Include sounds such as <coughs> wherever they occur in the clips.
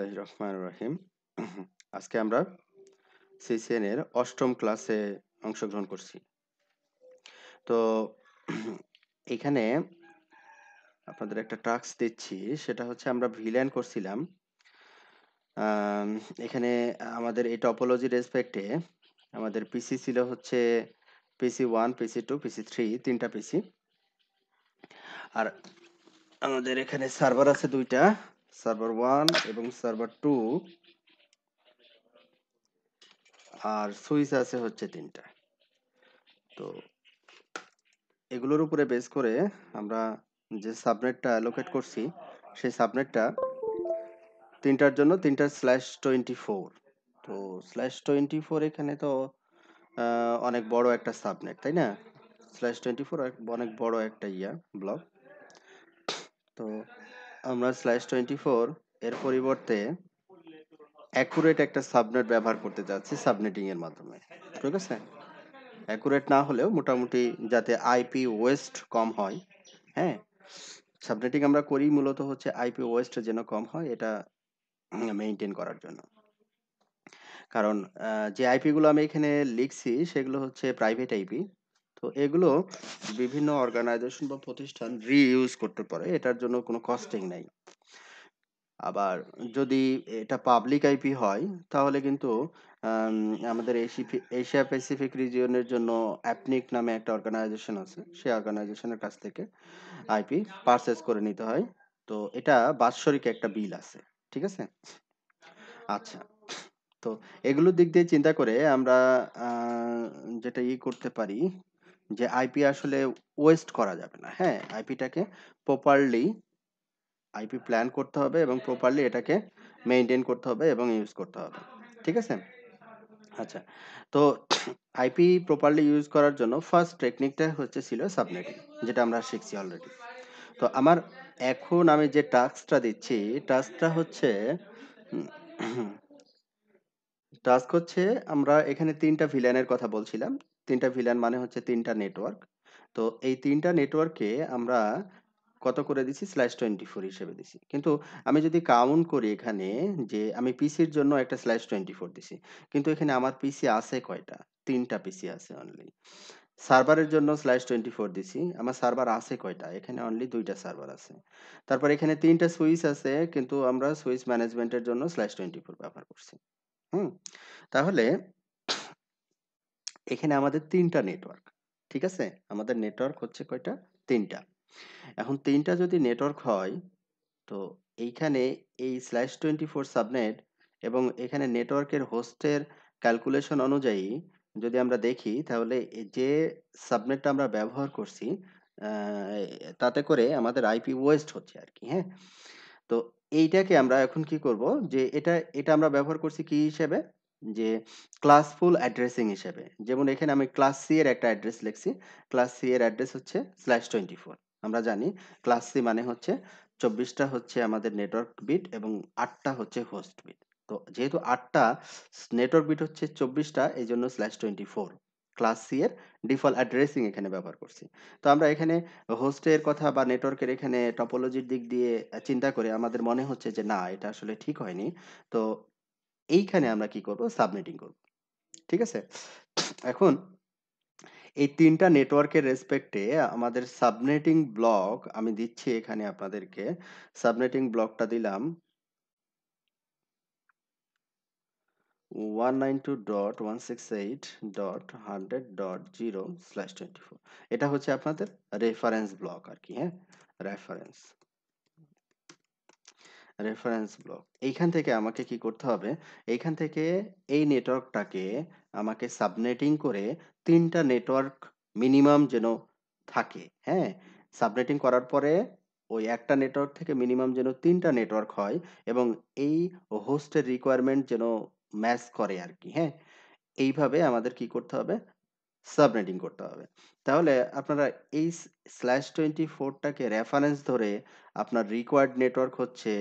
রহমান রহিম আজকে আমরা সিসিএন এর অষ্টম ক্লাসে অংশগ্রহণ করছি তো এখানে আপনাদের একটা দিচ্ছি সেটা হচ্ছে আমরা ভিলেন করছিলাম এখানে আমাদের এই টপোলজি রেসপেক্টে আমাদের পিসি ছিল হচ্ছে PC one PC two PC three তিনটা পিসি আর আমাদের এখানে সার্ভার আছে দুইটা সার্ভার ওয়ান এবং সার্ভার টু আর সুইচ আছে হচ্ছে তিনটা তো এগুলোর উপরে বেস করে আমরা যে সাবনেটটা অ্যালোকেট করছি সেই সাবনেটটা তিনটার জন্য তিনটার স্ল্যাশ টোয়েন্টি ফোর তো স্ল্যাশ টোয়েন্টি ফোর এখানে তো অনেক বড় একটা সাবনেট তাই না স্ল্যাশ টোয়েন্টি ফোর অনেক বড় একটা ইয়া ব্লক তো আমরা স্ল্যাশ টোয়েন্টি ফোর এর পরিবর্তে অ্যাকুরেট একটা সাবনেট ব্যবহার করতে চাচ্ছি সাবনেটিংয়ের মাধ্যমে ঠিক আছে অ্যাকুরেট না হলেও মোটামুটি যাতে আইপি ওয়েস্ট কম হয় হ্যাঁ সাবনেটিং আমরা করি মূলত হচ্ছে আইপি ওয়েস্ট যেন কম হয় এটা মেনটেন করার জন্য কারণ যে আইপিগুলো আমি এখানে লিখছি সেগুলো হচ্ছে প্রাইভেট আইপি তো এগুলো বিভিন্ন অর্গানাইজেশন বা প্রতিষ্ঠান রিইউজ করতে পারে এটার জন্য কোনো কস্টিং নাই আবার যদি এটা পাবলিক আইপি হয় তাহলে কিন্তু আমাদের এশিয়া প্যাসিফিক রিজিয়নের জন্য অ্যাপনিক নামে একটা অর্গানাইজেশন আছে সেই অর্গানাইজেশনের কাছ থেকে আইপি পারচেস করে নিতে হয় তো এটা বাৎসরিক একটা বিল আছে ঠিক আছে আচ্ছা তো এগুলোর দিক দিয়ে চিন্তা করে আমরা যেটা ই করতে পারি যে আইপি আসলে ওয়েস্ট করা যাবে না হ্যাঁ আইপিটাকে প্রপারলি আইপি প্ল্যান করতে হবে এবং প্রপারলি এটাকে মেনটেন করতে হবে এবং ইউজ করতে হবে ঠিক আছে আচ্ছা তো আইপি প্রপারলি ইউজ করার জন্য ফার্স্ট টেকনিকটা হচ্ছে ছিল সাবনেটিং যেটা আমরা শিখছি অলরেডি তো আমার এখন আমি যে টাস্কটা দিচ্ছি টাস্কটা হচ্ছে টাস্ক হচ্ছে আমরা এখানে তিনটা ভিলেনের কথা বলছিলাম তিনটা ভিলান মানে হচ্ছে তিনটা নেটওয়ার্ক তো এই তিনটা নেটওয়ার্কে আমরা কত করে দিছি স্ল্যাশ টোয়েন্টি ফোর হিসেবে দিছি কিন্তু আমি যদি কাউন্ট করি এখানে যে আমি পিসির জন্য একটা স্ল্যাশ টোয়েন্টি ফোর দিছি কিন্তু এখানে আমার পিসি আছে কয়টা তিনটা পিসি আছে অনলি সার্ভারের জন্য স্ল্যাশ টোয়েন্টি ফোর দিছি আমার সার্ভার আছে কয়টা এখানে অনলি দুইটা সার্ভার আছে তারপর এখানে তিনটা সুইচ আছে কিন্তু আমরা সুইচ ম্যানেজমেন্টের জন্য স্ল্যাশ টোয়েন্টি ফোর ব্যবহার করছি হুম তাহলে এখানে আমাদের তিনটা নেটওয়ার্ক ঠিক আছে আমাদের নেটওয়ার্ক হচ্ছে কয়টা তিনটা এখন তিনটা যদি নেটওয়ার্ক হয় তো এইখানে এই স্ল্যাশ টোয়েন্টি ফোর সাবনেট এবং এখানে নেটওয়ার্কের হোস্টের ক্যালকুলেশন অনুযায়ী যদি আমরা দেখি তাহলে যে সাবনেটটা আমরা ব্যবহার করছি তাতে করে আমাদের আইপি ওয়েস্ট হচ্ছে আর কি হ্যাঁ তো এইটাকে আমরা এখন কি করব যে এটা এটা আমরা ব্যবহার করছি কি হিসেবে যে ক্লাস ফুল অ্যাড্রেসিং হিসেবে যেমন এখানে আমি ক্লাস সি এর একটা অ্যাড্রেস লিখছি ক্লাস সি এর অ্যাড্রেস হচ্ছে স্ল্যাশ টোয়েন্টি ফোর আমরা জানি ক্লাস সি মানে হচ্ছে চব্বিশটা হচ্ছে আমাদের নেটওয়ার্ক বিট এবং আটটা হচ্ছে হোস্ট বিট তো যেহেতু আটটা নেটওয়ার্ক বিট হচ্ছে চব্বিশটা এই জন্য slash twenty four class C এর ডিফল্ট অ্যাড্রেসিং এখানে ব্যবহার করছি তো আমরা এখানে হোস্টের কথা বা নেটওয়ার্কের এখানে টপোলজির দিক দিয়ে চিন্তা করে আমাদের মনে হচ্ছে যে না এটা আসলে ঠিক হয়নি তো এইখানে আমরা কি করব সাবনেটিং করব ঠিক আছে এখন এই তিনটা নেটওয়ার্কের রেসপেক্টে আমাদের সাবনেটিং ব্লক আমি দিচ্ছি এখানে আপনাদেরকে সাবনেটিং ব্লকটা দিলাম 192.168.100.0/24 এটা হচ্ছে আপনাদের রেফারেন্স ব্লক আর কি হ্যাঁ রেফারেন্স রেফারেন্স ব্লক এইখান থেকে আমাকে কি করতে হবে এইখান থেকে এই নেটওয়ার্কটাকে আমাকে সাবনেটিং করে তিনটা নেটওয়ার্ক মিনিমাম যেন থাকে হ্যাঁ সাবনেটিং করার পরে ওই একটা নেটওয়ার্ক থেকে মিনিমাম যেন তিনটা নেটওয়ার্ক হয় এবং এই হোস্টের রিকোয়ারমেন্ট যেন ম্যাচ করে আর কি হ্যাঁ এইভাবে আমাদের কি করতে হবে সাবনেটিং করতে হবে তাহলে আপনারা এই স্ল্যাশ টোয়েন্টি ফোরটাকে রেফারেন্স ধরে আপনার রিকোয়ার্ড নেটওয়ার্ক হচ্ছে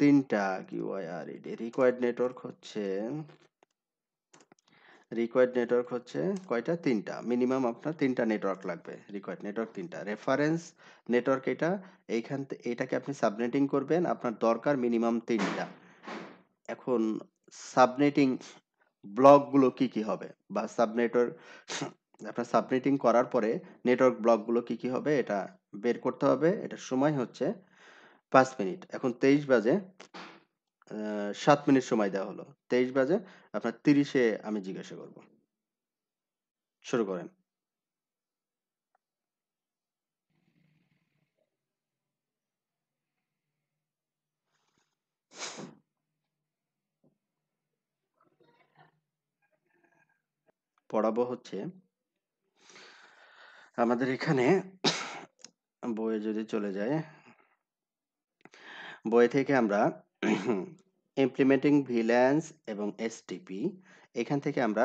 তিনটা কিউআইআরইড রিকোয়ার্ড নেটওয়ার্ক হচ্ছে রিকোয়ার্ড নেটওয়ার্ক হচ্ছে কয়টা তিনটা মিনিমাম আপনার তিনটা নেটওয়ার্ক লাগবে রিকোয়ার্ড নেটওয়ার্ক তিনটা রেফারেন্স নেটওয়ার্ক এটা এইখান এটাকে আপনি সাবনেটিং করবেন আপনার দরকার মিনিমাম তিনটা এখন সাবনেটিং ব্লকগুলো কি কি হবে বা সাবনেটওয়ার্ক আপনার সাবনেটিং করার পরে নেটওয়ার্ক ব্লকগুলো কি কি হবে এটা বের করতে হবে এটা সময় হচ্ছে পাঁচ মিনিট এখন তেইশ বাজে সাত মিনিট সময় দেওয়া হলো তেইশ বাজে আপনার তিরিশে আমি জিজ্ঞাসা করব শুরু করেন পড়াবো হচ্ছে আমাদের এখানে বইয়ে যদি চলে যায় বই থেকে আমরা ইমপ্লিমেন্টিং ভিলেন্স এবং এসটিপি এখান থেকে আমরা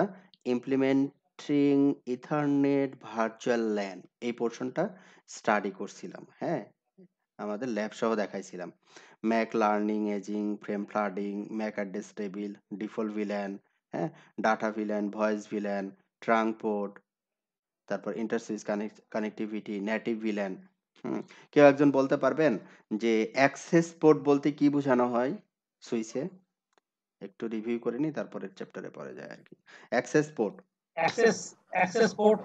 ইমপ্লিমেন্টিং ইথারনেট ভার্চুয়াল ল্যান এই পোর্শনটা স্টাডি করছিলাম হ্যাঁ আমাদের ল্যাব সহ দেখাইছিলাম MAC learning aging frame flooding MAC address default VLAN হ্যাঁ data VLAN voice VLAN trunk port তারপর ইন্টারসুইস কানেক্টিভিটি নেটিভ ভিলেন কেউ একজন বলতে পারবেন যে অ্যাক্সেস পোর্ট বলতে কি বোঝানো হয় সুইচে একটু রিভিউ করে নি তারপরে চ্যাপ্টারে পড়ে যায় আর কি access port access access port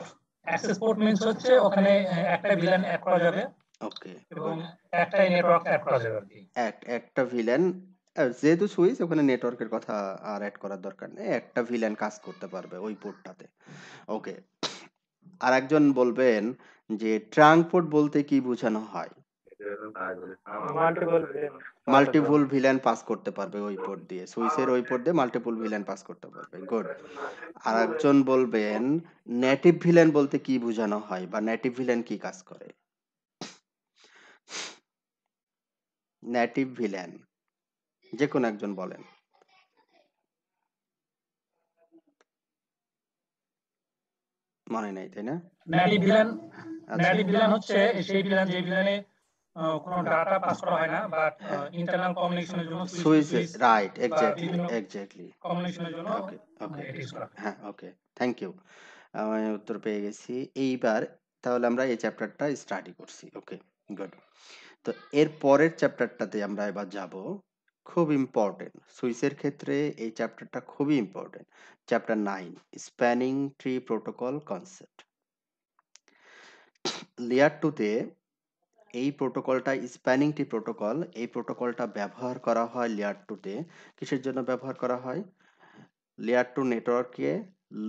access port means হচ্ছে ওখানে একটা ভিলেন অ্যাড করা যাবে ওকে এবং একটা নেটওয়ার্ক অ্যাড করা যাবে আর কি একটা ভিলেন যেহেতু সুইচ ওখানে নেটওয়ার্কের কথা আর অ্যাড করার দরকার নেই একটা ভিলেন কাজ করতে পারবে ওই পোর্টটাতে ওকে আর একজন বলবেন যে ট্রাঙ্কপোর্ট বলতে কি বোঝানো হয় মাল্টিপল ভিলেন পাস করতে পারবে ওই পোর্ট দিয়ে সুইসের ওই পোর্ট দিয়ে মাল্টিপল ভিলেন পাস করতে পারবে গুড আর একজন বলবেন নেটিভ ভিলেন বলতে কি বোঝানো হয় বা নেটিভ ভিলেন কি কাজ করে নেটিভ ভিলেন যে কোন একজন বলেন মনে নাই তাই না নেটিভ ভিলেন ন্যালি আচ্ছা। প্ল্যান হচ্ছে সেই প্ল্যান যে প্ল্যানে কোনো ডাটা পাস করা হয় না বাট ইন্টারনাল কমিউনিকেশনের জন্য সুইচ রাইট এক্স্যাক্টলি এক্স্যাক্টলি কমিউনিকেশনের জন্য ওকে ওকে হ্যাঁ ওকে থ্যাংক ইউ আমি উত্তর পেয়ে গেছি এইবার তাহলে আমরা এই চ্যাপ্টারটা স্টাডি করছি ওকে গুড তো এর পরের চ্যাপ্টারটাতে আমরা এবার যাব খুব ইম্পর্টেন্ট সুইসের ক্ষেত্রে এই চ্যাপ্টারটা খুবই important chapter nine spanning tree protocol concept layer টুতে এই প্রোটোকলটা স্প্যানিং টি প্রোটোকল এই প্রোটোকলটা ব্যবহার করা হয় লেয়ার টুতে কিসের জন্য ব্যবহার করা হয় লেয়ার টু নেটওয়ার্ককে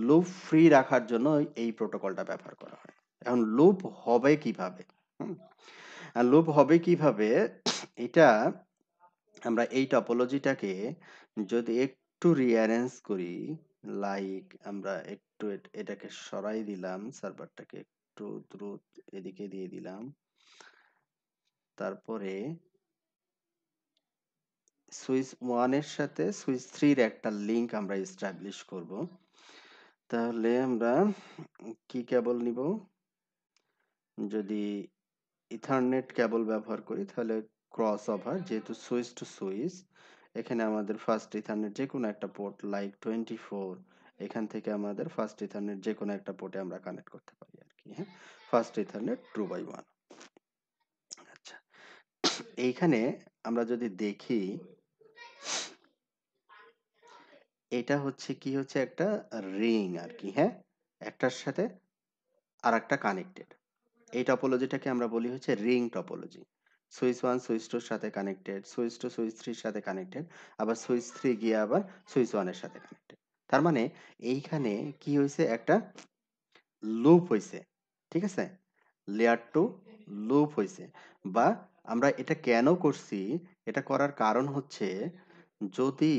লুপ ফ্রি রাখার জন্য এই প্রোটোকলটা ব্যবহার করা হয় এখন লুপ হবে কিভাবে লুপ হবে কিভাবে এটা আমরা এই টপোলজিটাকে যদি একটু রিঅ্যারেঞ্জ করি লাইক আমরা একটু এটাকে সরাই দিলাম সার্ভারটাকে একটু দ্রুত এদিকে দিয়ে দিলাম তারপরে সুইচ ওয়ানের সাথে সুইচ থ্রির একটা লিঙ্ক আমরা এস্টাবলিশ করব তাহলে আমরা কি কেবল নিব যদি ইথারনেট কেবল ব্যবহার করি তাহলে ক্রস ওভার যেহেতু সুইচ টু সুইচ এখানে আমাদের ফার্স্ট ইথারনেট যে কোনো একটা পোর্ট লাইক টোয়েন্টি ফোর এখান থেকে আমাদের ফার্স্ট ইথারনেট যে কোনো একটা পোর্টে আমরা কানেক্ট করতে পারি হ্যাঁ ফার্স্ট এই টু বাই ওয়ান আচ্ছা এইখানে আমরা যদি দেখি এটা হচ্ছে কি হচ্ছে একটা রিং আর কি হ্যাঁ একটার সাথে আর একটা কানেক্টেড এই টপোলজিটাকে আমরা বলি হচ্ছে ring topology switch one switch টুর সাথে কানেক্টেড সুইচ টু সুইচ থ্রির সাথে কানেক্টেড আবার সুইচ থ্রি গিয়ে আবার সুইচ ওয়ানের সাথে কানেক্টেড তার মানে এইখানে কি হয়েছে একটা লুপ হয়েছে ঠিক আছে লেয়ার টু লুপ হয়েছে বা আমরা এটা কেন করছি এটা করার কারণ হচ্ছে যদি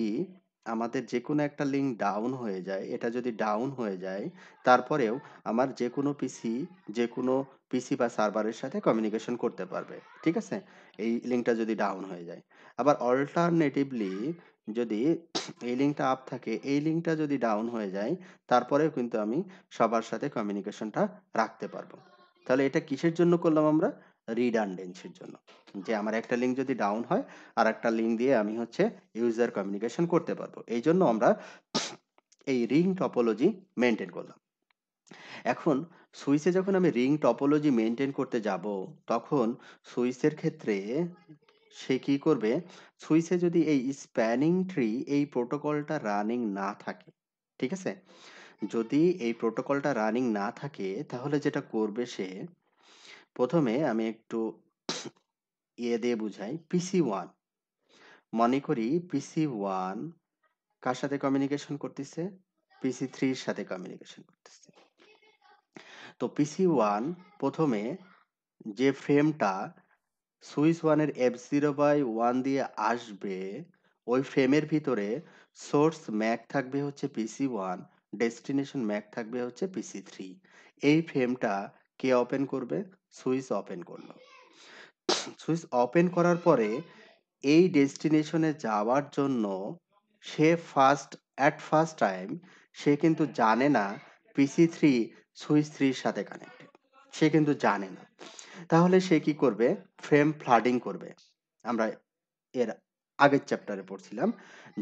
আমাদের যে কোনো একটা লিঙ্ক ডাউন হয়ে যায় এটা যদি ডাউন হয়ে যায় তারপরেও আমার যে কোনো পিসি যে কোনো পিসি বা সার্ভারের সাথে কমিউনিকেশন করতে পারবে ঠিক আছে এই লিঙ্কটা যদি ডাউন হয়ে যায় আবার অল্টারনেটিভলি যদি এই লিঙ্কটা আপ থাকে এই লিঙ্কটা যদি ডাউন হয়ে যায় তারপরেও কিন্তু আমি সবার সাথে কমিউনিকেশনটা রাখতে পারবো তাহলে এটা কিসের জন্য করলাম আমরা রিডানডেন্সির জন্য যে আমার একটা লিঙ্ক যদি ডাউন হয় আর একটা লিঙ্ক দিয়ে আমি হচ্ছে ইউজার কমিউনিকেশন করতে পারবো এই জন্য আমরা এই রিং টপোলজি মেনটেন করলাম এখন সুইসে যখন আমি রিং টপোলজি মেনটেন করতে যাব তখন সুইসের ক্ষেত্রে সে কি করবে সুইসে যদি এই স্প্যানিং ট্রি এই প্রোটোকলটা রানিং না থাকে ঠিক আছে যদি এই প্রোটোকলটা রানিং না থাকে তাহলে যেটা করবে সে প্রথমে আমি একটু ইয়ে দিয়ে বুঝাই পিসি ওয়ান মনে করি পিসি ওয়ান কার সাথে কমিউনিকেশন করতেছে পিসি থ্রির সাথে কমিউনিকেশন করতেছে তো পিসি ওয়ান প্রথমে যে ফ্রেমটা সুইস ওয়ানের এফ জিরো বাই ওয়ান দিয়ে আসবে ওই ফ্রেমের ভিতরে সোর্স ম্যাক থাকবে হচ্ছে পিসি ওয়ান ডেস্টিনেশন ম্যাক থাকবে হচ্ছে পিসি থ্রি এই ফ্রেমটা কে ওপেন করবে সুইস ওপেন করলো সুইস ওপেন করার পরে এই ডেস্টিনেশনে যাওয়ার জন্য সে ফার্স্ট অ্যাট ফার্স্ট টাইম সে কিন্তু জানে না পিসি থ্রি সুইস থ্রির সাথে কানেক্ট সে কিন্তু জানে না তাহলে সে কি করবে ফ্রেম ফ্লাডিং করবে আমরা এর আগের চ্যাপ্টারে পড়ছিলাম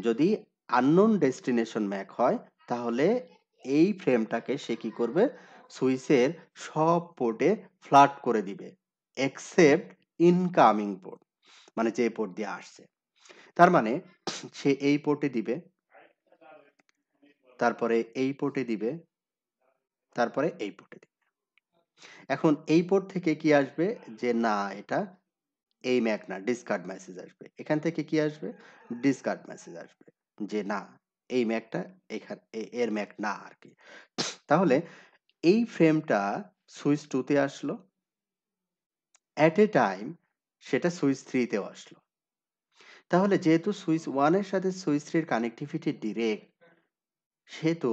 যদি আননোন ডেস্টিনেশন ম্যাক হয় তাহলে এই ফ্রেমটাকে সে কি করবে সুইসের সব পোর্টে ফ্লাট করে দিবে এক্সেপ্ট ইনকামিং পোর্ট মানে যে পোর্ট দিয়ে আসছে তার মানে সে এই পোর্টে দিবে তারপরে এই পোর্টে দিবে তারপরে এই পোর্টে দিবে এখন এই পোর্ট থেকে কি আসবে যে না এটা এই ম্যাক না ডিসকার্ড মেসেজ আসবে এখান থেকে কি আসবে ডিসকার্ড মেসেজ আসবে যে না এই ম্যাকটা এখান এর ম্যাক না আর কি তাহলে এই ফ্রেমটা সুইচ টুতে আসলো অ্যাট এ টাইম সেটা সুইচ থ্রিতেও আসলো তাহলে যেহেতু সুইচ ওয়ানের সাথে সুইচ থ্রির কানেক্টিভিটি ডিরেক্ট সেহেতু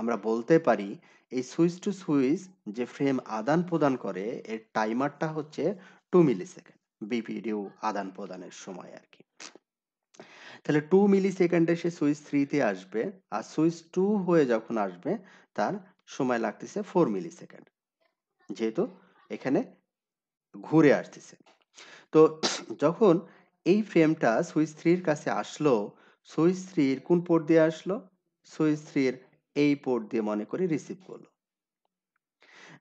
আমরা বলতে পারি এই সুইচ টু সুইচ যে ফ্রেম আদান প্রদান করে এর টাইমারটা হচ্ছে টু মিলি সেকেন্ড বিপিডিও আদান প্রদানের সময় আর কি তাহলে টু মিলি সেকেন্ডে সে সুইচ থ্রিতে আসবে আর সুইচ টু হয়ে যখন আসবে তার সময় লাগতেছে ফোর মিলি সেকেন্ড যেহেতু এখানে ঘুরে আসতেছে তো যখন এই ফ্রেমটা সুইচ থ্রির কাছে আসলো সুইচ থ্রির কোন পোর্ট দিয়ে আসলো সুইচ থ্রির এই পোর্ট দিয়ে মনে করি রিসিভ করলো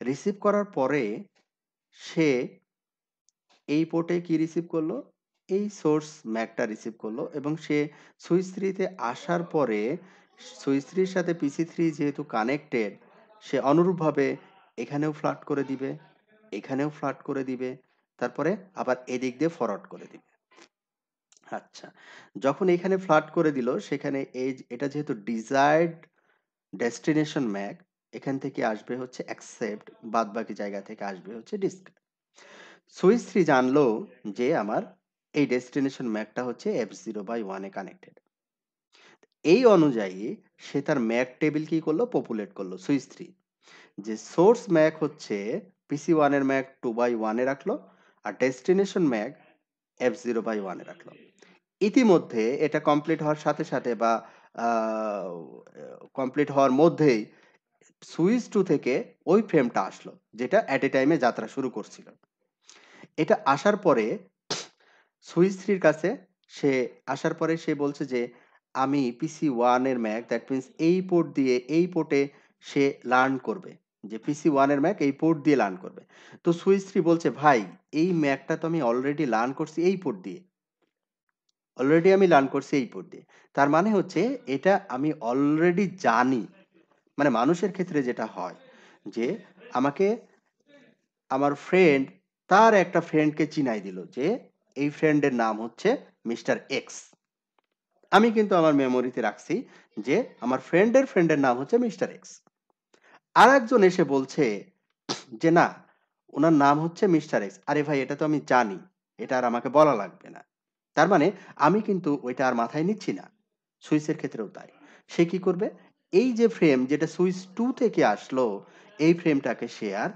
রিসিভ করার পরে সে এই পোর্টে কি রিসিভ করলো এই সোর্স ম্যাকটা রিসিভ করলো এবং সে সুইচ থ্রিতে আসার পরে সুইচ থ্রির সাথে পিসি থ্রি যেহেতু কানেক্টেড সে অনুরূপভাবে এখানেও ফ্লাট করে দিবে এখানেও ফ্লাট করে দিবে তারপরে আবার এদিক দিয়ে ফরওয়ার্ড করে দিবে আচ্ছা যখন এখানে ফ্লাট করে দিল সেখানে এই এটা যেহেতু ডিজায়ার্ড ডেস্টিনেশন ম্যাক এখান থেকে আসবে হচ্ছে অ্যাকসেপ্ট বাদ বাকি জায়গা থেকে আসবে হচ্ছে ডিস্ক সুইচ থ্রি জানলো যে আমার এই ডেস্টিনেশন ম্যাকটা হচ্ছে এফ জিরো বাই ওয়ানে কানেক্টেড এই অনুযায়ী সে তার ম্যাক টেবিল কি করলো পপুলেট করলো সুইচ থ্রি যে সোর্স ম্যাক হচ্ছে পিসি ওয়ানের ম্যাক টু বাই ওয়ানে রাখলো আর destination MAC F zero by ওয়ানে রাখলো ইতিমধ্যে এটা কমপ্লিট হওয়ার সাথে সাথে বা কমপ্লিট হওয়ার মধ্যেই সুইচ টু থেকে ওই ফ্রেমটা আসলো যেটা অ্যাট এ টাইমে যাত্রা শুরু করছিল এটা আসার পরে সুইচ থ্রির কাছে সে আসার পরে সে বলছে যে আমি পিসি ওয়ানের ম্যাক দ্যাট মিন্স এই পোর্ট দিয়ে এই পোর্টে সে লার্ন করবে যে পিসি ওয়ানের ম্যাক এই পোর্ট দিয়ে লার্ন করবে তো সুইচ থ্রি বলছে ভাই এই ম্যাকটা তো আমি অলরেডি লার্ন করছি এই পোর্ট দিয়ে অলরেডি আমি লার্ন করছি এই পথ দিয়ে তার মানে হচ্ছে এটা আমি অলরেডি জানি মানে মানুষের ক্ষেত্রে যেটা হয় যে আমাকে আমার ফ্রেন্ড তার একটা ফ্রেন্ডকে চিনাই দিল যে এই ফ্রেন্ডের নাম হচ্ছে মিস্টার এক্স আমি কিন্তু আমার মেমোরিতে রাখছি যে আমার ফ্রেন্ডের ফ্রেন্ডের নাম হচ্ছে মিস্টার এক্স আর একজন এসে বলছে যে না ওনার নাম হচ্ছে মিস্টার এক্স আরে ভাই এটা তো আমি জানি এটা আর আমাকে বলা লাগবে না তার মানে আমি কিন্তু ওইটা আর মাথায় নিচ্ছি না সুইচের ক্ষেত্রেও তাই সে কি করবে এই যে ফ্রেম যেটা সুইচ টু থেকে আসলো এই ফ্রেমটাকে সে আর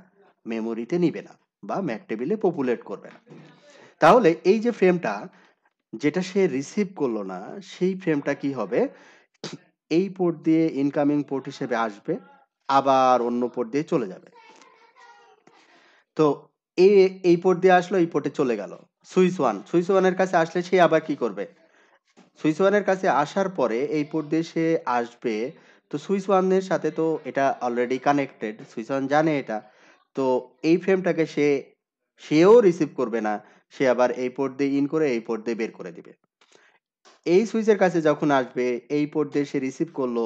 মেমোরিতে নিবে না বা ম্যাক টেবিলে পপুলেট করবে না তাহলে এই যে ফ্রেমটা যেটা সে রিসিভ করলো না সেই ফ্রেমটা কি হবে এই পোর্ট দিয়ে ইনকামিং পোর্ট হিসেবে আসবে আবার অন্য পোর্ট দিয়ে চলে যাবে তো এই পোর্ট দিয়ে আসলো এই পোর্টে চলে গেল সুইস ওয়ান সুইস ওয়ানের কাছে আসলে সে আবার কি করবে সুইস ওয়ানের কাছে আসার পরে এই পর্যায়ে সে আসবে তো সুইস ওয়ানের সাথে তো এটা অলরেডি কানেক্টেড সুইস ওয়ান জানে এটা তো এই ফ্রেমটাকে সে সেও রিসিভ করবে না সে আবার এই পোর্ট দিয়ে ইন করে এই পোর্ট দিয়ে বের করে দিবে এই সুইচের কাছে যখন আসবে এই পোর্ট দিয়ে সে রিসিভ করলো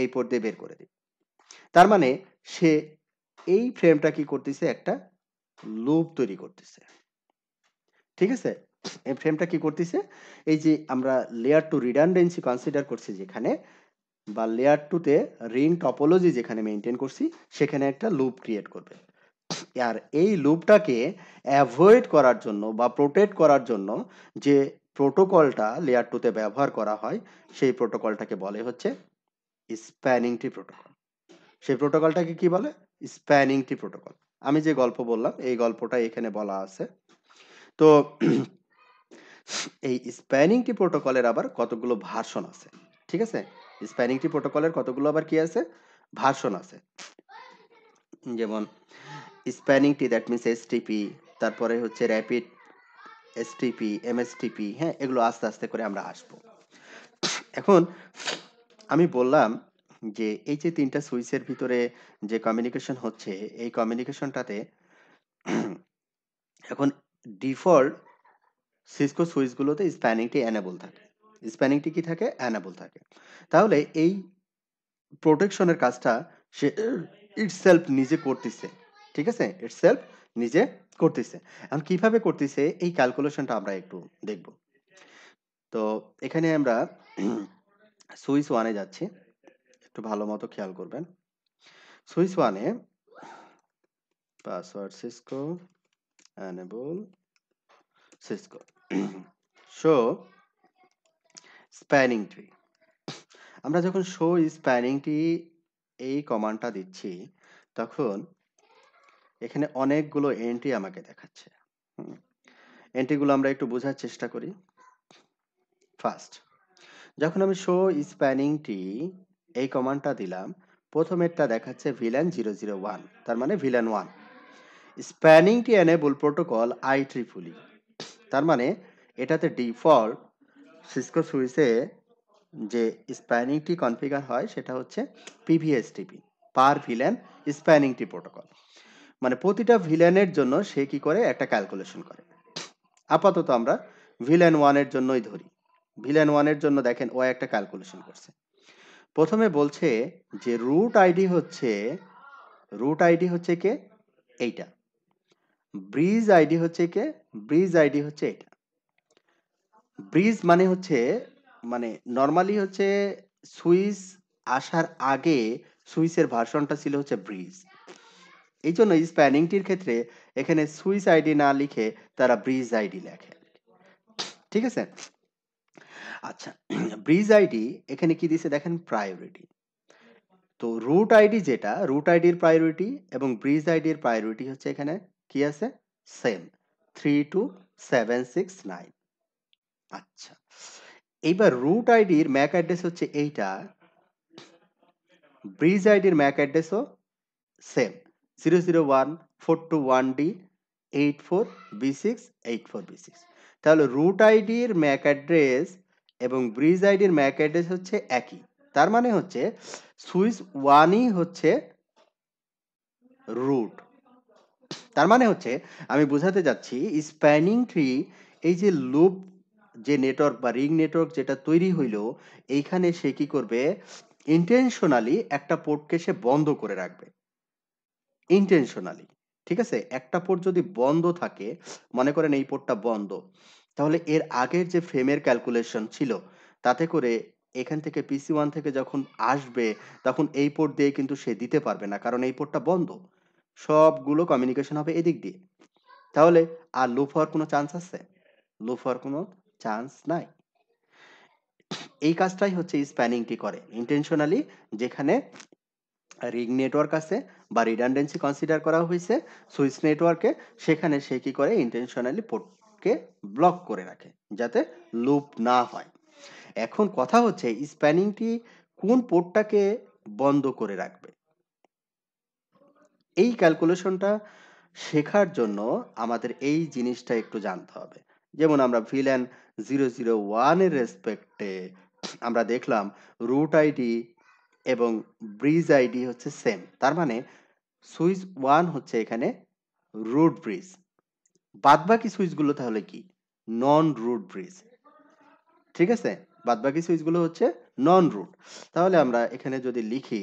এই পোর্ট দিয়ে বের করে দিবে তার মানে সে এই ফ্রেমটা কি করতেছে একটা লুপ তৈরি করতেছে ঠিক আছে এই ফ্রেমটা কি করতেছে এই যে আমরা লেয়ার টু রিডান্ডেন্সি কনসিডার করছি যেখানে বা লেয়ার টুতে রিং টপোলজি যেখানে মেনটেন করছি সেখানে একটা লুপ ক্রিয়েট করবে আর এই লুপটাকে অ্যাভয়েড করার জন্য বা প্রোটেক্ট করার জন্য যে প্রোটোকলটা লেয়ার টুতে ব্যবহার করা হয় সেই প্রোটোকলটাকে বলে হচ্ছে স্প্যানিং ট্রি প্রোটোকল সেই প্রোটোকলটাকে কি বলে স্প্যানিং ট্রি প্রোটোকল আমি যে গল্প বললাম এই গল্পটা এখানে বলা আছে তো এই স্প্যানিং টি প্রোটোকলের আবার কতগুলো ভার্সন আছে ঠিক আছে স্প্যানিং টি প্রোটোকলের কতগুলো আবার কি আছে ভার্সন আছে যেমন spanning tree that means STP তারপরে হচ্ছে র্যাপিড এসটিপি এমএসটিপি হ্যাঁ এগুলো আস্তে আস্তে করে আমরা আসব এখন আমি বললাম যে এই যে তিনটা সুইচের ভিতরে যে কমিউনিকেশন হচ্ছে এই কমিউনিকেশনটাতে এখন ডিফল্ট সিসকো সুইচগুলোতে স্প্যানিংটি অ্যানেবল থাকে স্প্যানিংটি কি থাকে অ্যানেবল থাকে তাহলে এই প্রোটেকশনের কাজটা সে ইটসেলফ নিজে করতেছে ঠিক আছে ইটসেলফ নিজে করতেছে এখন কিভাবে করতেছে এই ক্যালকুলেশনটা আমরা একটু দেখব তো এখানে আমরা সুইচ ওয়ানে যাচ্ছি একটু ভালো মতো খেয়াল করবেন সুইচ ওয়ানে password Cisco enable Cisco. so spanning tree আমরা যখন শো স্প্যানিং ট্রি এই কমান্ডটা দিচ্ছি তখন এখানে অনেকগুলো এন্ট্রি আমাকে দেখাচ্ছে এন্ট্রিগুলো আমরা একটু বোঝার চেষ্টা করি ফার্স্ট যখন আমি শো স্প্যানিং টি এই কমান্ডটা দিলাম প্রথমেরটা দেখাচ্ছে ভিলেন জিরো জিরো ওয়ান তার মানে VLAN one spanning tree enable protocol I triple E তার মানে এটাতে ডিফল্ট সিসকো সুইসে যে স্প্যানিংটি কনফিগার হয় সেটা হচ্ছে পিভিএসটিপি পার ভিলেন স্প্যানিংটি প্রোটোকল মানে প্রতিটা ভিলেনের জন্য সে কি করে একটা ক্যালকুলেশন করে আপাতত আমরা ভিলেন ওয়ানের জন্যই ধরি ভিলেন ওয়ানের জন্য দেখেন ও একটা ক্যালকুলেশন করছে প্রথমে বলছে যে রুট আইডি হচ্ছে রুট আইডি হচ্ছে কে এইটা ব্রিজ আইডি হচ্ছে কে ব্রিজ আইডি হচ্ছে এটা ব্রিজ মানে হচ্ছে মানে নর্মালি হচ্ছে সুইস আসার আগে সুইসের ভার্সনটা ছিল হচ্ছে ব্রিজ এই জন্য স্প্যানিংটির ক্ষেত্রে এখানে সুইস আইডি না লিখে তারা ব্রিজ আইডি লেখে ঠিক আছে আচ্ছা ব্রিজ আইডি এখানে কি দিছে দেখেন প্রায়োরিটি তো রুট আইডি যেটা রুট আইডির প্রায়োরিটি এবং ব্রিজ আইডির প্রায়োরিটি হচ্ছে এখানে কি আছে same three two seven six nine আচ্ছা এইবার রুট আইডির ম্যাক অ্যাড্রেস হচ্ছে এইটা ব্রিজ আইডির ম্যাক অ্যাড্রেসও same zero zero one four two one D eight four B six eight four B six তাহলে রুট আইডির ম্যাক অ্যাড্রেস এবং ব্রিজ আইডির ম্যাক অ্যাড্রেস হচ্ছে একই তার মানে হচ্ছে সুইচ ওয়ানই হচ্ছে রুট তার মানে হচ্ছে আমি বোঝাতে যাচ্ছি স্প্যানিং ট্রি এই যে লুপ যে নেটওয়ার্ক বা রিং নেটওয়ার্ক যেটা তৈরি হইল এইখানে সে কি করবে ইন্টেনশনালি একটা পোর্টকে সে বন্ধ করে রাখবে ইন্টেনশনালি ঠিক আছে একটা পোর্ট যদি বন্ধ থাকে মনে করেন এই পোর্টটা বন্ধ তাহলে এর আগের যে ফ্রেমের ক্যালকুলেশন ছিল তাতে করে এখান থেকে পিসি ওয়ান থেকে যখন আসবে তখন এই পোর্ট দিয়ে কিন্তু সে দিতে পারবে না কারণ এই পোর্টটা বন্ধ সবগুলো কমিউনিকেশন হবে এদিক দিয়ে তাহলে আর লুপ হওয়ার কোনো চান্স আছে লুপ হওয়ার কোনো চান্স নাই এই কাজটাই হচ্ছে স্প্যানিংটি করে ইন্টেনশনালি যেখানে রিং নেটওয়ার্ক আছে বা রিডান্ডেন্সি কনসিডার করা হয়েছে সুইচ নেটওয়ার্কে সেখানে সে কি করে ইন্টেনশনালি পোর্টকে ব্লক করে রাখে যাতে লুপ না হয় এখন কথা হচ্ছে স্প্যানিংটি কোন পোর্টটাকে বন্ধ করে রাখবে এই ক্যালকুলেশনটা শেখার জন্য আমাদের এই জিনিসটা একটু জানতে হবে যেমন আমরা ভিলেন জিরো জিরো ওয়ানের রেসপেক্টে আমরা দেখলাম রুট আইডি এবং ব্রিজ আইডি হচ্ছে সেম তার মানে সুইচ ওয়ান হচ্ছে এখানে রুট ব্রিজ বাদবাকি সুইচগুলো তাহলে কি নন রুট ব্রিজ ঠিক আছে বাদবাকি সুইচগুলো হচ্ছে নন রুট তাহলে আমরা এখানে যদি লিখি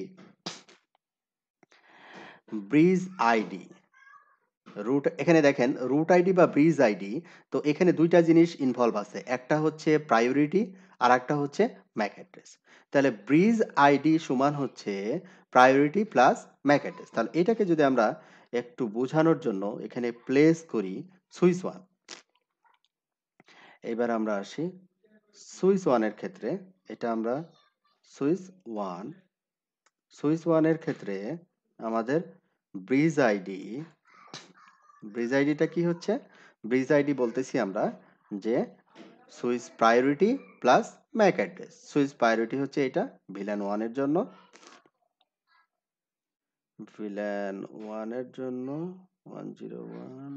ব্রিজ আইডি রুট এখানে দেখেন রুট আইডি বা ব্রিজ আইডি তো এখানে দুইটা জিনিস ইনভলভ আছে একটা হচ্ছে প্রায়োরিটি আর একটা হচ্ছে ম্যাক অ্যাড্রেস তাহলে ব্রিজ আইডি সমান হচ্ছে প্রায়োরিটি প্লাস ম্যাক অ্যাড্রেস তাহলে এটাকে যদি আমরা একটু বোঝানোর জন্য এখানে প্লেস করি সুইস ওয়ান এবার আমরা আসি সুইস ওয়ানের ক্ষেত্রে এটা আমরা সুইস ওয়ান সুইস ওয়ানের ক্ষেত্রে আমাদের ব্রিজ আইডি ব্রিজ আইডিটা কি হচ্ছে ব্রিজ আইডি বলতেছি আমরা যে switch priority plus MAC address switch priority হচ্ছে এটা ভিলেন ওয়ানের জন্য ভিলেন ওয়ানের জন্য one zero one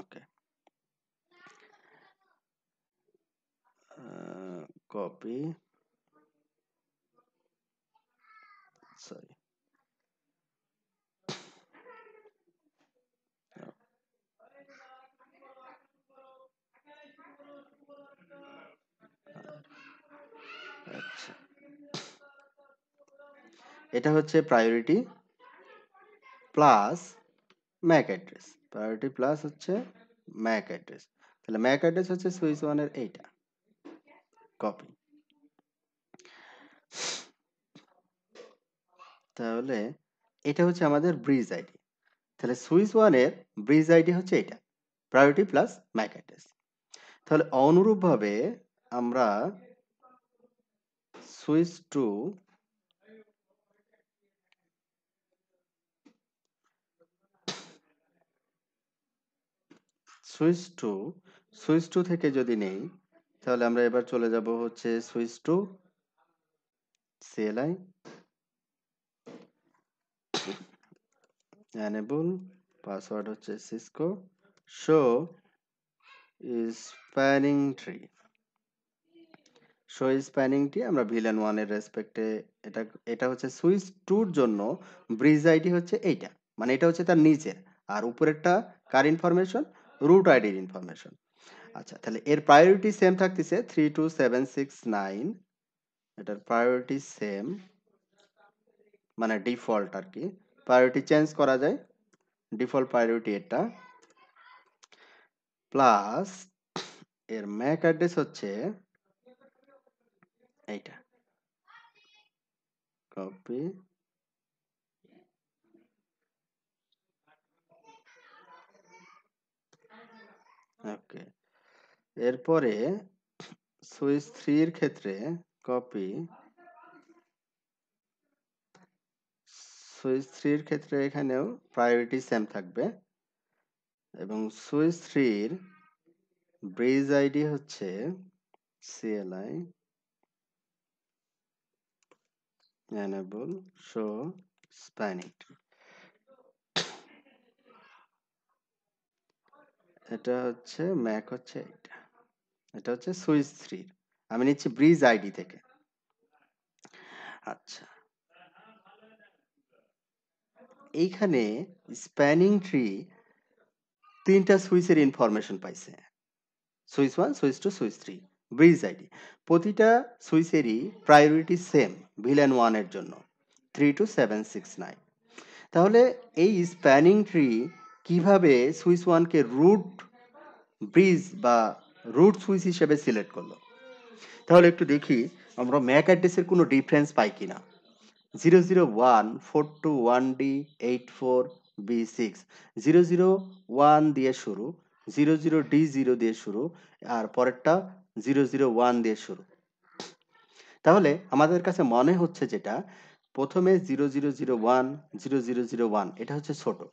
okay copy sorry এটা হচ্ছে priority plus MAC address priority plus হচ্ছে ম্যাক অ্যাড্রেস তাহলে ম্যাক অ্যাড্রেস হচ্ছে সুইচ ওয়ানের এইটা কপি তাহলে এটা হচ্ছে আমাদের ব্রিজ আইডি তাহলে সুইচ ওয়ানের ব্রিজ আইডি হচ্ছে এটা প্রায়োরিটি প্লাস ম্যাক অ্যাড্রেস তাহলে অনুরূপভাবে আমরা switch two switch two switch two থেকে যদি নেই তাহলে আমরা এবার চলে যাব হচ্ছে switch two CLI enable password হচ্ছে Cisco show is spanning tree show is spanning tree আমরা ভিলেন ওয়ানের রেসপেক্টে এটা এটা হচ্ছে সুইচ টুর জন্য ব্রিজ আইডি হচ্ছে এইটা মানে এটা হচ্ছে তার নিচের আর উপরেরটা কার ইনফরমেশন রুট আইডির ইনফরমেশন আচ্ছা তাহলে এর প্রায়োরিটি সেম থাকতেছে three two seven six nine এটার প্রায়োরিটি সেম মানে ডিফল্ট আর কি প্রায়োরিটি চেঞ্জ করা যায় ডিফল্ট প্রায়োরিটি এটা প্লাস এর ম্যাক অ্যাড্রেস হচ্ছে এইটা কপি ওকে এরপরে সুইচ থ্রির ক্ষেত্রে কপি সুইচ থ্রির ক্ষেত্রে এখানেও প্রায়োরিটি সেম থাকবে এবং সুইচ থ্রির ব্রিজ আইডি হচ্ছে CLI enable show span it এটা হচ্ছে ম্যাক হচ্ছে এটা এটা হচ্ছে সুইচ থ্রি আমি নিচ্ছি ব্রিজ আইডি থেকে আচ্ছা এইখানে স্প্যানিং ট্রি তিনটা সুইচের ইনফরমেশন পাইছে switch one switch two switch three bridge ID প্রতিটা সুইচেরই প্রায়োরিটি সেম ভিলেন ওয়ানের জন্য three two seven six nine তাহলে এই স্প্যানিং ট্রি কিভাবে সুইস ওয়ানকে রুট ব্রিজ বা রুট সুইচ হিসেবে সিলেক্ট করলো তাহলে একটু দেখি আমরা ম্যাক অ্যাড্রেসের কোনো ডিফারেন্স পাই কি না zero zero one four two one D eight four B six zero zero one দিয়ে শুরু জিরো জিরো ডি জিরো দিয়ে শুরু আর পরেরটা জিরো জিরো ওয়ান দিয়ে শুরু তাহলে আমাদের কাছে মনে হচ্ছে যেটা প্রথমে zero zero zero one zero zero zero one এটা হচ্ছে ছোটো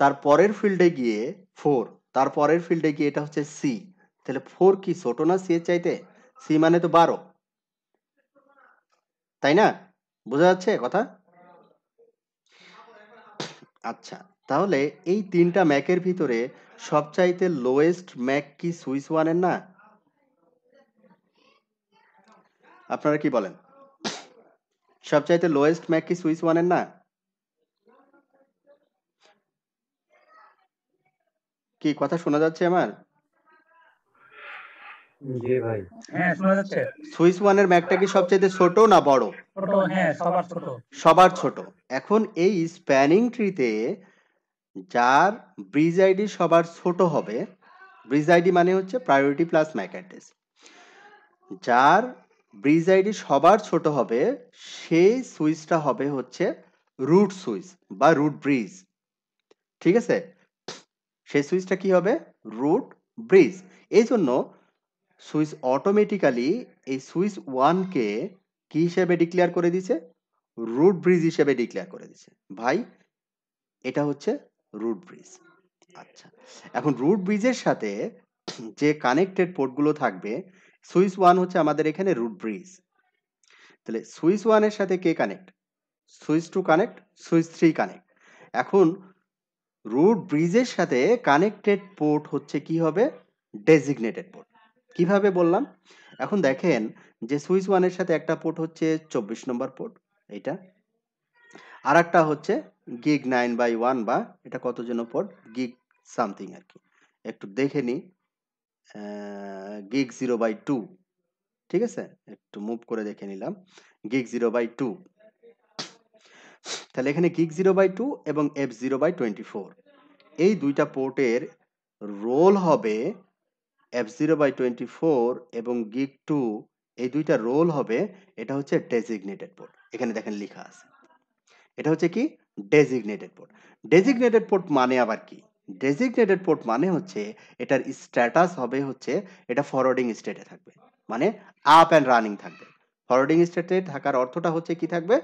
তার পরের ফিল্ডে গিয়ে ফোর তার পরের ফিল্ডে গিয়ে এটা হচ্ছে সি তাহলে ফোর কি ছোট না সি এর চাইতে সি মানে তো বারো তাই না বোঝা যাচ্ছে কথা আচ্ছা তাহলে এই তিনটা ম্যাকের ভিতরে সবচাইতে লোয়েস্ট ম্যাক কি সুইস ওয়ানের না আপনারা কি বলেন সবচাইতে লোয়েস্ট ম্যাক কি সুইস ওয়ানের না কি কথা শোনা যাচ্ছে আমার জি ভাই হ্যাঁ শোনা যাচ্ছে সুইস ওয়ানের ম্যাকটা কি সবচেয়ে ছোট না বড় ছোট হ্যাঁ সবার ছোট সবার ছোট এখন এই স্প্যানিং ট্রিতে যার ব্রিজ আইডি সবার ছোট হবে ব্রিজ আইডি মানে হচ্ছে প্রায়োরিটি প্লাস ম্যাক অ্যাড্রেস যার ব্রিজ আইডি সবার ছোট হবে সেই সুইচটা হবে হচ্ছে রুট সুইচ বা রুট ব্রিজ ঠিক আছে সেই সুইচটা কি হবে রুট ব্রিজ এই জন্য সুইচ অটোমেটিক্যালি এই সুইচ ওয়ানকে কি হিসেবে ডিক্লেয়ার করে দিছে রুট ব্রিজ হিসেবে ডিক্লেয়ার করে দিছে ভাই এটা হচ্ছে রুট ব্রিজ আচ্ছা এখন রুট ব্রিজের সাথে যে কানেক্টেড পোর্টগুলো থাকবে সুইচ ওয়ান হচ্ছে আমাদের এখানে রুট ব্রিজ তাহলে সুইচ ওয়ানের সাথে কে connect switch two connect switch three connect এখন রুট ব্রিজের সাথে কানেক্টেড পোর্ট হচ্ছে কি হবে ডেজিগনেটেড পোর্ট কিভাবে বললাম এখন দেখেন যে সুইচ ওয়ানের সাথে একটা পোর্ট হচ্ছে চব্বিশ নম্বর পোর্ট এটা আর একটা হচ্ছে গিগ নাইন বাই ওয়ান বা এটা কত যেন পোর্ট গিগ সামথিং আর কি একটু দেখে নিই গিগ জিরো বাই টু ঠিক আছে একটু মুভ করে দেখে নিলাম গিগ জিরো বাই টু তাহলে এখানে কিক জিরো বাই টু এবং F zero by twenty four এই দুইটা পোর্টের রোল হবে F zero by twenty four এবং গিক টু এই দুইটা রোল হবে এটা হচ্ছে ডেজিগনেটেড পোর্ট এখানে দেখেন লেখা আছে এটা হচ্ছে কি ডেজিগনেটেড পোর্ট ডেজিগনেটেড পোর্ট মানে আবার কি ডেজিগনেটেড পোর্ট মানে হচ্ছে এটার স্ট্যাটাস হবে হচ্ছে এটা ফরওয়ার্ডিং স্টেটে থাকবে মানে আপ অ্যান্ড রানিং থাকবে ফরওয়ার্ডিং স্টেটে থাকার অর্থটা হচ্ছে কি থাকবে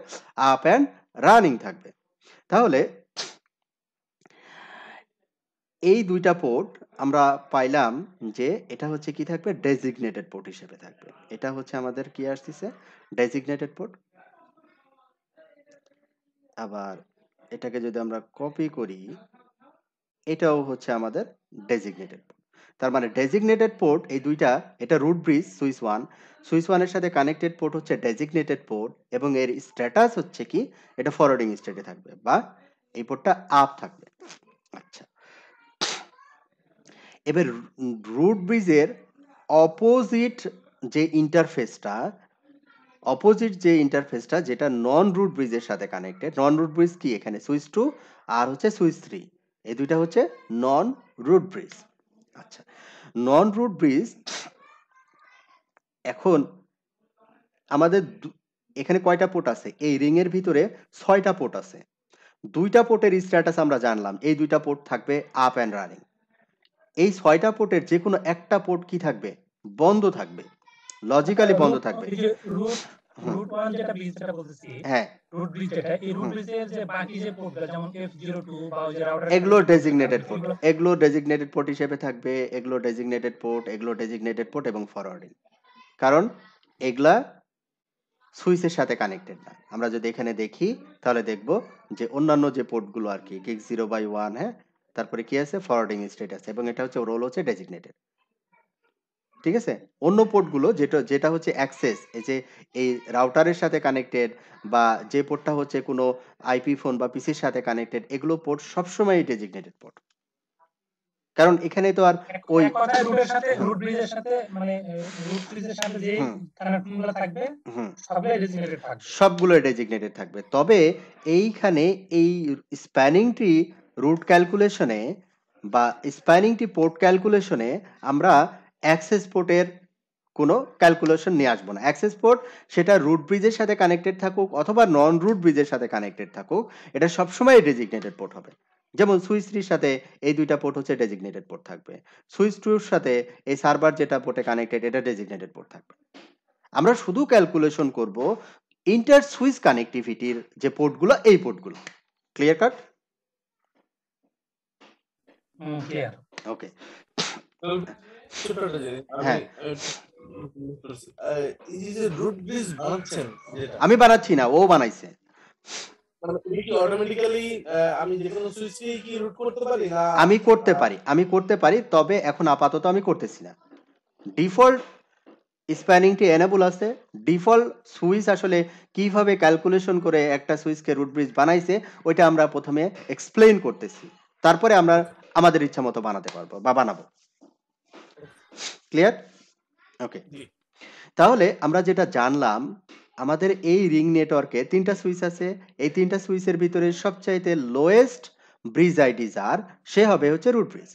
আপ অ্যান্ড রানিং থাকবে তাহলে এই দুইটা পোর্ট আমরা পাইলাম যে এটা হচ্ছে কি থাকবে ডেজিগনেটেড পোর্ট হিসেবে থাকবে এটা হচ্ছে আমাদের কি আসতেছে ডেজিগনেটেড পোর্ট আবার এটাকে যদি আমরা কপি করি এটাও হচ্ছে আমাদের ডেজিগনেটেড পোর্ট তার মানে ডেজিগনেটেড পোর্ট এই দুইটা এটা root bridge switch one switch ওয়ানের সাথে কানেক্টেড পোর্ট হচ্ছে ডেজিগনেটেড পোর্ট এবং এর স্ট্যাটাস হচ্ছে কি এটা ফরওয়ার্ডিং স্টেটে থাকবে বা এই পোর্টটা আপ থাকবে আচ্ছা এবার রুট ব্রিজের অপোজিট যে ইন্টারফেসটা অপোজিট যে ইন্টারফেসটা যেটা নন রুট ব্রিজের সাথে কানেক্টেড নন রুট ব্রিজ কি এখানে সুইচ টু আর হচ্ছে সুইচ থ্রি এই দুইটা হচ্ছে নন রুট ব্রিজ আচ্ছা নন রুট ব্রিজ এখন আমাদের এখানে কয়টা পোর্ট আছে এই রিংয়ের ভিতরে ছয়টা পোর্ট আছে দুইটা পোর্টের স্ট্যাটাস আমরা জানলাম এই দুইটা পোর্ট থাকবে আপ অ্যান্ড রানিং এই ছয়টা পোর্টের যে কোনো একটা পোর্ট কি থাকবে বন্ধ থাকবে লজিক্যালি বন্ধ থাকবে রুট ওয়ান যেটা ব্রিজ যেটা বলতেছি রুট হ্যাঁ। ব্রিজ যেটা এই রুট ব্রিজের যে বাকি যে পোর্টগুলো যেমন এফ জিরো বা ওই যে রাউটার এগুলো ডেজিগনেটেড পোর্ট এগুলো ডেজিগনেটেড পোর্ট হিসেবে থাকবে এগুলো ডেজিগনেটেড পোর্ট এগুলো ডেজিগনেটেড পোর্ট এবং ফরওয়ার্ডিং কারণ এগুলা সুইসের সাথে কানেক্টেড না আমরা যদি এখানে দেখি তাহলে দেখব যে অন্যান্য যে পোর্টগুলো আর কি গিগ জিরো বাই ওয়ান হ্যাঁ তারপরে কি আছে ফরওয়ার্ডিং স্টেটাস এবং এটা হচ্ছে রোল হচ্ছে ডেজিগনেটেড ঠিক আছে অন্য পোর্টগুলো যেটা যেটা হচ্ছে অ্যাক্সেস এই যে এই রাউটারের সাথে কানেক্টেড বা যে পোর্টটা হচ্ছে কোনো আইপি ফোন বা পিসির সাথে কানেক্টেড এগুলো পোর্ট সবসময় ডেজিগনেটেড পোর্ট কারণ এখানে তো আর ওই রুটের সাথে রুট ব্রিজের সাথে মানে রুট ব্রিজের সাথে যে কানেকশনগুলো থাকবে সবগুলো ডেজিগনেটেড থাকবে সবগুলো ডেজিগনেটেড থাকবে তবে এইখানে এই স্প্যানিং ট্রি রুট ক্যালকুলেশনে বা স্প্যানিং ট্রি পোর্ট ক্যালকুলেশনে আমরা অ্যাক্সেস পোর্টের কোনো ক্যালকুলেশন নিয়ে আসবো না অ্যাক্সেস পোর্ট সেটা রুট ব্রিজের সাথে কানেক্টেড থাকুক অথবা নন রুট ব্রিজের সাথে কানেক্টেড থাকুক এটা সবসময় ডেজিগনেটেড পোর্ট হবে যেমন সুইচ থ্রির সাথে এই দুইটা পোর্ট হচ্ছে ডেজিগনেটেড পোর্ট থাকবে সুইচ টুর সাথে এই সার্ভার যেটা পোর্টে কানেক্টেড এটা ডেজিগনেটেড পোর্ট থাকবে আমরা শুধু ক্যালকুলেশন করব ইন্টার সুইচ কানেক্টিভিটির যে পোর্টগুলো এই পোর্টগুলো ক্লিয়ার কাট ওকে হ্যাঁ। আমি বানাচ্ছি না ও বানাইছে মানে আমি করতে পারি আমি করতে পারি তবে এখন আপাতত আমি করতেছি না ডিফল্ট স্প্যানিংটি এনেবল আছে ডিফল্ট সুইচ আসলে কিভাবে ক্যালকুলেশন করে একটা সুইচকে রুট ব্রিজ বানাইছে ওইটা আমরা প্রথমে এক্সপ্লেন করতেছি তারপরে আমরা আমাদের ইচ্ছা মতো বানাতে পারবো বা বানাবো ক্লিয়ার ওকে তাহলে আমরা যেটা জানলাম আমাদের এই রিং নেটওয়ার্কে তিনটা সুইচ আছে এই তিনটা সুইচের ভিতরে সবচাইতে লোয়েস্ট ব্রিজ আইডি যার সে হবে হচ্ছে রুট ব্রিজ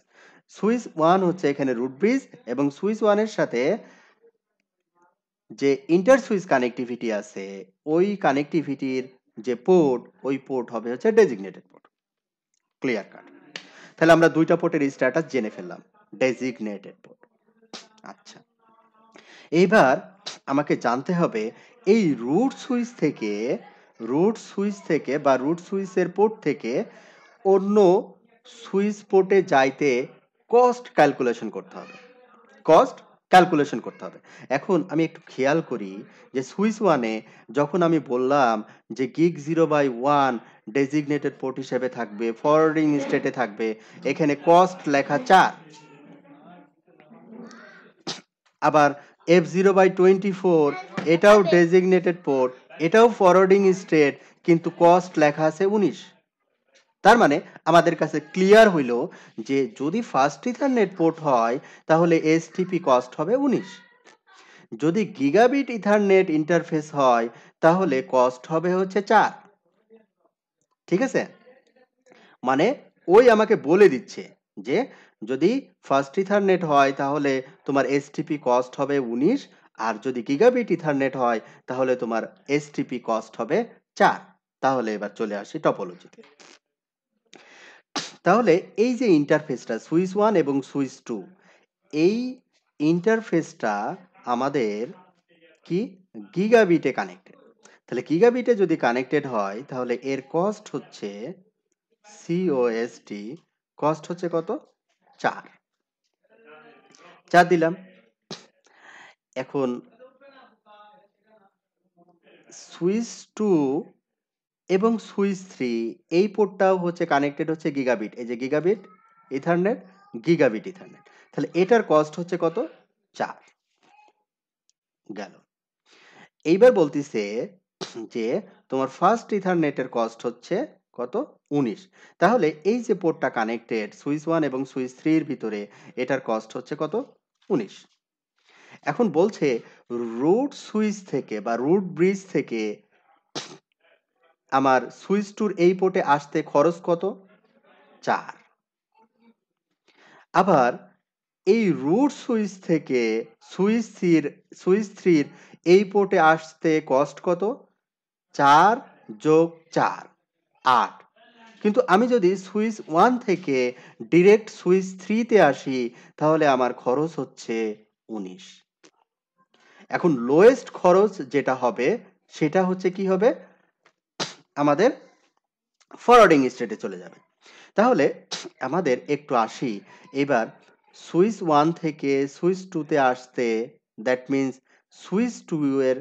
সুইচ ওয়ান হচ্ছে এখানে রুট ব্রিজ এবং সুইচ ওয়ানের সাথে যে ইন্টার সুইচ কানেক্টিভিটি আছে ওই কানেক্টিভিটির যে পোর্ট ওই পোর্ট হবে হচ্ছে ডেজিগনেটেড পোর্ট ক্লিয়ার কাট তাহলে আমরা দুইটা পোর্টের স্ট্যাটাস জেনে ফেললাম ডেজিগনেটেড পোর্ট আচ্ছা এইবার আমাকে জানতে হবে এই রুট সুইচ থেকে রুট সুইচ থেকে বা রুট সুইচের পোর্ট থেকে অন্য সুইচ পোর্টে যাইতে কস্ট ক্যালকুলেশন করতে হবে কস্ট ক্যালকুলেশন করতে হবে এখন আমি একটু খেয়াল করি যে সুইচ ওয়ানে যখন আমি বললাম যে gig zero by one designated port হিসেবে থাকবে ফরওয়ার্ডিং স্টেটে থাকবে এখানে কস্ট লেখা চার আবার F zero by twenty four এটাও ডেজিগনেটেড পোর্ট এটাও ফরওয়ার্ডিং স্টেট কিন্তু কস্ট লেখা আছে উনিশ তার মানে আমাদের কাছে ক্লিয়ার হইল যে যদি ফার্স্ট ইথারনেট পোর্ট হয় তাহলে এসটিপি কস্ট হবে উনিশ যদি গিগাবিট ইথারনেট ইন্টারফেস হয় তাহলে কস্ট হবে হচ্ছে চার ঠিক আছে মানে ওই আমাকে বলে দিচ্ছে যে যদি ফার্স্ট ইথারনেট হয় তাহলে তোমার এসটিপি কস্ট হবে উনিশ আর যদি গিগাবিট ইথারনেট হয় তাহলে তোমার এসটিপি কস্ট হবে চার তাহলে এবার চলে আসি টপোলজিতে তাহলে এই যে ইন্টারফেসটা সুইচ ওয়ান এবং সুইচ টু এই ইন্টারফেসটা আমাদের কি গিগাবিটে কানেক্টেড তাহলে গিগাবিটে যদি কানেক্টেড হয় তাহলে এর কস্ট হচ্ছে সিওএসটি কস্ট হচ্ছে কত চার চার দিলাম এখন সুইচ টু এবং সুইচ থ্রি এই পোর্টটাও হচ্ছে কানেক্টেড হচ্ছে গিগাবিট এই যে গিগাবিট ইথারনেট গিগাবিট ইথারনেট তাহলে এটার কস্ট হচ্ছে কত চার গেল এইবার বলতেছে যে তোমার ফার্স্ট ইথারনেটের কস্ট হচ্ছে কত উনিশ তাহলে এই যে পোর্টটা কানেক্টেড সুইচ ওয়ান এবং সুইচ থ্রির ভিতরে এটার কস্ট হচ্ছে কত উনিশ এখন বলছে রুট সুইচ থেকে বা রুট ব্রিজ থেকে আমার সুইচ টুর এই পোর্টে আসতে খরচ কত চার আবার এই রুট সুইচ থেকে সুইচ থ্রির সুইচ থ্রির এই পোর্টে আসতে কস্ট কত চার যোগ চার আট কিন্তু আমি যদি সুইচ ওয়ান থেকে ডিরেক্ট সুইচ থ্রিতে আসি তাহলে আমার খরচ হচ্ছে উনিশ এখন লোয়েস্ট খরচ যেটা হবে সেটা হচ্ছে কি হবে আমাদের ফরওয়ার্ডিং স্টেটে চলে যাবে তাহলে আমাদের একটু আসি এবার সুইচ ওয়ান থেকে সুইচ টুতে আসতে দ্যাট মিন্স সুইচ টু এর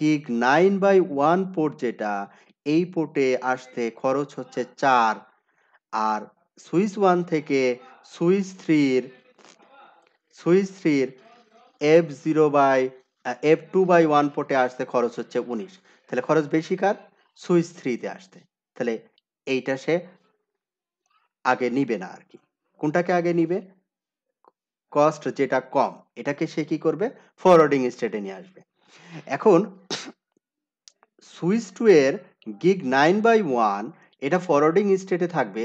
gig nine by one port যেটা এই পোর্টে আসতে খরচ হচ্ছে চার আর সুইচ ওয়ান থেকে সুইচ থ্রির সুইচ থ্রির F zero by F two by one পোর্টে আসতে খরচ হচ্ছে উনিশ তাহলে খরচ বেশি কার সুইচ থ্রিতে আসতে তাহলে এইটা সে আগে নিবে না আর কি কোনটাকে আগে নিবে কস্ট যেটা কম এটাকে সে কি করবে ফরওয়ার্ডিং স্টেটে নিয়ে আসবে এখন সুইচ টু এর গিগ নাইন বাই ওয়ান এটা ফরওয়ার্ডিং স্টেটে থাকবে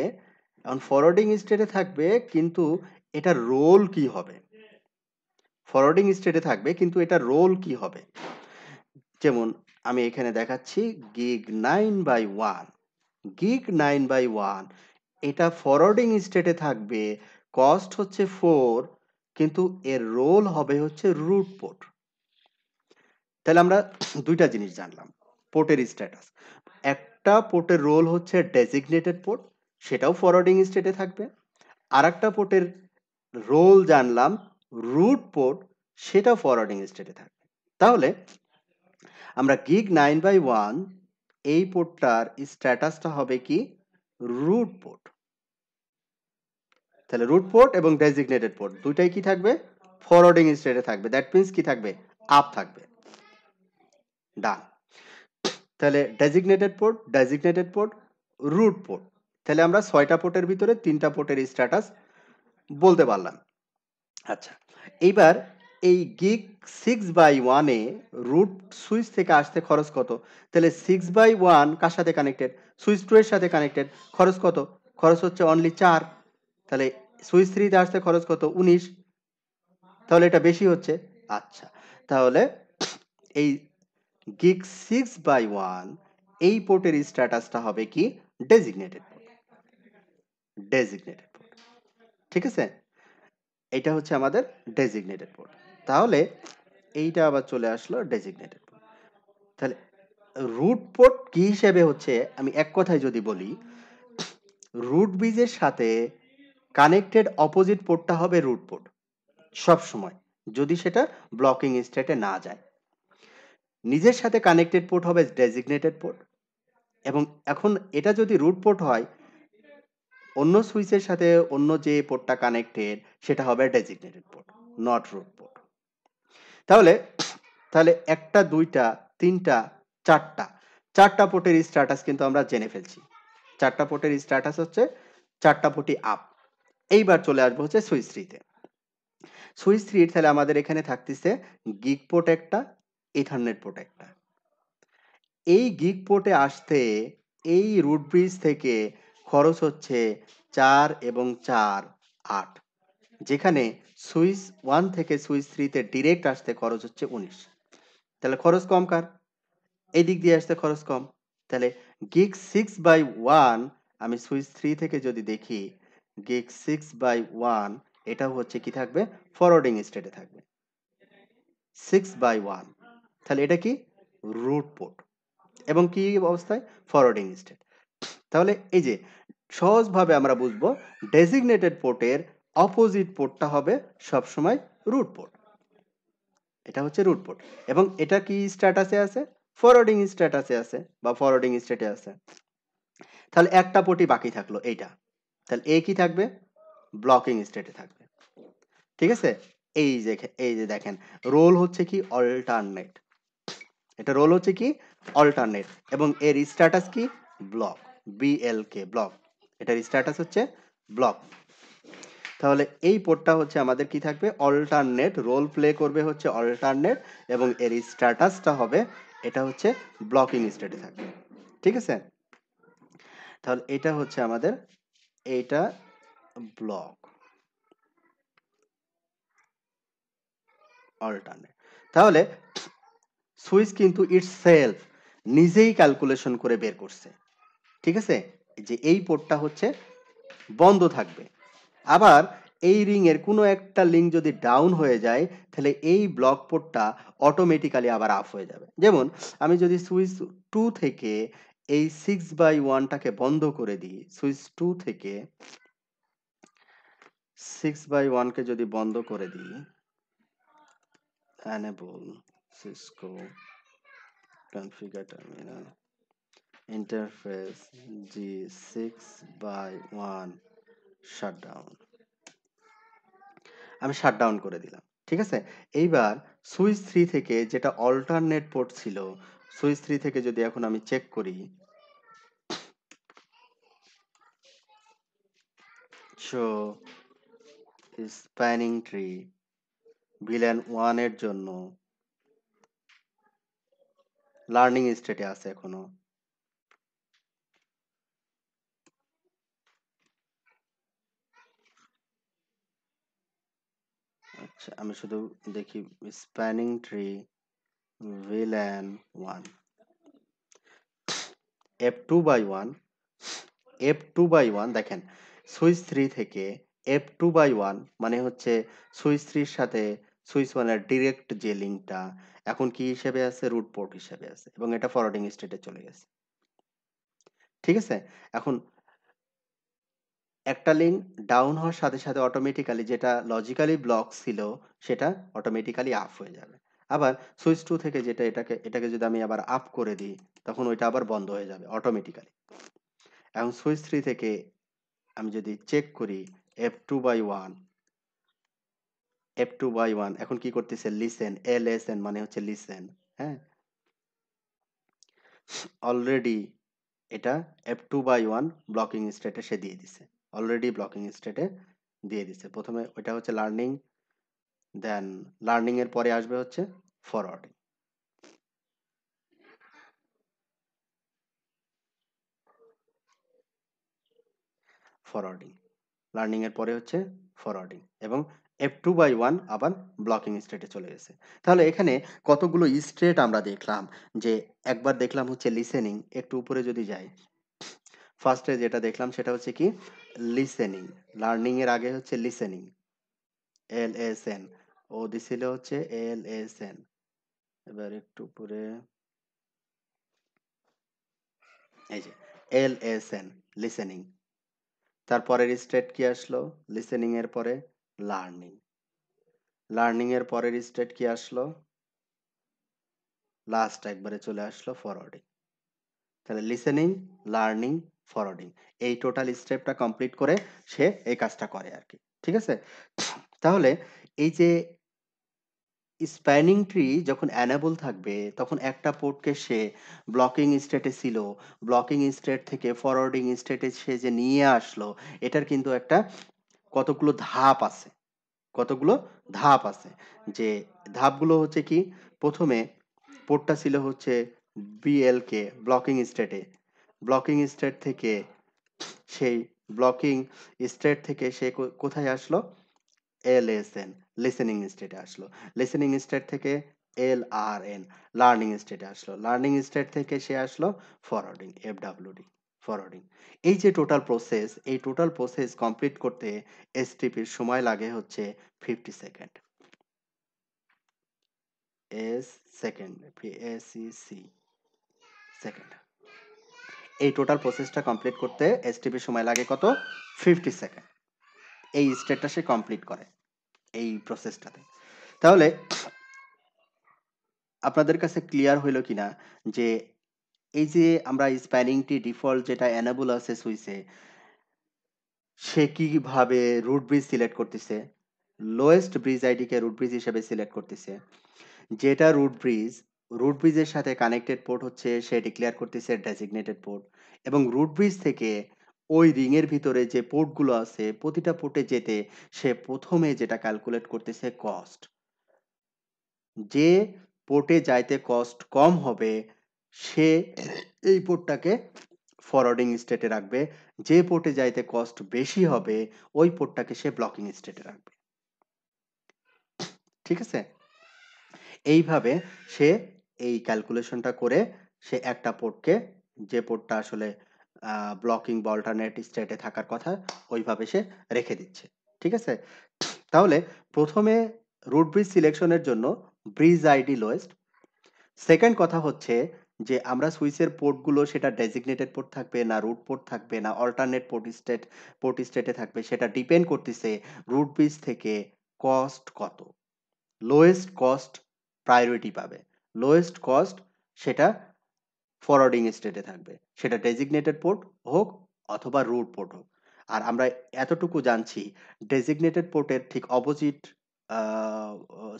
এখন ফরওয়ার্ডিং স্টেটে থাকবে কিন্তু এটা রোল কি হবে ফরওয়ার্ডিং স্টেটে থাকবে কিন্তু এটা রোল কি হবে যেমন আমি এখানে দেখাচ্ছি gig nine by one gig nine by one এটা ফরওয়ার্ডিং স্টেটে থাকবে কস্ট হচ্ছে ফোর কিন্তু এর রোল হবে হচ্ছে রুট পোর্ট তাহলে আমরা দুইটা জিনিস জানলাম পোর্টের স্ট্যাটাস একটা পোর্টের রোল হচ্ছে ডেজিগনেটেড পোর্ট সেটাও ফরওয়ার্ডিং স্টেটে থাকবে আর একটা পোর্টের রোল জানলাম রুট পোর্ট সেটা ফরওয়ার্ডিং স্টেটে থাকবে তাহলে আমরা গিগ নাইন বাই ওয়ান এই পোর্টটার স্ট্যাটাসটা হবে কি রুট পোর্ট তাহলে রুট পোর্ট এবং ডেজিগনেটেড পোর্ট দুইটাই কি থাকবে ফরওয়ার্ডিং স্টেটে থাকবে দ্যাট মিনস কি থাকবে আপ থাকবে ডান তাহলে designated port designated port root port তাহলে আমরা ছয়টা পোর্টের ভিতরে তিনটা পোর্টের স্ট্যাটাস বলতে পারলাম আচ্ছা এইবার এই গিগ সিক্স বাই ওয়ানে রুট সুইচ থেকে আসতে খরচ কত তাহলে সিক্স বাই ওয়ান কার সাথে কানেক্টেড সুইচ টু এর সাথে কানেক্টেড খরচ কত খরচ হচ্ছে অনলি চার তাহলে সুইচ থ্রিতে আসতে খরচ কত উনিশ তাহলে এটা বেশি হচ্ছে আচ্ছা তাহলে এই গিগ সিক্স বাই ওয়ান এই পোর্টের স্ট্যাটাসটা হবে কি ডেজিগনেটেড পোর্ট ডেজিগনেটেড পোর্ট ঠিক আছে এটা হচ্ছে আমাদের ডেজিগনেটেড পোর্ট তাহলে এইটা আবার চলে আসলো ডেজিগনেটেড পোর্ট তাহলে রুট পোর্ট কি হিসেবে হচ্ছে আমি এক কথায় যদি বলি রুট ব্রিজের সাথে কানেক্টেড অপোজিট পোর্টটা হবে রুট পোর্ট সব সময় যদি সেটা ব্লকিং স্টেটে না যায় নিজের সাথে কানেক্টেড পোর্ট হবে ডেজিগনেটেড পোর্ট এবং এখন এটা যদি রুট পোর্ট হয় অন্য সুইচের সাথে অন্য যে পোর্টটা কানেক্টেড সেটা হবে designated port not root port তাহলে তাহলে একটা দুইটা তিনটা চারটা চারটা পোর্টের স্ট্যাটাস কিন্তু আমরা জেনে ফেলছি চারটা পোর্টের স্ট্যাটাস হচ্ছে চারটা পোর্টই আপ এইবার চলে আসবো হচ্ছে সুইচ থ্রিতে সুইচ থ্রি তাহলে আমাদের এখানে থাকতেছে গিগ পোর্ট একটা ইথারনেট পোর্ট একটা এই গিগ পোর্টে আসতে এই রুট ব্রিজ থেকে খরচ হচ্ছে চার এবং চার আট যেখানে সুইস ওয়ান থেকে সুইস থ্রিতে ডিরেক্ট আসতে খরচ হচ্ছে উনিশ তাহলে খরচ কম কার এই দিক দিয়ে আসতে খরচ কম তাহলে গিগ সিক্স বাই ওয়ান আমি সুইস থ্রি থেকে যদি দেখি গিগ সিক্স বাই ওয়ান এটাও হচ্ছে কি থাকবে ফরওয়ার্ডিং স্টেটে থাকবে সিক্স বাই ওয়ান তাহলে এটা কি রুট পোর্ট এবং কি অবস্থায় ফরওয়ার্ডিং স্টেট তাহলে এই যে সহজভাবে আমরা বুঝবো ডেজিগনেটেড পোর্টের অপোজিট পোর্টটা হবে সবসময় রুট পোর্ট এটা হচ্ছে রুট পোর্ট এবং এটা কি স্ট্যাটাসে আছে ফরওয়ার্ডিং স্ট্যাটাসে আছে বা ফরওয়ার্ডিং স্টেটে আছে তাহলে একটা পোর্টই বাকি থাকলো এইটা তাহলে এ কি থাকবে ব্লকিং স্টেটে থাকবে ঠিক আছে এই যে এই যে দেখেন রোল হচ্ছে কি অল্টারনেট এটা রোল হচ্ছে কি অল্টারনেট এবং এর স্ট্যাটাস কি ব্লক বিএলকে ব্লক এটার স্ট্যাটাস হচ্ছে ব্লক তাহলে এই পোর্টটা হচ্ছে আমাদের কি থাকবে অল্টারনেট রোল প্লে করবে হচ্ছে অল্টারনেট এবং এর স্ট্যাটাসটা হবে এটা হচ্ছে ব্লকিং স্টেটে থাকবে ঠিক আছে তাহলে এটা হচ্ছে আমাদের এইটা ব্লক অল্টারনেট তাহলে সুইস কিন্তু ইটস সেলফ নিজেই ক্যালকুলেশন করে বের করছে ঠিক আছে যে এই পোর্টটা হচ্ছে বন্ধ থাকবে আবার এই রিংয়ের কোনো একটা লিঙ্ক যদি ডাউন হয়ে যায় তাহলে এই ব্লক পোর্টটা অটোমেটিক্যালি আবার আপ হয়ে যাবে যেমন আমি যদি সুইচ টু থেকে এই সিক্স বাই ওয়ানটাকে বন্ধ করে দিই সুইচ টু থেকে সিক্স বাই ওয়ানকে যদি বন্ধ করে দিই enable cisco configure terminal interface g6 by 1 shutdown আমি শাটডাউন করে দিলাম ঠিক আছে এইবার সুইচ থ্রি থেকে যেটা অল্টারনেট পোর্ট ছিল সুইচ থ্রি থেকে যদি এখন আমি চেক করি শো স্প্যানিং ট্রি ভিলেন ওয়ানের জন্য লার্নিং স্টেটে আছে এখনো আচ্ছা আমি শুধু দেখি spanning tree VLAN one F two by one F two by one দেখেন সুইচ থ্রি থেকে এফ টু বাই ওয়ান মানে হচ্ছে সুইচ থ্রির সাথে সুইস মানে ডিরেক্ট যে লিঙ্কটা এখন কি হিসেবে আছে রুট পোর্ট হিসেবে আছে এবং এটা ফরওয়ার্ডিং স্টেটে চলে গেছে ঠিক আছে এখন একটা লিঙ্ক ডাউন হওয়ার সাথে সাথে অটোমেটিক্যালি যেটা লজিক্যালি ব্লক ছিল সেটা অটোমেটিক্যালি আপ হয়ে যাবে আবার সুইচ টু থেকে যেটা এটাকে এটাকে যদি আমি আবার আপ করে দিই তখন ওইটা আবার বন্ধ হয়ে যাবে অটোমেটিক্যালি এখন সুইচ থ্রি থেকে আমি যদি চেক করি F two by one F two by one এখন কি করতেছে লিসেন এল এস এন মানে হচ্ছে লিসেন হ্যাঁ অলরেডি এটা F two by one blocking স্টেটে সে দিয়ে দিছে অলরেডি ব্লকিং স্টেটে দিয়ে দিছে প্রথমে ওইটা হচ্ছে লার্নিং দেন লার্নিংয়ের পরে আসবে হচ্ছে ফরওয়ার্ডিং ফরওয়ার্ডিং লার্নিংয়ের পরে হচ্ছে ফরওয়ার্ডিং এবং এফ টু বাই ওয়ান আবার ব্লকিং স্টেটে চলে গেছে তাহলে এখানে কতগুলো স্টেট আমরা দেখলাম যে একবার দেখলাম হচ্ছে লিসেনিং একটু উপরে যদি যাই ফার্স্টে যেটা দেখলাম সেটা হচ্ছে কি লিসেনিং লার্নিংয়ের আগে হচ্ছে লিসেনিং এল এস এন ও দিছিল হচ্ছে এল এস এন এবার একটু উপরে এই যে এল এস এন লিসেনিং তারপরের স্টেট কি আসলো লিসেনিং এর পরে লার্নিং লার্নিং এর পরের স্টেট কি আসলো লাস্ট একবারে চলে আসলো ফরওয়ার্ডিং তাহলে লিসেনিং লার্নিং ফরওয়ার্ডিং এই টোটাল স্টেপটা কমপ্লিট করে সে এই কাজটা করে আর কি ঠিক আছে তাহলে এই যে স্প্যানিং ট্রি যখন অ্যানাবল থাকবে তখন একটা পোর্টকে সে ব্লকিং স্টেটে ছিল ব্লকিং স্টেট থেকে ফরওয়ার্ডিং স্টেটে সে যে নিয়ে আসলো এটার কিন্তু একটা কতগুলো ধাপ আছে কতগুলো ধাপ আছে যে ধাপগুলো হচ্ছে কি প্রথমে পোর্টটা ছিল হচ্ছে বিএলকে ব্লকিং স্টেটে ব্লকিং স্টেট থেকে সেই ব্লকিং স্টেট থেকে সে কোথায় আসলো এল এস এন লিসেনিং স্টেটে আসলো লিসেনিং স্টেট থেকে এল আর এন লার্নিং স্টেটে আসলো লার্নিং স্টেট থেকে সে আসলো ফরওয়ার্ডিং এফ ডাব্লিউডি ফরওয়ার্ডিং এই যে টোটাল প্রসেস এই টোটাল প্রসেস কমপ্লিট করতে এসটিপির সময় লাগে হচ্ছে fifty second S second P C second এই টোটাল প্রসেসটা কমপ্লিট করতে এসটিপির সময় লাগে কত ফিফটি সেকেন্ড এই স্টেটটা সে কমপ্লিট করে এই প্রসেসটাতে তাহলে আপনাদের কাছে ক্লিয়ার হইল কিনা যে এই যে আমরা স্প্যানিংটি ডিফল্ট যেটা অ্যানাবল আছে সুইসে সে কীভাবে রুট ব্রিজ সিলেক্ট করতেছে লোয়েস্ট ব্রিজ আইডিকে রুট ব্রিজ হিসেবে সিলেক্ট করতেছে যেটা রুট ব্রিজ রুট ব্রিজের সাথে কানেক্টেড পোর্ট হচ্ছে সে ডিক্লেয়ার করতেছে ডেজিগনেটেড পোর্ট এবং রুট ব্রিজ থেকে ওই রিংয়ের ভিতরে যে পোর্টগুলো আছে প্রতিটা পোর্টে যেতে সে প্রথমে যেটা ক্যালকুলেট করতেছে কস্ট যে পোর্টে যাইতে কস্ট কম হবে সে এই পোর্টটাকে ফরওয়ার্ডিং স্টেটে রাখবে যে পোর্টে যাইতে কস্ট বেশি হবে ওই পোর্টটাকে সে ব্লকিং স্টেটে রাখবে ঠিক আছে এইভাবে সে এই ক্যালকুলেশনটা করে সে একটা পোর্টকে যে পোর্টটা আসলে ব্লকিং বা অল্টারনেট স্টেটে থাকার কথা ওইভাবে সে রেখে দিচ্ছে ঠিক আছে তাহলে প্রথমে রুট ব্রিজ সিলেকশনের জন্য ব্রিজ আইডি লোয়েস্ট সেকেন্ড কথা হচ্ছে যে আমরা সুইসের পোর্টগুলো সেটা ডেজিগনেটেড পোর্ট থাকবে না রুট পোর্ট থাকবে না অল্টারনেট পোর্ট স্টেট পোর্ট স্টেটে থাকবে সেটা ডিপেন্ড করতেছে রুট বিজ থেকে কস্ট কত লোয়েস্ট কস্ট প্রায়োরিটি পাবে লোয়েস্ট কস্ট সেটা ফরওয়ার্ডিং স্টেটে থাকবে সেটা ডেজিগনেটেড পোর্ট হোক অথবা রুট পোর্ট হোক আর আমরা এতটুকু জানছি ডেজিগনেটেড পোর্টের ঠিক অপোজিট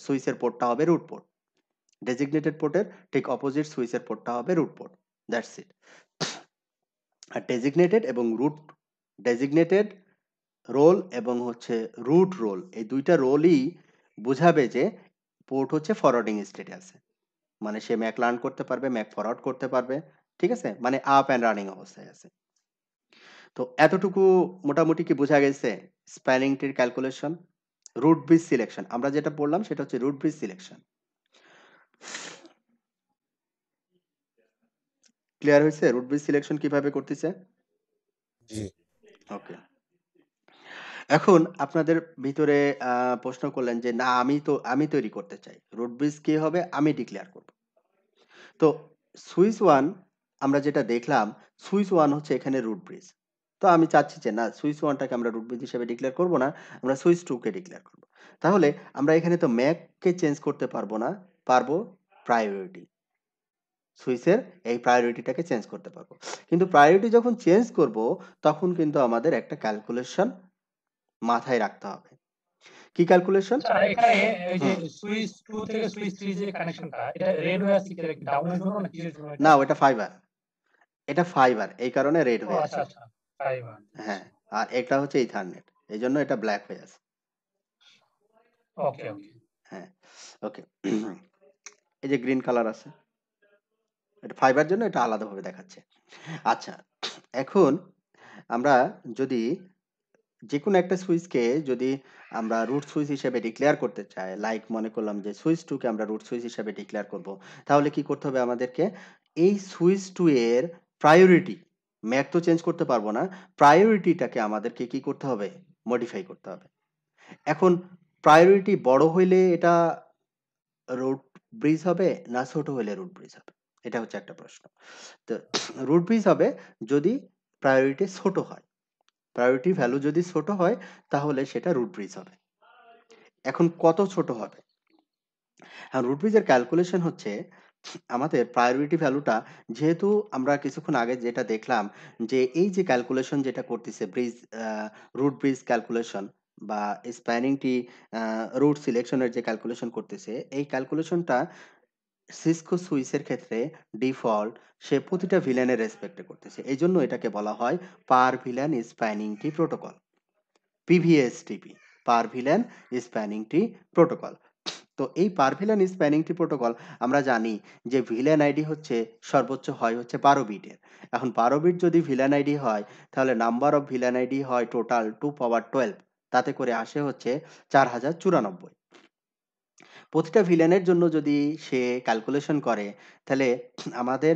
সুইসের পোর্টটা হবে রুট পোর্ট ডেজিগনেটেড পোর্টের ঠিক অপোজিট সুইচের পোর্টটা হবে রুট পোর্ট দ্যাটস ইট আর ডেজিগনেটেড এবং রুট ডেজিগনেটেড রোল এবং হচ্ছে রুট রোল এই দুইটা রোলই বুঝাবে যে পোর্ট হচ্ছে ফরওয়ার্ডিং স্টেটে আছে মানে সে ম্যাক লার্ন করতে পারবে ম্যাক ফরওয়ার্ড করতে পারবে ঠিক আছে মানে আপ অ্যান্ড রানিং অবস্থায় আছে তো এতটুকু মোটামুটি কি বোঝা গেছে স্প্যানিংটির ক্যালকুলেশন রুট ব্রিজ সিলেকশন আমরা যেটা বললাম সেটা হচ্ছে রুট ব্রিজ সিলেকশন ক্লিয়ার হয়েছে রুট বেস সিলেকশন কিভাবে করতেছে জি ওকে এখন আপনাদের ভিতরে প্রশ্ন করলেন যে না আমি তো আমি তৈরি করতে চাই রুট বেস কি হবে আমি ডিক্লেয়ার করব তো সুইচ ওয়ান আমরা যেটা দেখলাম সুইচ ওয়ান হচ্ছে এখানে রুট ব্রিজ তো আমি চাচ্ছি যে না সুইচ ওয়ানটাকে আমরা রুট ব্রিজ হিসেবে ডিক্লেয়ার করব না আমরা সুইচ টুকে ডিক্লেয়ার করব তাহলে আমরা এখানে তো ম্যাককে চেঞ্জ করতে পারবো না পারবো প্রায়োরিটি সুইসের এই প্রায়োরিটিটাকে চেঞ্জ করতে পারবো কিন্তু প্রায়োরিটি যখন চেঞ্জ করব তখন কিন্তু আমাদের একটা ক্যালকুলেশন মাথায় রাখতে হবে কি আচ্ছা, ক্যালকুলেশন না ওটা ফাইবার এটা ফাইবার এই কারণে রেড হয়ে আছে আচ্ছা, আচ্ছা, হ্যাঁ আর এটা হচ্ছে ইথারনেট এই জন্য এটা ব্ল্যাক হয়ে আছে ওকে ওকে হ্যাঁ ওকে এই যে গ্রিন কালার আছে এটা ফাইবার জন্য এটা আলাদাভাবে দেখাচ্ছে আচ্ছা এখন আমরা যদি যে কোনো একটা সুইচকে যদি আমরা রুট সুইচ হিসেবে ডিক্লেয়ার করতে চাই লাইক মনে করলাম যে সুইচ টুকে আমরা রুট সুইচ হিসেবে ডিক্লেয়ার করব তাহলে কি করতে হবে আমাদেরকে এই সুইচ টু এর প্রায়োরিটি ম্যাক তো চেঞ্জ করতে পারবো না প্রায়োরিটিটাকে আমাদেরকে কি করতে হবে মডিফাই করতে হবে এখন প্রায়োরিটি বড় হইলে এটা রুট ব্রিজ হবে না ছোট হলে রুট ব্রিজ হবে এটা হচ্ছে একটা প্রশ্ন তো রুট <clears throat> ব্রিজ হবে যদি প্রায়োরিটি ছোট হয় প্রায়োরিটি ভ্যালু যদি ছোট হয় তাহলে সেটা রুট ব্রিজ হবে এখন কত ছোট হবে রুট ব্রিজের ক্যালকুলেশন হচ্ছে আমাদের প্রায়োরিটি ভ্যালুটা যেহেতু আমরা কিছুক্ষণ আগে যেটা দেখলাম যে এই যে ক্যালকুলেশন যেটা করতেছে ব্রিজ রুট ব্রিজ ক্যালকুলেশন বা স্প্যানিং ট্রি রুট সিলেকশনের যে ক্যালকুলেশন করতেছে এই ক্যালকুলেশনটা সিসকো সুইসের ক্ষেত্রে ডিফল্ট সে প্রতিটা ভিলেনের রেসপেক্টে করতেছে এই জন্য এটাকে বলা হয় per VLAN spanning protocol PVSTP per VLAN spanning tree protocol তো এই পার ভিলেন স্প্যানিং প্রোটোকল আমরা জানি যে ভিলেন আইডি হচ্ছে সর্বোচ্চ হয় হচ্ছে বারো বিটের এখন বারো বিট যদি ভিলেন আইডি হয় তাহলে নাম্বার অফ ভিলেন আইডি হয় টোটাল টু পাওয়ার টুয়েলভ তাতে করে আসে হচ্ছে চার হাজার চুরানব্বই প্রতিটা ভিলেনের জন্য যদি সে ক্যালকুলেশন করে তাহলে আমাদের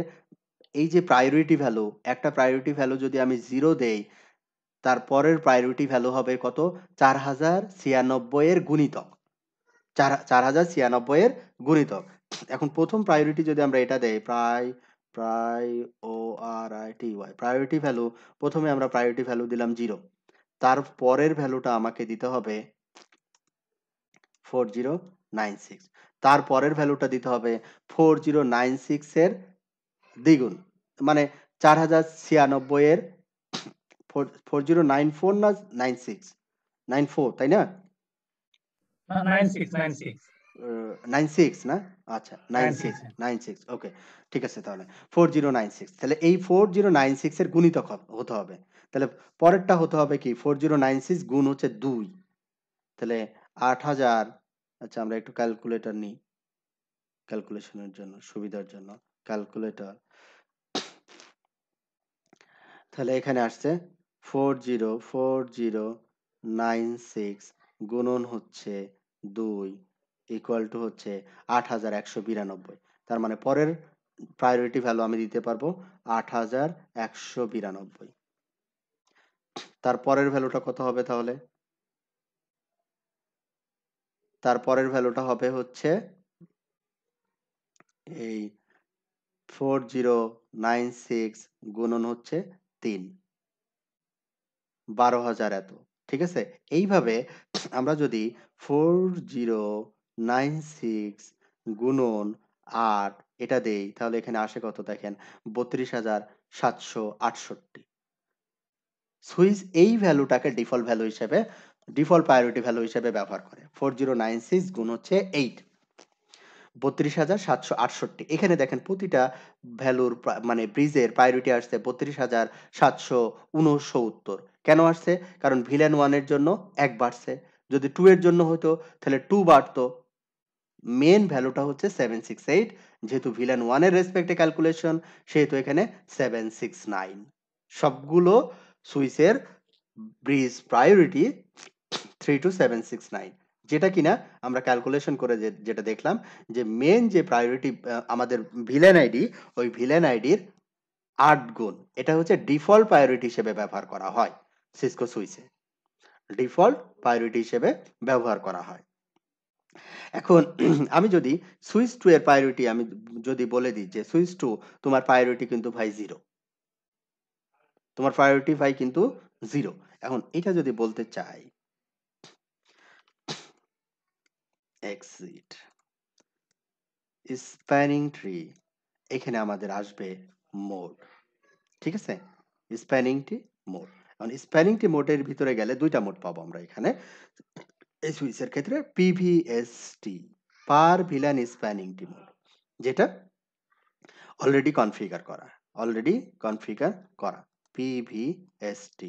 এই যে প্রায়োরিটি ভ্যালু একটা প্রায়োরিটি ভ্যালু যদি আমি জিরো দেই তার প্রায়োরিটি ভ্যালু হবে কত চার হাজার ছিয়ানব্বইয়ের গুণিতক চার চার হাজার ছিয়ানব্বইয়ের গুণিতক এখন প্রথম প্রায়োরিটি যদি আমরা এটা দেই প্রায় প্রায় ও R I T Y priority value প্রথমে আমরা প্রায়োরিটি ভ্যালু দিলাম জিরো তার পরের ভ্যালুটা আমাকে দিতে হবে ফোর জিরো নাইন সিক্স তার পরের ভ্যালুটা দিতে হবে ফোর জিরো নাইন সিক্সের দ্বিগুণ মানে চার হাজার ছিয়ানব্বইয়ের four four zero nine four না নাইন সিক্স নাইন ফোর তাই না হ্যাঁ, আচ্ছা ঠিক আছে তাহলে ফোর জিরো নাইন সিক্স তাহলে এই ফোর জিরো নাইন সিক্স এর গুণিতক হতে হবে তাহলে পরেরটা হতে হবে কি ফোর জিরো নাইন সিক্স গুণ হচ্ছে দুই তাহলে আট হাজার আচ্ছা আমরা একটু ক্যালকুলেটর নিই ক্যালকুলেশনের জন্য সুবিধার জন্য ক্যালকুলেটর তাহলে এখানে আসছে four zero four zero nine six গুণন হচ্ছে দুই ইকুয়াল টু হচ্ছে আট হাজার একশো বিরানব্বই তার মানে পরের প্রায়োরিটি ভ্যালু আমি দিতে পারবো আট হাজার একশো বিরানব্বই তার পরের ভ্যালুটা কত হবে তাহলে তার পরের ভ্যালুটা হবে হচ্ছে এই ফোর জিরো নাইন সিক্স গুণন হচ্ছে তিন বারো হাজার এত ঠিক আছে এইভাবে আমরা যদি ফোর জিরো নাইন সিক্স গুণন আট এটা দেই তাহলে এখানে আসে কত দেখেন বত্রিশ হাজার সাতশো আটষট্টি সুইস এই ভ্যালুটাকে ডিফল্ট ভ্যালু হিসেবে ডিফল্ট প্রায়োরিটি ভ্যালু হিসেবে ব্যবহার করে ফোর জিরো নাইন সিক্স গুণ হচ্ছে এইট বত্রিশ হাজার সাতশো আটষট্টি এখানে দেখেন প্রতিটা ভ্যালুর মানে ব্রিজের প্রায়োরিটি আসছে বত্রিশ হাজার সাতশো কেন আসছে কারণ ভিলেন ওয়ানের জন্য এক বাড়ছে যদি টু এর জন্য হতো তাহলে টু বাড়তো মেন ভ্যালুটা হচ্ছে সেভেন সিক্স এইট যেহেতু ভিলেন ওয়ানের রেসপেক্টে ক্যালকুলেশন সেহেতু এখানে সেভেন সিক্স নাইন সবগুলো সুইসের bridge priority three two seven six nine যেটা কিনা আমরা ক্যালকুলেশন করে যেটা দেখলাম যে মেন যে প্রায়োরিটি আমাদের ভিলেন আইডি ওই ভিলেন আইডির আট গুণ এটা হচ্ছে ডিফল্ট প্রায়োরিটি হিসেবে ব্যবহার করা হয় সিসকো সুইসে ডিফল্ট প্রায়োরিটি হিসেবে ব্যবহার করা হয় এখন <clears throat> আমি যদি সুইচ টু এর প্রায়োরিটি আমি যদি বলে দিই যে সুইচ টু তোমার প্রায়োরিটি কিন্তু ভাই জিরো তোমার প্রায়োরিটি ভাই কিন্তু জিরো এখন এটা যদি বলতে চাই এক্সিট স্প্যানিং ট্রি এখানে আমাদের আসবে মোড ঠিক আছে স্প্যানিং ট্রি মোড এখন স্প্যানিং ট্রি মোডের ভিতরে গেলে দুইটা মোড পাবো আমরা এখানে এই সুইচের ক্ষেত্রে PVST per VLAN spanning tree mode যেটা অলরেডি কনফিগার করা অলরেডি কনফিগার করা PVST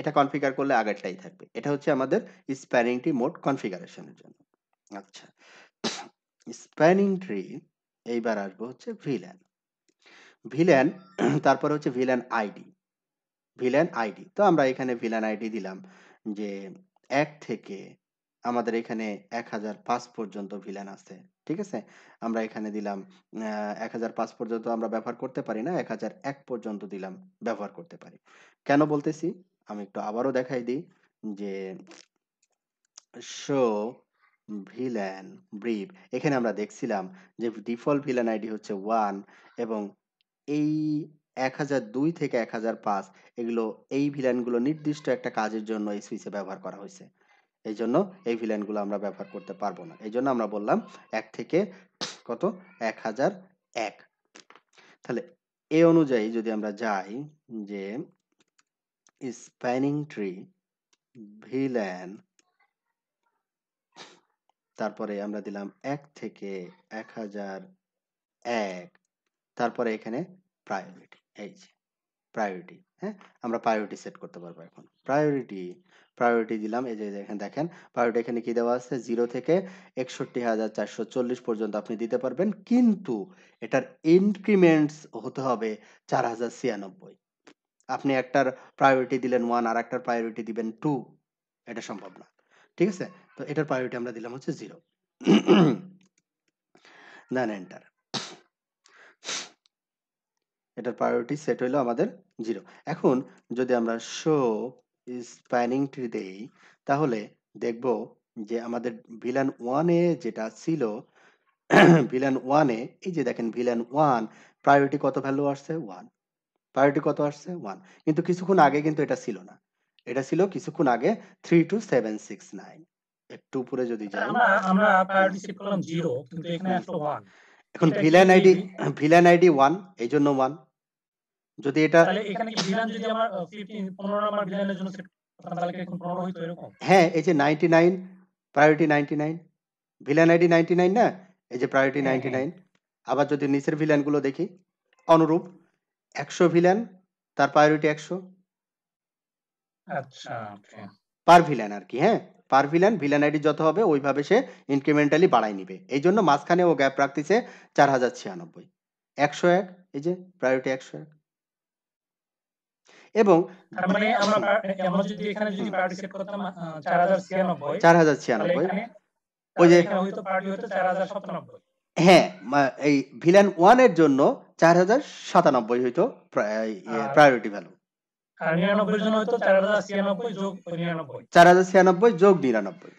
এটা কনফিগার করলে আগেরটাই থাকবে এটা হচ্ছে আমাদের স্প্যানিং ট্রি মোড কনফিগারেশনের জন্য আচ্ছা স্প্যানিং ট্রি এইবার আসবে হচ্ছে ভিলেন ভিলেন তারপর হচ্ছে ভিলেন আইডি ভিলেন আইডি তো আমরা এখানে ভিলেন আইডি দিলাম যে এক থেকে আমাদের এখানে এক হাজার পাঁচ পর্যন্ত ভিলেন আছে ঠিক আছে আমরা এখানে দিলাম এক হাজার পাঁচ পর্যন্ত আমরা ব্যবহার করতে পারি না এক হাজার এক পর্যন্ত দিলাম ব্যবহার করতে পারি কেন বলতেছি আমি একটু আবারও দেখাই দিই যে শো ভিলেন ব্রিফ এখানে আমরা দেখছিলাম যে ডিফল্ট ভিলেন আইডি হচ্ছে ওয়ান এবং এই এক হাজার দুই থেকে এক হাজার পাঁচ এগুলো এই ভিলেনগুলো নির্দিষ্ট একটা কাজের জন্য এই সুইচে ব্যবহার করা হয়েছে এই জন্য এই ভিলাইনগুলো আমরা ব্যবহার করতে পারবো না এই জন্য আমরা বললাম এক থেকে কত এক হাজার এক তাহলে এ অনুযায়ী যদি আমরা যাই যে স্প্যানিং ট্রি ভিলেন তারপরে আমরা দিলাম এক থেকে এক হাজার এক তারপরে এখানে প্রায়োরিটি এই যে প্রায়োরিটি হ্যাঁ আমরা প্রায়োরিটি সেট করতে পারবো এখন প্রায়োরিটি প্রায়োরিটি দিলাম এই যে এখানে দেখেন প্রায়োরিটি এখানে কি দেওয়া আছে জিরো থেকে একষট্টি হাজার চারশো চল্লিশ পর্যন্ত আপনি দিতে পারবেন কিন্তু এটার ইনক্রিমেন্টস হতে হবে চার হাজার ছিয়ানব্বই আপনি একটার প্রায়োরিটি দিলেন ওয়ান আর একটার প্রায়োরিটি দিবেন টু এটা সম্ভব না ঠিক আছে তো এটার প্রায়োরিটি আমরা দিলাম হচ্ছে জিরো দেন এন্টার এটার প্রায়োরিটি সেট হইলো আমাদের জিরো এখন যদি আমরা শো স্প্যানিং ট্রি দেই তাহলে দেখব যে আমাদের ভিলান ওয়ানে যেটা ছিল ভিলান <clears throat> ওয়ানে এই যে দেখেন ভিলান ওয়ান প্রায়োরিটি কত ভ্যালু আসছে ওয়ান প্রায়োরিটি কত আসছে ওয়ান কিন্তু কিছুক্ষণ আগে কিন্তু এটা ছিল না এটা ছিল কিছুক্ষণ আগে three two seven six nine একটু উপরে যদি আচ্ছা, যাই আমরা জিরো কিন্তু এখানে এখন VLAN ID VLAN ID one এই জন্য ওয়ান যদি এটা হ্যাঁ এই যে ninety nine priority nine VLAN ID nine না এই যে প্রায়োরিটি হ্যাঁ, হ্যাঁ। নাইন আবার যদি নিচের ভিলান দেখি অনুরূপ একশো ভিলান তার প্রায়োরিটি একশো আচ্ছা পার ভিলান আর কি হ্যাঁ পার ভিলান ভিলান আইডি যত হবে ওইভাবে সে ইনক্রিমেন্টালি বাড়াই নিবে এই জন্য মাঝখানে ও গ্যাপ রাখতেছে চার হাজার ছিয়ানব্বই একশো এক এই যে প্রায়োরিটি একশো এক এবং তার মানে আমরা ওই যে হ্যাঁ এই ভিলেন ওয়ান এর জন্য চার হাজার সাতানব্বই হইতো প্রায়োরিটি ভ্যালু চার হাজার ছিয়ানব্বই যোগ নিরানব্বই 4096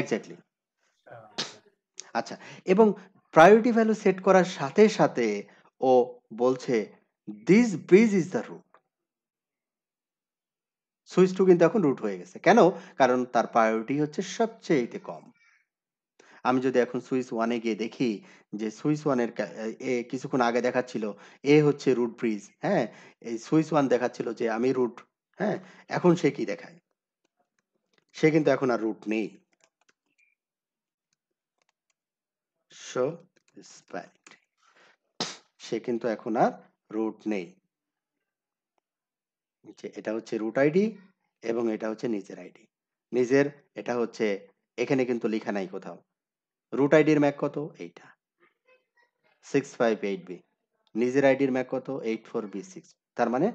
এক্স্যাক্টলি আচ্ছা।, আচ্ছা এবং প্রায়োরিটি ভ্যালু সেট করার সাথে সাথে ও বলছে this bridge is the root switch too কিন্তু এখন রুট হয়ে গেছে কেন কারণ তার প্রায়োরিটি হচ্ছে সবচেয়ে কম আমি যদি এখন সুইচ ওয়ানে গিয়ে দেখি যে সুইচ ওয়ানের এ কিছুক্ষণ আগে দেখাচ্ছিল এ হচ্ছে রুট ব্রিজ হ্যাঁ এই সুইচ ওয়ান দেখাচ্ছিল যে আমি রুট হ্যাঁ এখন সে কি দেখায় সে কিন্তু এখন আর রুট নেই সো সে কিন্তু এখন আর রুট নেই নিচে এটা হচ্ছে রুট আইডি এবং এটা হচ্ছে নিজের আইডি নিজের এটা হচ্ছে এখানে কিন্তু লেখা নাই কোথাও রুট আইডির ম্যাক কত এইটা সিক্স ফাইভ এইট বি নিজের আইডির ম্যাক কত এইট ফোর বি সিক্স তার মানে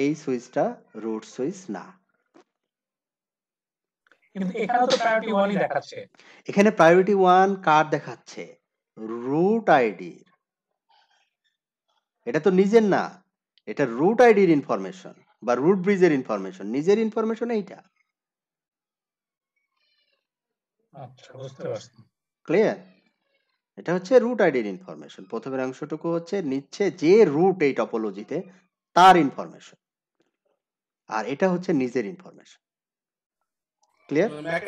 এই সুইচটা রুট সুইচ না এখানে প্রায়োরিটি ওয়ান কার দেখাচ্ছে রুট আইডির এটা তো নিজের না এটা রুট আইডির ইনফরমেশন বা রুট ব্রিজের ইনফরমেশন নিজের ইনফরমেশন এইটা ক্লিয়ার আচ্ছা, এটা হচ্ছে রুট আইডির ইনফরমেশন প্রথমের অংশটুকু হচ্ছে নিচ্ছে যে রুট এই টপোলজিতে তার ইনফরমেশন আর এটা হচ্ছে নিজের ইনফরমেশন হ্যাঁ,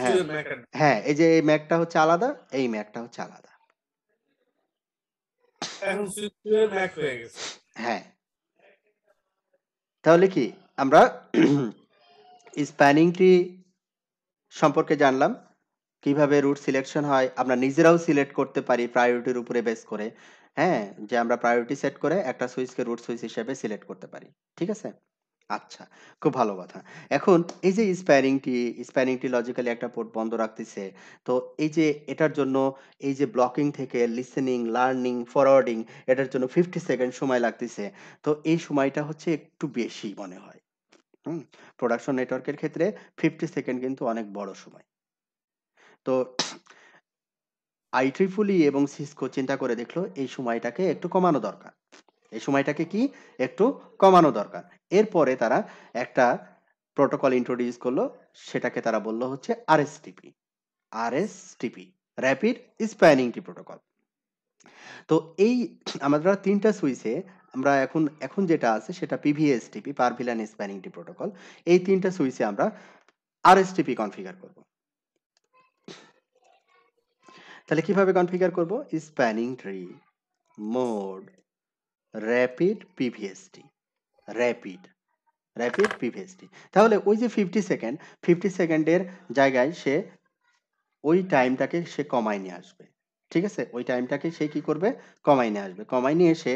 হ্যাঁ।, হ্যাঁ এই যে এই ম্যাকটা হচ্ছে আলাদা এই ম্যাকটা হচ্ছে আলাদা হ্যাঁ তাহলে কি আমরা স্প্যানিং <clears throat> ট্রি সম্পর্কে জানলাম কিভাবে রুট সিলেকশন হয় আমরা নিজেরাও সিলেক্ট করতে পারি প্রায়োরিটির উপরে বেস করে হ্যাঁ যে আমরা প্রায়োরিটি সেট করে একটা সুইচকে রুট সুইচ হিসেবে সিলেক্ট করতে পারি ঠিক আছে আচ্ছা খুব ভালো কথা। এখন এই যে spanning tree, spanning tree logically একটা পোর্ট বন্ধ রাখতেছে। তো এই যে এটার জন্য এই যে ব্লকিং থেকে লিসেনিং, লার্নিং, ফরওয়ার্ডিং এটার জন্য 50 সেকেন্ড সময় লাগতেছে। তো এই সময়টা হচ্ছে একটু বেশি মনে হয়। হুম? প্রোডাকশন নেটওয়ার্কের ক্ষেত্রে 50 সেকেন্ড কিন্তু অনেক বড় সময়। তো IEEE এবং সিসকো চিন্তা করে দেখলো এই সময়টাকে একটু কমানো দরকার। এই সময়টাকে কি? একটু কমানো দরকার। এরপরে তারা একটা প্রোটোকল ইন্ট্রোডিউস করলো সেটাকে তারা বললো হচ্ছে RSTP RSTP rapid spanning tree protocol তো এই আমাদের তিনটা সুইচে আমরা এখন এখন যেটা আছে সেটা পিভিএসটিপি পারভিলান স্প্যানিং টি প্রোটোকল এই তিনটা সুইচে আমরা আরএসটিপি কনফিগার করব তাহলে কিভাবে কনফিগার করব spanning tree mode rapid PVST rapid rapid PVST তাহলে ওই যে ফিফটি সেকেন্ড ফিফটি সেকেন্ডের জায়গায় সে ওই টাইমটাকে সে কমায় নিয়ে আসবে ঠিক আছে ওই টাইমটাকে সে কি করবে কমায় নিয়ে আসবে কমায় নিয়ে সে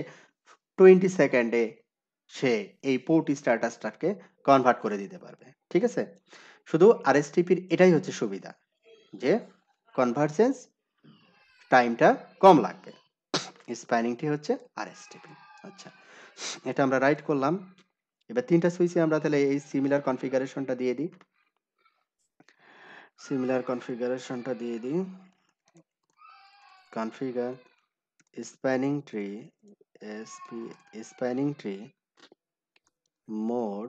টোয়েন্টি সেকেন্ডে সে এই পোর্ট স্ট্যাটাসটাকে কনভার্ট করে দিতে পারবে ঠিক আছে শুধু আরএসটিপির এটাই হচ্ছে সুবিধা যে কনভার্সেন্স টাইমটা কম লাগবে স্প্যানিংটি হচ্ছে আরএসটিপি আচ্ছা এটা আমরা রাইট করলাম এবার তিনটা সুইচে আমরা তাহলে এই সিমিলার কনফিগারেশনটা দিয়ে দিই সিমিলার কনফিগারেশনটা দিয়ে দিই configure spanning tree SP spanning tree mode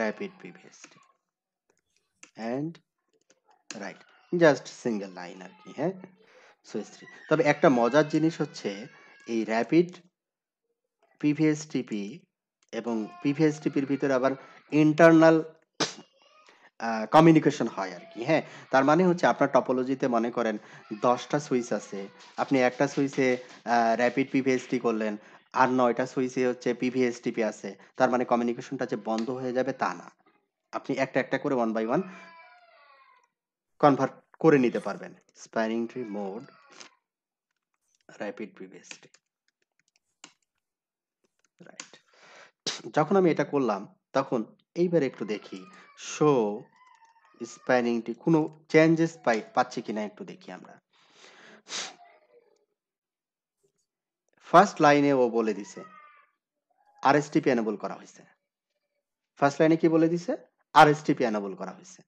rapid PVST and right just single line আর কি হ্যাঁ সুইচ থ্রি তবে একটা মজার জিনিস হচ্ছে এই র্যাপিড পিভিএসটিপি এবং পিভিএসটিপির ভিতরে আবার ইন্টারনাল কমিউনিকেশন হয় আর কি হ্যাঁ তার মানে হচ্ছে আপনার টপোলজিতে মনে করেন দশটা সুইচ আছে আপনি একটা সুইচে র্যাপিড পিভিএসটি করলেন আর নয়টা সুইচে হচ্ছে পিভিএসটিপি আছে তার মানে কমিউনিকেশনটা যে বন্ধ হয়ে যাবে তা না আপনি একটা একটা করে ওয়ান বাই ওয়ান কনভার্ট করে নিতে পারবেন spanning tree mode rapid PVST যখন আমি এটা করলাম তখন এইবার একটু দেখি শো স্প্যানিংটি কোনো চেঞ্জেস পাই পাচ্ছি কিনা একটু দেখি আমরা ফার্স্ট লাইনে ও বলে দিছে আর আরএসটিপি এনেবল করা হয়েছে ফার্স্ট লাইনে কি বলে দিছে আর আরএসটিপি এনেবল করা হয়েছে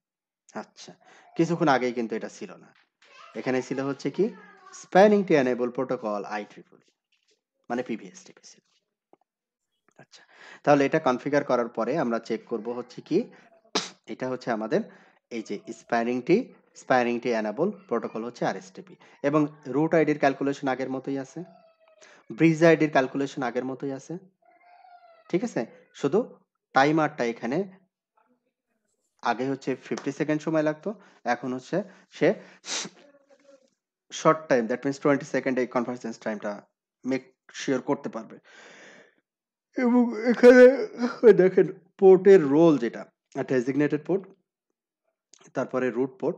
আচ্ছা কিছুক্ষণ আগেই কিন্তু এটা ছিল না এখানে ছিল হচ্ছে কি spanning tree enable protocol I triple মানে পিভিএসটিপি ছিল তাহলে এটা কনফিগার করার পরে আমরা চেক করব হচ্ছে কি এটা হচ্ছে আমাদের এই যে স্প্যানিংটি স্প্যানিংটি অ্যানাবল প্রোটোকল হচ্ছে আরএসটিপি এবং রুট আইডির ক্যালকুলেশন আগের মতোই আছে ব্রিজ আইডির ক্যালকুলেশন আগের মতোই আছে ঠিক আছে শুধু টাইমারটা এখানে আগে হচ্ছে ফিফটি সেকেন্ড সময় লাগতো এখন হচ্ছে সে short time that means twenty second এই কনফারেন্স টাইমটা মেক শিওর করতে পারবে এবং এখানে দেখেন পোর্টের রোল যেটা ডেজিগনেটেড পোর্ট তারপরে রুট পোর্ট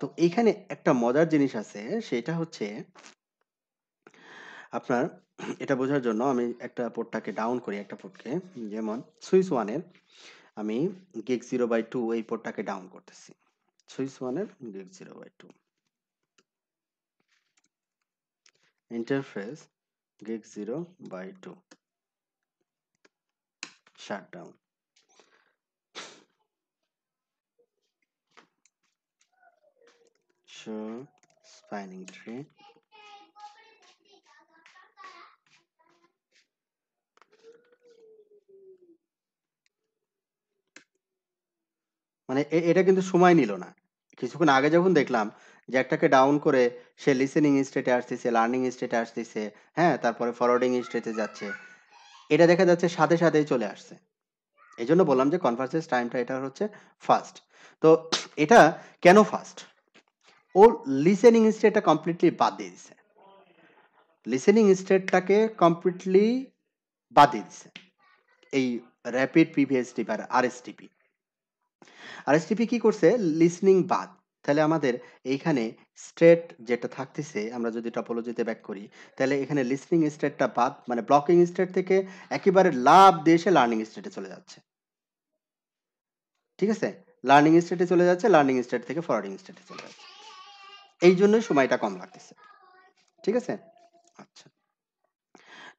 তো এখানে একটা মজার জিনিস আছে সেটা হচ্ছে আপনার এটা বোঝার জন্য আমি একটা পোর্টটাকে ডাউন করি একটা পোর্টকে যেমন সুইচ ওয়ানের আমি গেক জিরো বাই টু এই পোর্টটাকে ডাউন করতেছি সুইচ ওয়ানের gig zero by two interface gig zero by two down. Show spinning tree. মানে এটা কিন্তু সময় নিল না কিছুক্ষণ আগে যখন দেখলাম যে একটাকে ডাউন করে সে লিসেনিং স্টেটে আসতেছে লার্নিং স্টেটে আসতেছে হ্যাঁ তারপরে ফরওয়ার্ডিং স্টেটে যাচ্ছে এটা দেখা যাচ্ছে সাথে সাথেই চলে আসছে এই জন্য বললাম যে কনভার্সেস টাইমটা এটা হচ্ছে ফাস্ট তো এটা কেন ফাস্ট ও লিসেনিং স্টেটটা কমপ্লিটলি বাদ দিয়ে দিছে লিসেনিং স্টেটটাকে কমপ্লিটলি বাদ দিয়ে দিছে এই র্যাপিড আর টিপার আরএসটিপি আরএসটিপি কি করছে লিসনিং বাদ তাহলে আমাদের এইখানে স্টেট যেটা থাকতেছে আমরা যদি টপোলজিতে ব্যাক করি তাহলে এখানে লিসনিং স্টেটটা বাদ মানে ব্লকিং স্টেট থেকে একেবারে লাভ দিয়ে এসে লার্নিং স্টেটে চলে যাচ্ছে ঠিক আছে লার্নিং স্টেটে চলে যাচ্ছে লার্নিং স্টেট থেকে ফরওয়ার্ডিং স্টেটে চলে যাচ্ছে এই জন্যই সময়টা কম লাগতেছে ঠিক আছে আচ্ছা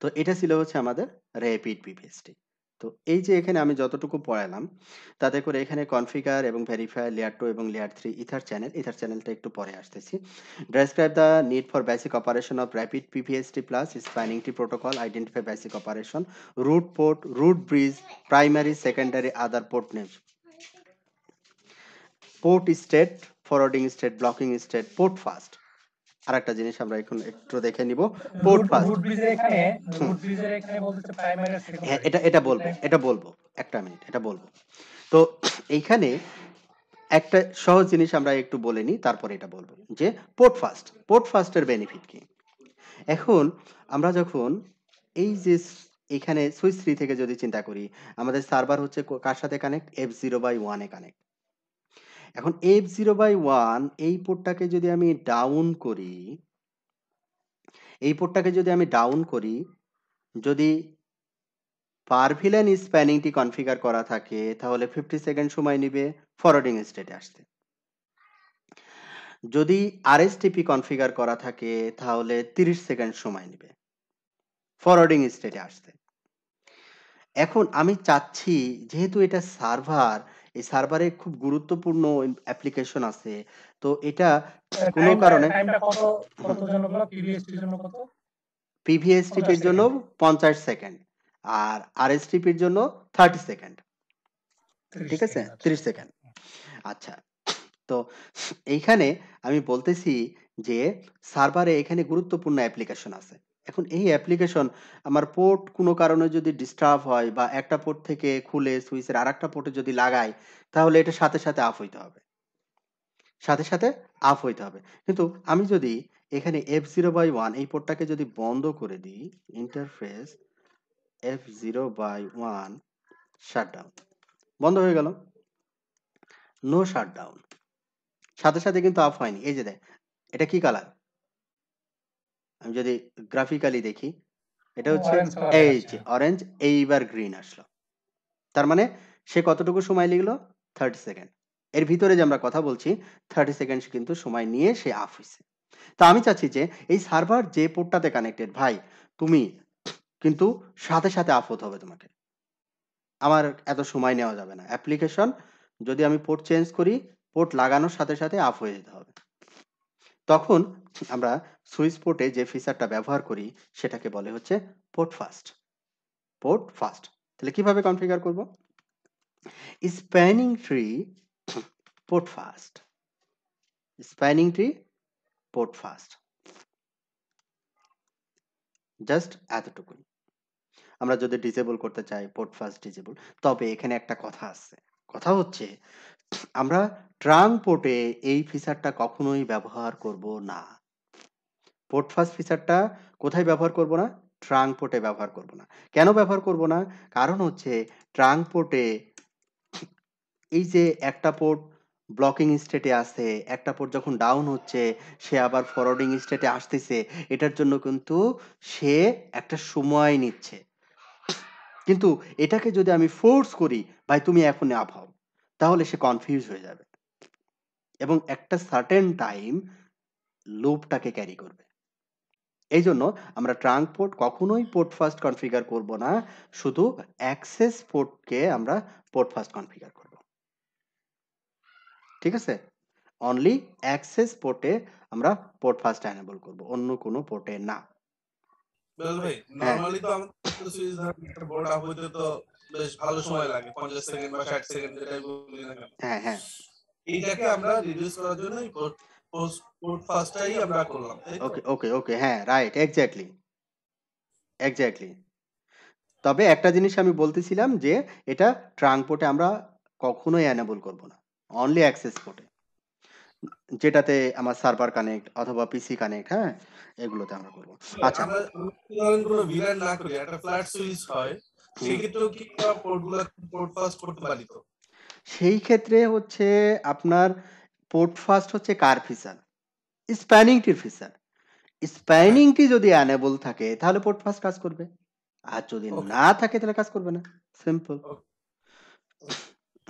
তো এটা ছিল হচ্ছে আমাদের র্যাপিড পিপিএসটি তো এই যে এখানে আমি যতটুকু পড়ালাম তাতে করে এখানে কনফিগার এবং ভেরিফাই লেয়ার টু এবং layer three ether channel ether চ্যানেলটা একটু পরে আসতেছি describe the need for basic operation of rapid PVST plus spanning tree protocol identify basic operation root port root bridge primary secondary other port name port state forwarding state blocking state port fast আর একটা জিনিস আমরা এখন একটু দেখে নিব port pass এখানে এখানে বলতেছে প্রাইমারি হ্যাঁ এটা এটা বলবো এটা বলবো একটা মিনিট এটা বলবো তো এইখানে একটা সহজ জিনিস আমরা একটু বলে নিই তারপরে এটা বলবো যে পোর্ট ফাস্ট পোর্ট ফাস্টের বেনিফিট কি এখন আমরা যখন এই যে এখানে সুইচ থ্রি থেকে যদি চিন্তা করি আমাদের সার্ভার হচ্ছে কার সাথে কানেক্ট এফ জিরো বাই ওয়ানে কানেক্ট এখন এফ জিরো বাই ওয়ান এই পোর্টটাকে যদি আমি ডাউন করি এই পোর্টটাকে যদি আমি ডাউন করি যদি পারভিলেন স্প্যানিংটি কনফিগার করা থাকে তাহলে ফিফটি সেকেন্ড সময় নিবে ফরওয়ার্ডিং স্টেটে আসতে যদি আরএসটিপি কনফিগার করা থাকে তাহলে 30 সেকেন্ড সময় নেবে ফরওয়ার্ডিং স্টেটে আসতে এখন আমি চাচ্ছি যেহেতু এটা সার্ভার এই সার্ভারে খুব গুরুত্বপূর্ণ অ্যাপ্লিকেশন আছে তো এটা কোনো কারণে পিভিএসটিপির জন্য পঞ্চাশ সেকেন্ড আর আরএসটিপির জন্য থার্টি সেকেন্ড ঠিক আছে ত্রিশ আচ্ছা। সেকেন্ড আচ্ছা তো এইখানে আমি বলতেছি যে সার্ভারে এখানে গুরুত্বপূর্ণ অ্যাপ্লিকেশন আছে এখন এই অ্যাপ্লিকেশন আমার পোর্ট কোনো কারণে যদি ডিস্টার্ব হয় বা একটা পোর্ট থেকে খুলে সুইচের আর একটা পোর্টে যদি লাগাই তাহলে এটা সাথে সাথে আফ হইতে হবে সাথে সাথে আফ হইতে হবে কিন্তু আমি যদি এখানে এফ জিরো বাই ওয়ান এই পোর্টটাকে যদি বন্ধ করে দিই interface F zero by one shutdown বন্ধ হয়ে গেল নো শাটডাউন সাথে সাথে কিন্তু আফ হয়নি এই যে দেখ এটা কি কালার আমি যদি গ্রাফিক্যালি দেখি এটা হচ্ছে এই যে অরেঞ্জ এইবার গ্রিন আসলো তার মানে সে কতটুকু সময় লিখলো থার্টি সেকেন্ড এর ভিতরে যে আমরা কথা বলছি থার্টি সেকেন্ড কিন্তু সময় নিয়ে সে আফ হয়েছে তো আমি চাচ্ছি যে এই সার্ভার যে পোর্টটাতে কানেক্টেড ভাই তুমি কিন্তু সাথে সাথে আফ হতে হবে তোমাকে আমার এত সময় নেওয়া যাবে না অ্যাপ্লিকেশন যদি আমি পোর্ট চেঞ্জ করি পোর্ট লাগানোর সাথে সাথে আফ হয়ে যেতে হবে তখন আমরা সুইচ পোর্টে যে ফিচারটা ব্যবহার করি সেটাকে বলে হচ্ছে পোর্ট ফাস্ট পোর্ট ফাস্ট তাহলে কিভাবে কনফিগার করব spanning tree port fast spanning tree port fast just এতটুকু আমরা যদি ডিসেবল করতে চাই পোর্ট ফাস্ট ডিসেবল তবে এখানে একটা কথা আছে কথা হচ্ছে আমরা ট্রাং পোর্টে এই ফিচারটা কখনোই ব্যবহার করব না পোর্ট ফার্স্ট ফিচারটা কোথায় ব্যবহার করব না ট্রাঙ্ক পোর্টে ব্যবহার করব না কেন ব্যবহার করব না কারণ হচ্ছে ট্রাঙ্ক পোর্টে এই যে একটা পোর্ট ব্লকিং স্টেটে আসে একটা পোর্ট যখন ডাউন হচ্ছে সে আবার ফরওয়ার্ডিং স্টেটে আসতেছে এটার জন্য কিন্তু সে একটা সময় নিচ্ছে কিন্তু এটাকে যদি আমি ফোর্স করি ভাই তুমি এখন আপ হও তাহলে সে কনফিউজ হয়ে যাবে এবং একটা সার্টেন টাইম লুপটাকে ক্যারি করবে এই জন্য আমরা ট্রাঙ্ক পোর্ট কখনোই পোর্ট ফার্স্ট কনফিগার করব না শুধু অ্যাক্সেস পোর্টকে আমরা পোর্ট ফার্স্ট কনফিগার করব ঠিক আছে অনলি অ্যাক্সেস পোর্টে আমরা পোর্ট ফার্স্ট এনেবল করব অন্য কোনো পোর্টে না ভাই নরমালি হ্যাঁ। তো আমাদের সুইচ ধরে একটা বোর্ড আপ বেশ ভালো সময় লাগে 50 সেকেন্ড বা 60 সেকেন্ড যেটাই বলি না হ্যাঁ হ্যাঁ এইটাকে আমরা রিডিউস করার জন্য পোর্ট হ্যাঁ, তবে একটা জিনিস আমি বলতেছিলাম যে এটা ট্রাংপোর্টে আমরা কখনোই অ্যানেবল করব না অনলি অ্যাক্সেস পোর্টে যেটাতে আমার সার্ভার কানেক্ট অথবা পিসি কানেক্ট হ্যাঁ এগুলোতে আমরা করব আচ্ছা সেই ক্ষেত্রে হচ্ছে আপনার পোর্ট ফার্স্ট হচ্ছে কার ফিচার স্প্যানিংটির ফিচার স্প্যানিংটি যদি অ্যানেবল থাকে তাহলে পোর্ট ফার্স্ট কাজ করবে আর যদি না থাকে তাহলে কাজ করবে না সিম্পল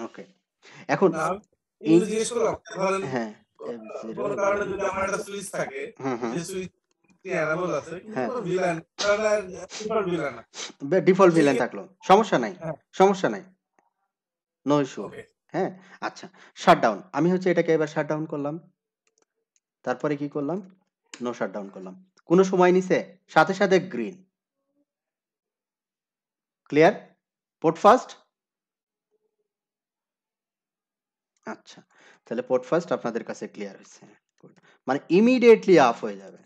ওকে এখন হ্যাঁ ডিফল্ট ভিলেন হ্যাঁ। থাকলো সমস্যা নাই হ্যাঁ। সমস্যা নাই নো ইস্যু হ্যাঁ আচ্ছা শাটডাউন আমি হচ্ছে এটাকে এবার শাটডাউন করলাম তারপরে কি করলাম নো শাটডাউন করলাম কোনো সময় নিছে সাথে সাথে গ্রিন ক্লিয়ার পোর্ট ফার্স্ট আচ্ছা তাহলে পোর্ট ফার্স্ট আপনাদের কাছে ক্লিয়ার হয়েছে মানে ইমিডিয়েটলি অফ হয়ে যাবে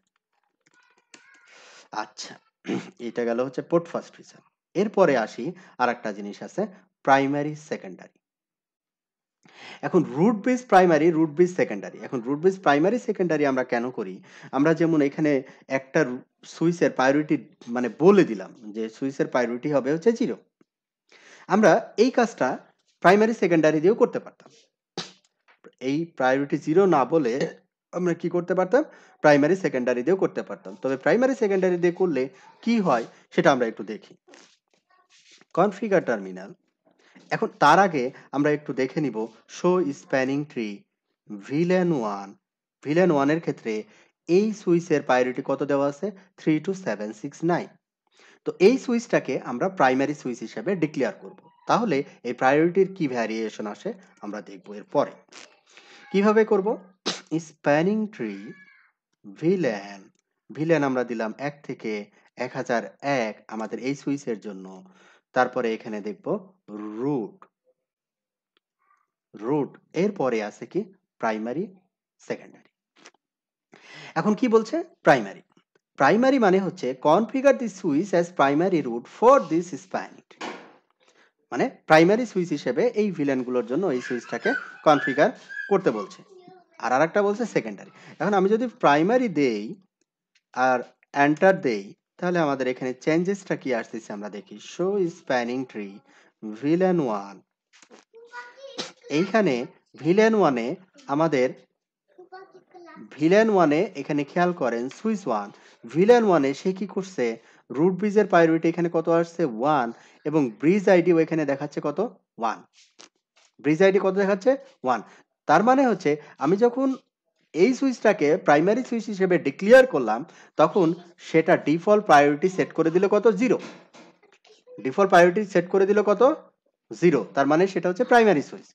আচ্ছা এটা গেল হচ্ছে পোর্ট ফার্স্ট ফিচার এরপরে আসি আর একটা জিনিস আছে প্রাইমারি সেকেন্ডারি এখন root base primary root base secondary এখন রুট বেস প্রাইমারি সেকেন্ডারি আমরা কেন করি আমরা যেমন এখানে একটা সুইচের প্রায়োরিটি মানে বলে দিলাম যে সুইচের প্রায়োরিটি হবে হচ্ছে জিরো আমরা এই কাজটা প্রাইমারি সেকেন্ডারি দিয়েও করতে পারতাম এই প্রায়োরিটি জিরো না বলে আমরা কি করতে পারতাম প্রাইমারি সেকেন্ডারি দিয়েও করতে পারতাম তবে প্রাইমারি সেকেন্ডারি দিয়ে করলে কি হয় সেটা আমরা একটু দেখি কনফিগার টার্মিনাল এখন তার আগে আমরা একটু দেখে নিব show spanning tree VLAN one VLAN ওয়ানের ক্ষেত্রে এই সুইচের প্রায়োরিটি কত দেওয়া আছে three two seven six nine তো এই সুইচটাকে আমরা প্রাইমারি সুইচ হিসেবে ডিক্লেয়ার করব তাহলে এই প্রায়োরিটির কি ভ্যারিয়েশন আসে আমরা দেখব এর পরে কিভাবে করব স্প্যানিং ট্রি ভিলেন ভিলেন আমরা দিলাম এক থেকে এক হাজার এক আমাদের এই সুইচের জন্য তারপরে এখানে দেখব রুট রুট এরপরে আছে কি প্রাইমারি সেকেন্ডারি এখন কি বলছে প্রাইমারি প্রাইমারি মানে হচ্ছে configure the switch as primary root for this spanning মানে প্রাইমারি সুইচ হিসেবে এই ভিলেনগুলোর জন্য এই সুইচটাকে কনফিগার করতে বলছে আর আরেকটা বলছে সেকেন্ডারি এখন আমি যদি প্রাইমারি দেই আর অ্যান্টার দেই তাহলে আমাদের এখানে চেঞ্জেসটা কি আসতেছে আমরা দেখি show spanning tree VLAN one এইখানে ভিলেন ওয়ানে আমাদের ভিলেন ওয়ানে এখানে খেয়াল করেন সুইচ ওয়ান ভিলেন ওয়ানে সে কি করছে রুট ব্রিজের প্রায়োরিটি এখানে কত আসছে ওয়ান এবং ব্রিজ আইডি এখানে দেখাচ্ছে কত ওয়ান ব্রিজ আইডি কত দেখাচ্ছে ওয়ান তার মানে হচ্ছে আমি যখন এই সুইচটাকে প্রাইমারি সুইচ হিসেবে ডিক্লিয়ার করলাম তখন সেটা ডিফল্ট প্রায়োরিটি সেট করে দিল কত জিরো ডিফল্ট প্রায়োরিটি সেট করে দিল কত জিরো তার মানে সেটা হচ্ছে প্রাইমারি সুইচ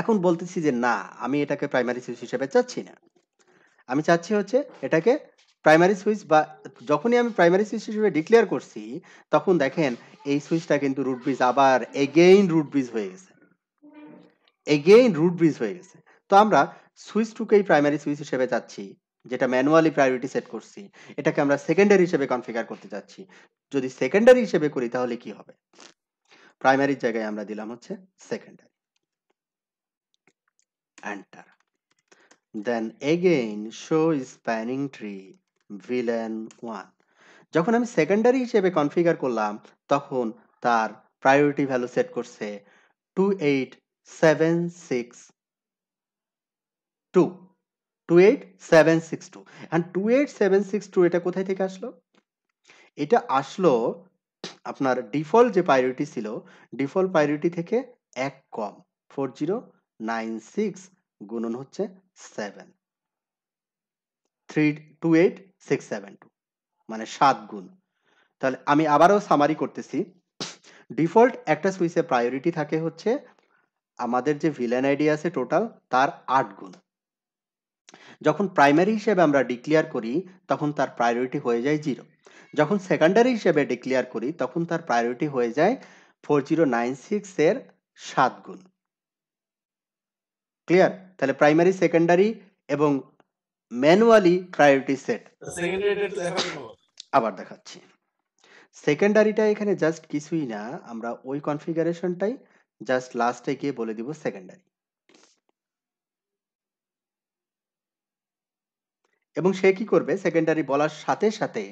এখন বলতেছি যে না আমি এটাকে প্রাইমারি সুইচ হিসেবে চাচ্ছি না আমি চাচ্ছি হচ্ছে এটাকে প্রাইমারি সুইচ বা যখনই আমি প্রাইমারি সুইচ হিসেবে ডিক্লেয়ার করছি তখন দেখেন এই সুইচটা কিন্তু রুট ব্রিজ আবার এগেইন রুট ব্রিজ হয়ে গেছে এগেইন রুট ব্রিজ হয়ে গেছে তো আমরা সুইচ টুকেই প্রাইমারি সুইচ হিসেবে চাচ্ছি যেটা ম্যানুয়ালি প্রায়োরিটি সেট করছি এটাকে আমরা সেকেন্ডারি হিসেবে কনফিগার করতে চাচ্ছি যদি সেকেন্ডারি হিসেবে করি তাহলে কি হবে প্রাইমারির জায়গায় আমরা দিলাম হচ্ছে secondary enter then again show spanning tree VLAN one যখন আমি সেকেন্ডারি হিসেবে কনফিগার করলাম তখন তার প্রায়োরিটি ভ্যালু সেট করছে two eight seven six two two eight seven six two and two eight seven six two এটা কোথায় থেকে আসলো এটা আসলো আপনার ডিফল্ট যে প্রায়োরিটি ছিল ডিফল্ট প্রায়োরিটি থেকে এক কম ফোর জিরো নাইন সিক্স হচ্ছে seven three two eight six seven two মানে সাত গুণ তাহলে আমি আবারও সামারি করতেছি ডিফল্ট একটা সুইসে প্রায়োরিটি থাকে হচ্ছে আমাদের যে ভিলেন আইডি আছে টোটাল তার আট গুণ যখন প্রাইমারি হিসেবে আমরা ডিক্লেয়ার করি তখন তার প্রায়োরিটি হয়ে যায় জিরো যখন সেকেন্ডারি হিসেবে ডিক্লেয়ার করি তখন তার প্রায়োরিটি হয়ে যায় ফোর জিরো নাইন সিক্সের সাত গুণ ক্লিয়ার তাহলে প্রাইমারি সেকেন্ডারি এবং ম্যানুয়ালি প্রায়োরিটি সেট আবার দেখাচ্ছি সেকেন্ডারিটা এখানে জাস্ট কিছুই না আমরা ওই কনফিগারেশনটাই জাস্ট লাস্টে গিয়ে বলে দিব সেকেন্ডারি এবং সে কি করবে সেকেন্ডারি বলার সাথে সাথে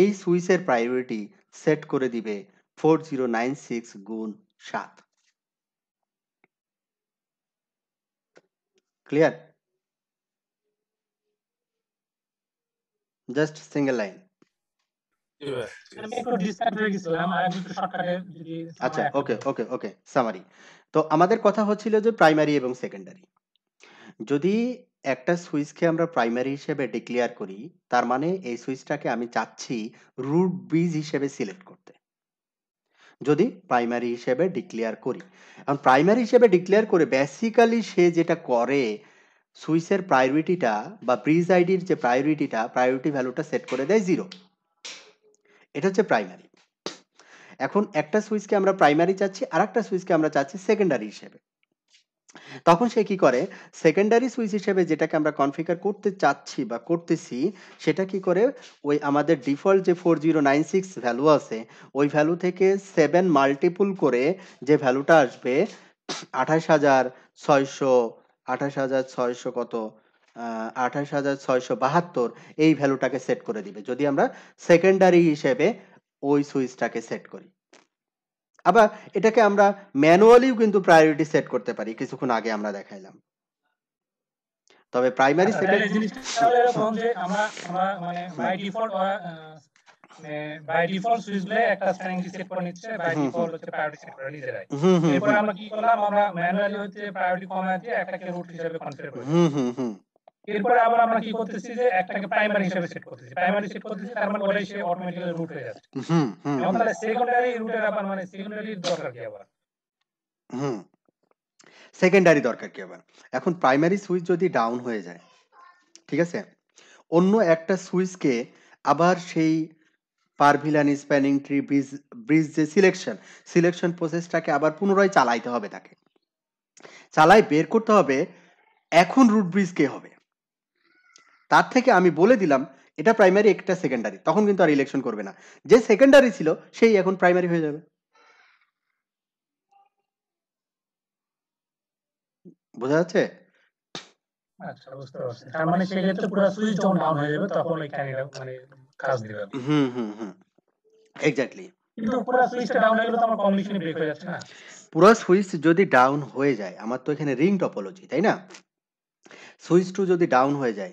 এই সুইচের প্রায়োরিটি সেট করে দিবে ফোর জিরো নাইন সিক্স গুণ সাত ক্লিয়ার জাস্ট সিঙ্গেল লাইন আচ্ছা ওকে ওকে ওকে সামারি তো আমাদের কথা হচ্ছিল যে প্রাইমারি এবং সেকেন্ডারি যদি একটা সুইচকে আমরা প্রাইমারি হিসেবে ডিক্লেয়ার করি তার মানে এই সুইচটাকে আমি চাচ্ছি রুট ব্রিজ হিসেবে সিলেক্ট করতে যদি প্রাইমারি হিসেবে ডিক্লেয়ার করি এখন প্রাইমারি হিসেবে ডিক্লেয়ার করে বেসিক্যালি সে যেটা করে সুইচের প্রায়োরিটিটা বা ব্রিজ আইডির যে প্রায়োরিটিটা প্রায়োরিটি ভ্যালুটা সেট করে দেয় জিরো এটা হচ্ছে প্রাইমারি এখন একটা সুইচকে আমরা প্রাইমারি চাচ্ছি আর একটা সুইচকে আমরা চাচ্ছি সেকেন্ডারি হিসেবে তখন সে কি করে সেকেন্ডারি সুইচ হিসেবে যেটাকে আমরা কনফিগার করতে চাচ্ছি বা করতেছি সেটা কি করে ওই আমাদের ডিফল্ট যে four zero nine six value আছে ওই ভ্যালু থেকে সেভেন মাল্টিপুল করে যে ভ্যালুটা আসবে আঠাশ হাজার ছয়শো আঠাশ হাজার ছয়শো কত আঠাশ হাজার ছয়শো বাহাত্তর এই ভ্যালুটাকে সেট করে দিবে যদি আমরা সেকেন্ডারি হিসেবে ওই সুইচটাকে সেট করি আবার এটাকে আমরা ম্যানুয়ালিও কিন্তু প্রায়োরিটি সেট করতে পারি কিছুক্ষণ আগে আমরা দেখাইলাম তবে প্রাইমারি আচ্ছা, সেকেন্ডারি জিনিসটা এরকম যে আমরা আমরা মানে বাই ডিফল্ট বাই ডিফল্ট সুইচলে একটা স্ট্যান্ডিং সেট করে নিচ্ছে বাই ডিফল্ট হচ্ছে প্রায়োরিটি সেট করে নিজেরাই এরপর আমরা কি করলাম আমরা ম্যানুয়ালি হচ্ছে প্রায়োরিটি কমায় দিয়ে একটাকে রুট হিসেবে কনফিগার করি হুম হুম হুম এরপরে আবার আমরা কি করতেছি যে একটাকে প্রাইমারি হিসেবে সেট করতেছি প্রাইমারি সেট করতেছি তার মানে ওটাই সে অটোমেটিক্যালি রুট হয়ে যাচ্ছে হুম এখন তাহলে সেকেন্ডারি রুটের আবার মানে সেকেন্ডারি দরকার কি আবার হুম সেকেন্ডারি দরকার কি আবার এখন প্রাইমারি সুইচ যদি ডাউন হয়ে যায় ঠিক আছে অন্য একটা সুইচকে আবার সেই per VLAN spanning tree bridge bridge যে সিলেকশন সিলেকশন প্রসেসটাকে আবার পুনরায় চালাইতে হবে তাকে চালাই বের করতে হবে এখন রুট ব্রিজ কে হবে তার থেকে আমি বলে দিলাম এটা প্রাইমারি একটা সেকেন্ডারি তখন কিন্তু আর ইলেকশন করবে না যে সেকেন্ডারি ছিল সেই এখন প্রাইমারি হয়ে যাবে বোঝা যাচ্ছে পুরো সুইচ যদি ডাউন হয়ে যায় আমার তো এখানে রিং টপোলজি তাই না সুইচ টু যদি ডাউন হয়ে যায়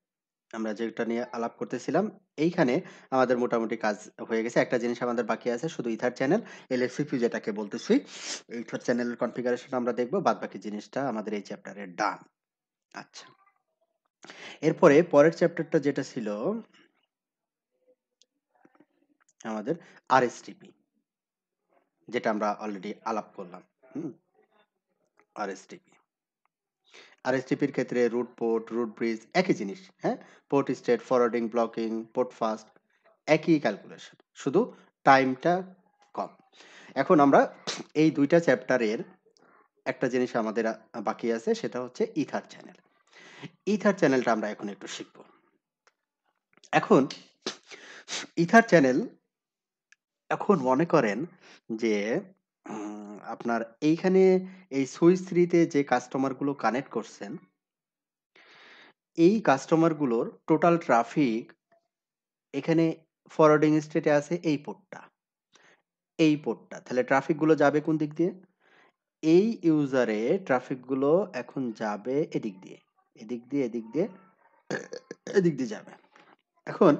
আমরা যেটা নিয়ে আলাপ করতেছিলাম এইখানে আমাদের মোটামুটি কাজ হয়ে গেছে একটা জিনিস আমাদের বাকি আছে শুধু ইথার চ্যানেল এলএসিপিউ যেটাকে বলতেছি ইথার চ্যানেলের কনফিগারেশন আমরা দেখব বাদ বাকি জিনিসটা আমাদের এই চ্যাপ্টারে ডান আচ্ছা এরপরে পরের চ্যাপ্টারটা যেটা ছিল আমাদের আর যেটা আমরা অলরেডি আলাপ করলাম হুম আর আর এসটিপির ক্ষেত্রে রুট পোর্ট রুট ব্রিজ একই জিনিস হ্যাঁ port state forwarding blocking port fast একই ক্যালকুলেশন শুধু টাইমটা কম এখন আমরা এই দুইটা চ্যাপ্টারের একটা জিনিস আমাদের বাকি আছে সেটা হচ্ছে ইথার চ্যানেল ইথার চ্যানেলটা আমরা এখন একটু শিখব এখন ইথার চ্যানেল এখন মনে করেন যে আপনার এইখানে এই সুইচ থ্রিতে যে কাস্টমারগুলো কানেক্ট করছেন এই কাস্টমারগুলোর টোটাল ট্রাফিক এখানে ফরওয়ার্ডিং স্টেটে আছে এই পোর্টটা এই পোর্টটা তাহলে ট্রাফিকগুলো যাবে কোন দিক দিয়ে এই ইউজারে ট্রাফিকগুলো এখন যাবে এদিক দিয়ে এদিক দিয়ে এদিক দিয়ে এদিক দিয়ে যাবে এখন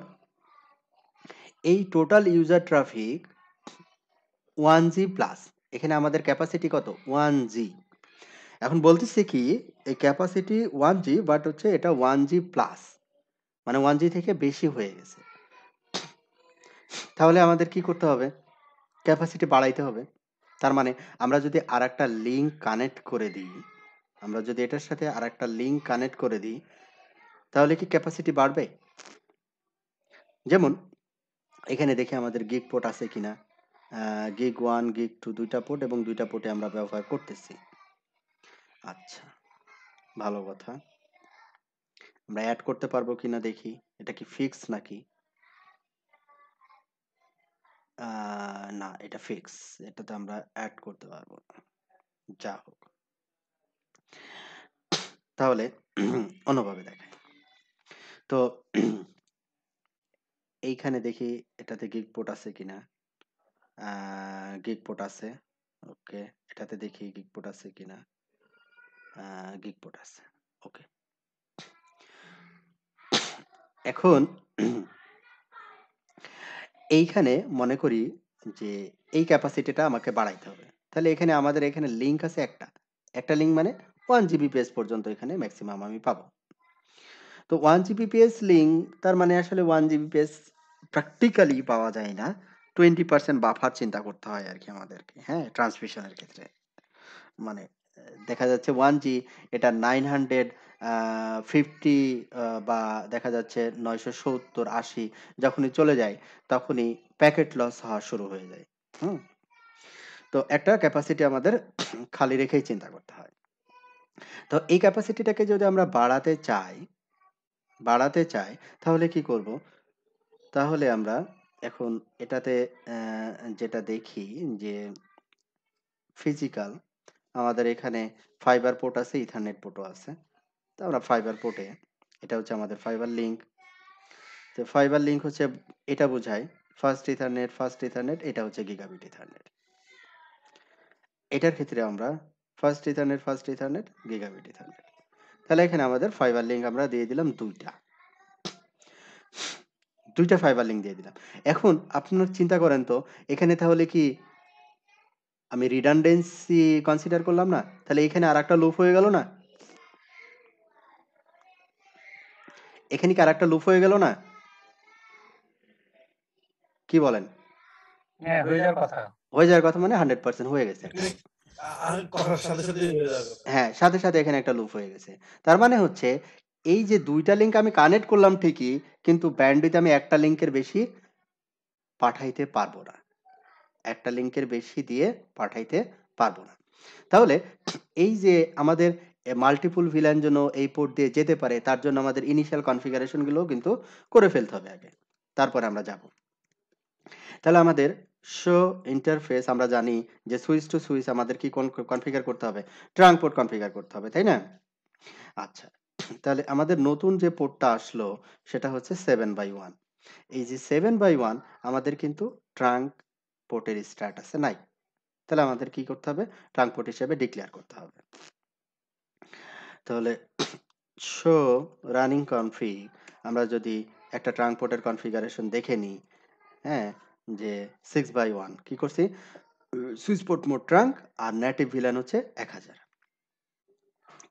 এই total user traffic one G plus এখানে আমাদের ক্যাপাসিটি কত ওয়ান জি এখন বলতেছি কি এই ক্যাপাসিটি ওয়ান জি বাট হচ্ছে এটা ওয়ান জি প্লাস মানে ওয়ান জি থেকে বেশি হয়ে গেছে তাহলে আমাদের কি করতে হবে ক্যাপাসিটি বাড়াইতে হবে তার মানে আমরা যদি আর একটা লিঙ্ক কানেক্ট করে দিই আমরা যদি এটার সাথে আর একটা লিঙ্ক কানেক্ট করে দিই তাহলে কি ক্যাপাসিটি বাড়বে যেমন এখানে দেখি আমাদের গিগ পোর্ট আছে কিনা গিগ ওয়ান গিগ টু দুইটা পোর্ট এবং দুইটা পোর্টে আমরা ব্যবহার করতেছি আচ্ছা ভালো কথা আমরা অ্যাড করতে পারবো কিনা দেখি এটা কি ফিক্স নাকি না এটা ফিক্স এটাতে আমরা অ্যাড করতে পারবো না যা হোক তাহলে অন্যভাবে দেখাই তো এইখানে দেখি এটাতে গিগ পোর্ট আছে কিনা গিকপোর্ট আছে ওকে এটাতে দেখি গিকপোর্ট আছে কিনা না আছে ওকে এখন এইখানে মনে করি যে এই ক্যাপাসিটিটা আমাকে বাড়াইতে হবে তাহলে এখানে আমাদের এখানে লিঙ্ক আছে একটা একটা লিঙ্ক মানে ওয়ান জিবি জিবিপিএস পর্যন্ত এখানে ম্যাক্সিমাম আমি পাবো তো ওয়ান জিবি জিবিপিএস লিঙ্ক তার মানে আসলে ওয়ান জিবি পেস প্র্যাকটিক্যালি পাওয়া যায় না টোয়েন্টি পার্সেন্ট বাফার চিন্তা করতে হয় আর কি আমাদেরকে হ্যাঁ ট্রান্সমিশনের ক্ষেত্রে মানে দেখা যাচ্ছে ওয়ান জি এটা নাইন হান্ড্রেড ফিফটি বা দেখা যাচ্ছে নয়শো সত্তর আশি যখনই চলে যায় তখনই প্যাকেট লস হওয়া শুরু হয়ে যায় হুম তো একটা ক্যাপাসিটি আমাদের <coughs> খালি রেখেই চিন্তা করতে হয় তো এই ক্যাপাসিটিটাকে যদি আমরা বাড়াতে চাই বাড়াতে চাই তাহলে কি করব তাহলে আমরা এখন এটাতে যেটা দেখি যে ফিজিক্যাল আমাদের এখানে ফাইবার পোর্ট আছে ইথারনেট পোর্টও আছে তো আমরা ফাইবার পোর্টে এটা হচ্ছে আমাদের ফাইবার লিঙ্ক তো ফাইবার লিঙ্ক হচ্ছে এটা বোঝায় ফার্স্ট ইথারনেট ফার্স্ট ইথারনেট এটা হচ্ছে গিগাবিট ইথারনেট এটার ক্ষেত্রে আমরা first Ethernet first Ethernet gigabit Ethernet তাহলে এখানে আমাদের ফাইবার লিঙ্ক আমরা দিয়ে দিলাম দুইটা দুইটা ফাইবার লিঙ্ক দিয়ে দিলাম এখন আপনার চিন্তা করেন তো এখানে তাহলে কি আমি রিডান্ডেন্সি কনসিডার করলাম না তাহলে এখানে আর একটা লুপ হয়ে গেল না এখানে কি আর একটা লুপ হয়ে গেল না কি বলেন হ্যাঁ, হয়ে যাওয়ার কথা মানে হান্ড্রেড পার্সেন্ট হয়ে গেছে হ্যাঁ সাথে সাথে এখানে একটা লুপ হয়ে গেছে তার মানে হচ্ছে এই যে দুইটা লিঙ্ক আমি কানেক্ট করলাম ঠিকই কিন্তু ব্যান্ডউইথ আমি একটা লিঙ্কের বেশি পাঠাইতে পারবো না একটা লিঙ্কের বেশি দিয়ে পাঠাইতে পারবো না তাহলে এই যে আমাদের মাল্টিপুল ভিলান জন্য এই পোর্ট দিয়ে যেতে পারে তার জন্য আমাদের ইনিশিয়াল কনফিগারেশনগুলো কিন্তু করে ফেলতে হবে আগে তারপরে আমরা যাব তাহলে আমাদের শো ইন্টারফেস আমরা জানি যে সুইচ টু সুইচ আমাদের কি কনফিগার করতে হবে ট্রাঙ্ক পোর্ট কনফিগার করতে হবে তাই না আচ্ছা তাহলে আমাদের নতুন যে পোর্টটা আসলো সেটা হচ্ছে সেভেন বাই ওয়ান এই যে সেভেন বাই ওয়ান আমাদের কিন্তু ট্রাঙ্ক পোর্টের স্ট্যাটাসে নাই তাহলে আমাদের কি করতে হবে ট্রাঙ্ক পোর্ট হিসাবে ডিক্লেয়ার করতে হবে তাহলে শো রানিং কনফিগ আমরা যদি একটা ট্রাঙ্ক পোর্টের কনফিগারেশন দেখে নিই হ্যাঁ যে সিক্স বাই ওয়ান কী করছি সুইচ পোর্ট মোট ট্রাঙ্ক আর নেটিভ ভিলান হচ্ছে এক হাজার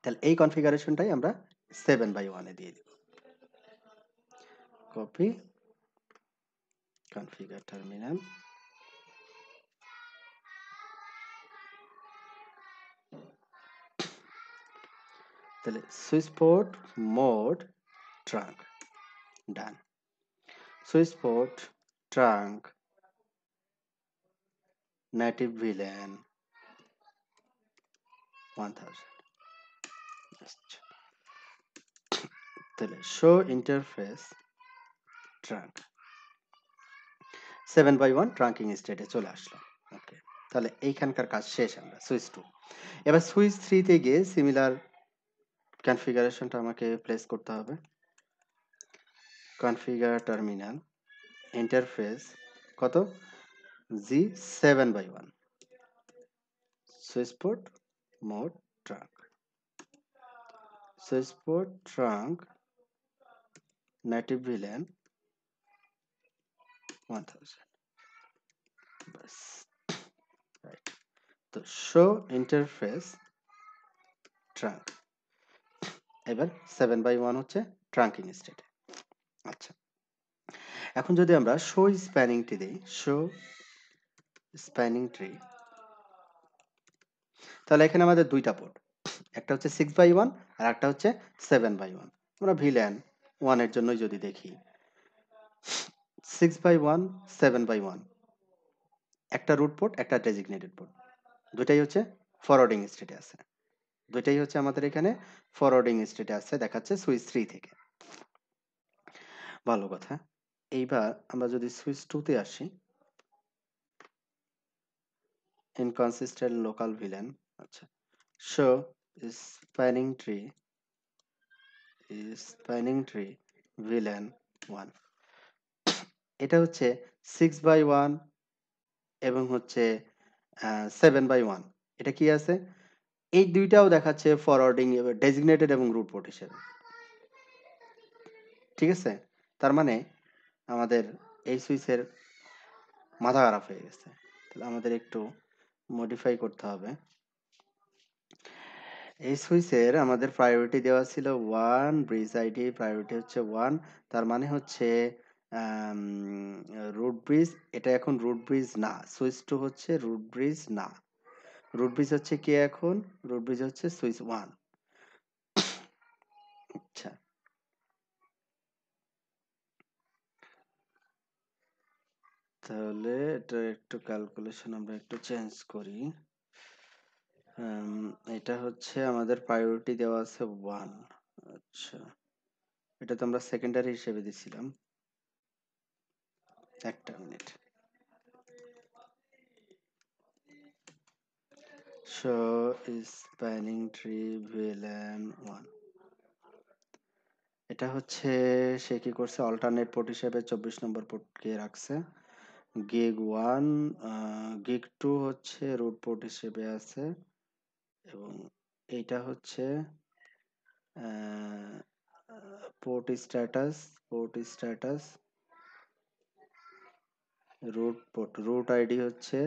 তাহলে এই কনফিগারেশনটাই আমরা সেভেন বাই ওয়ানে দিয়ে দিব কপি কনফিগার টার্মিনাল তাহলে switch port mode trunk done switch port trunk native VLAN 1000 Just তাহলে show interface trunk seven by one trunking স্টেটে চলে আসলো ওকে তাহলে এইখানকার কাজ শেষ আমরা সুইচ টু এবার সুইচ থ্রিতে গিয়ে সিমিলার কনফিগারেশনটা আমাকে প্লেস করতে হবে কনফিগার টার্মিনাল ইন্টারফেস কত G seven by one switch port mode trunk switch port trunk native VLAN 1000 bas right তো show interface trunk এবার 7 বাই 1 হচ্ছে ট্রাঙ্কিং স্টেট আচ্ছা এখন যদি আমরা শো স্প্যানিং ট্রি দেই শো স্প্যানিং ট্রি তাহলে এখানে আমাদের দুইটা পোর্ট একটা হচ্ছে সিক্স বাই ওয়ান আর একটা হচ্ছে সেভেন বাই ওয়ান আমরা ভিল্যান এর জন্যই যদি দেখি six by one seven by one একটা রুট পোর্ট একটা ডেজিগনেটেড পোর্ট দুটাই হচ্ছে ফরওয়ার্ডিং স্টেটে আছে দুটাই হচ্ছে আমাদের এখানে ফরওয়ার্ডিং স্টেটে আছে দেখাচ্ছে সুইচ থ্রি থেকে ভালো কথা এইবার আমরা যদি সুইচ টুতে আসি inconsistent লোকাল ভিলেন আচ্ছা so spanning tree spanning tree VLAN one এটা হচ্ছে সিক্স বাই ওয়ান এবং হচ্ছে সেভেন বাই ওয়ান এটা কি আছে এই দুইটাও দেখাচ্ছে ফরওয়ার্ডিং ডেজিগনেটেড এবং রুট পোর্ট হিসেবে ঠিক আছে তার মানে আমাদের এই সুইচের মাথা খারাপ হয়ে গেছে তাহলে আমাদের একটু মডিফাই করতে হবে এই সুইচের আমাদের প্রায়োরিটি দেওয়া ছিল ওয়ান ব্রিজ আইডি প্রায়োরিটি হচ্ছে ওয়ান তার মানে হচ্ছে রুট ব্রিজ এটা এখন রুট ব্রিজ না সুইচ টু হচ্ছে রুট ব্রিজ না রুট ব্রিজ হচ্ছে কি এখন রুট ব্রিজ হচ্ছে সুইচ ওয়ান আচ্ছা তাহলে এটা একটু ক্যালকুলেশন আমরা একটু চেঞ্জ করি এটা হচ্ছে আমাদের priority দেওয়া আছে one আচ্ছা এটা তো আমরা secondary হিসেবে দিছিলাম একটা minute so spanning tree vln one এটা হচ্ছে সে কি করছে অল্টারনেট পোর্ট হিসেবে চব্বিশ নম্বর পোর্টকে রাখছে গিগ ওয়ান গিগ টু হচ্ছে রুট পোর্ট হিসেবে আছে এবং এইটা হচ্ছে port status port status root port root ID হচ্ছে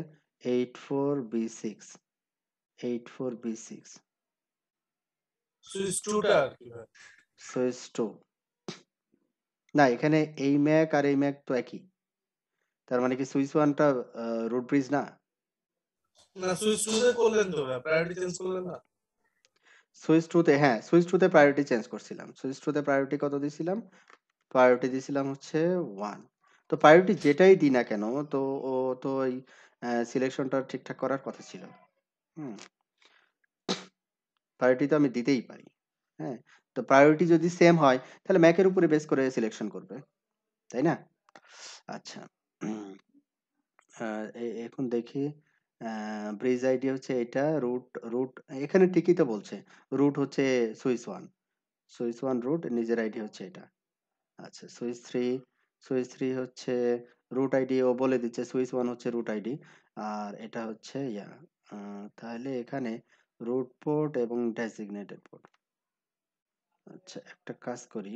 eight four B six eight four B six না এখানে এই ম্যাক আর এই ম্যাক তো একই তার মানে কি সুইচ ওয়ানটা রুট ব্রিজ না না টুতে প্রায়োরিটি হ্যাঁ টুতে প্রায়োরিটি চেঞ্জ করছিলাম টুতে প্রায়োরিটি কত দিছিলাম প্রায়োরিটি দিছিলাম হচ্ছে ওয়ান তো প্রায়োরিটি যেটাই দিই না কেন তো ও তো সিলেকশনটা ঠিকঠাক করার কথা ছিল হুম প্রায়োরিটি তো আমি দিতেই পারি হ্যাঁ তো প্রায়োরিটি যদি সেম হয় তাহলে ম্যাকের উপরে বেস করে সিলেকশন করবে তাই না আচ্ছা এখন দেখি ব্রিজ আইডি হচ্ছে এটা রুট রুট এখানে ঠিকই তো বলছে রুট হচ্ছে switch one switch one root নিজের আইডি হচ্ছে এটা আচ্ছা সুইস থ্রি সুইস থ্রি হচ্ছে রুট আইডি ও বলে দিচ্ছে সুইস ওয়ান হচ্ছে রুট আইডি আর এটা হচ্ছে ইয়া তাহলে এখানে রুট পোর্ট এবং ডেসিগনেটেড পোর্ট আচ্ছা একটা কাজ করি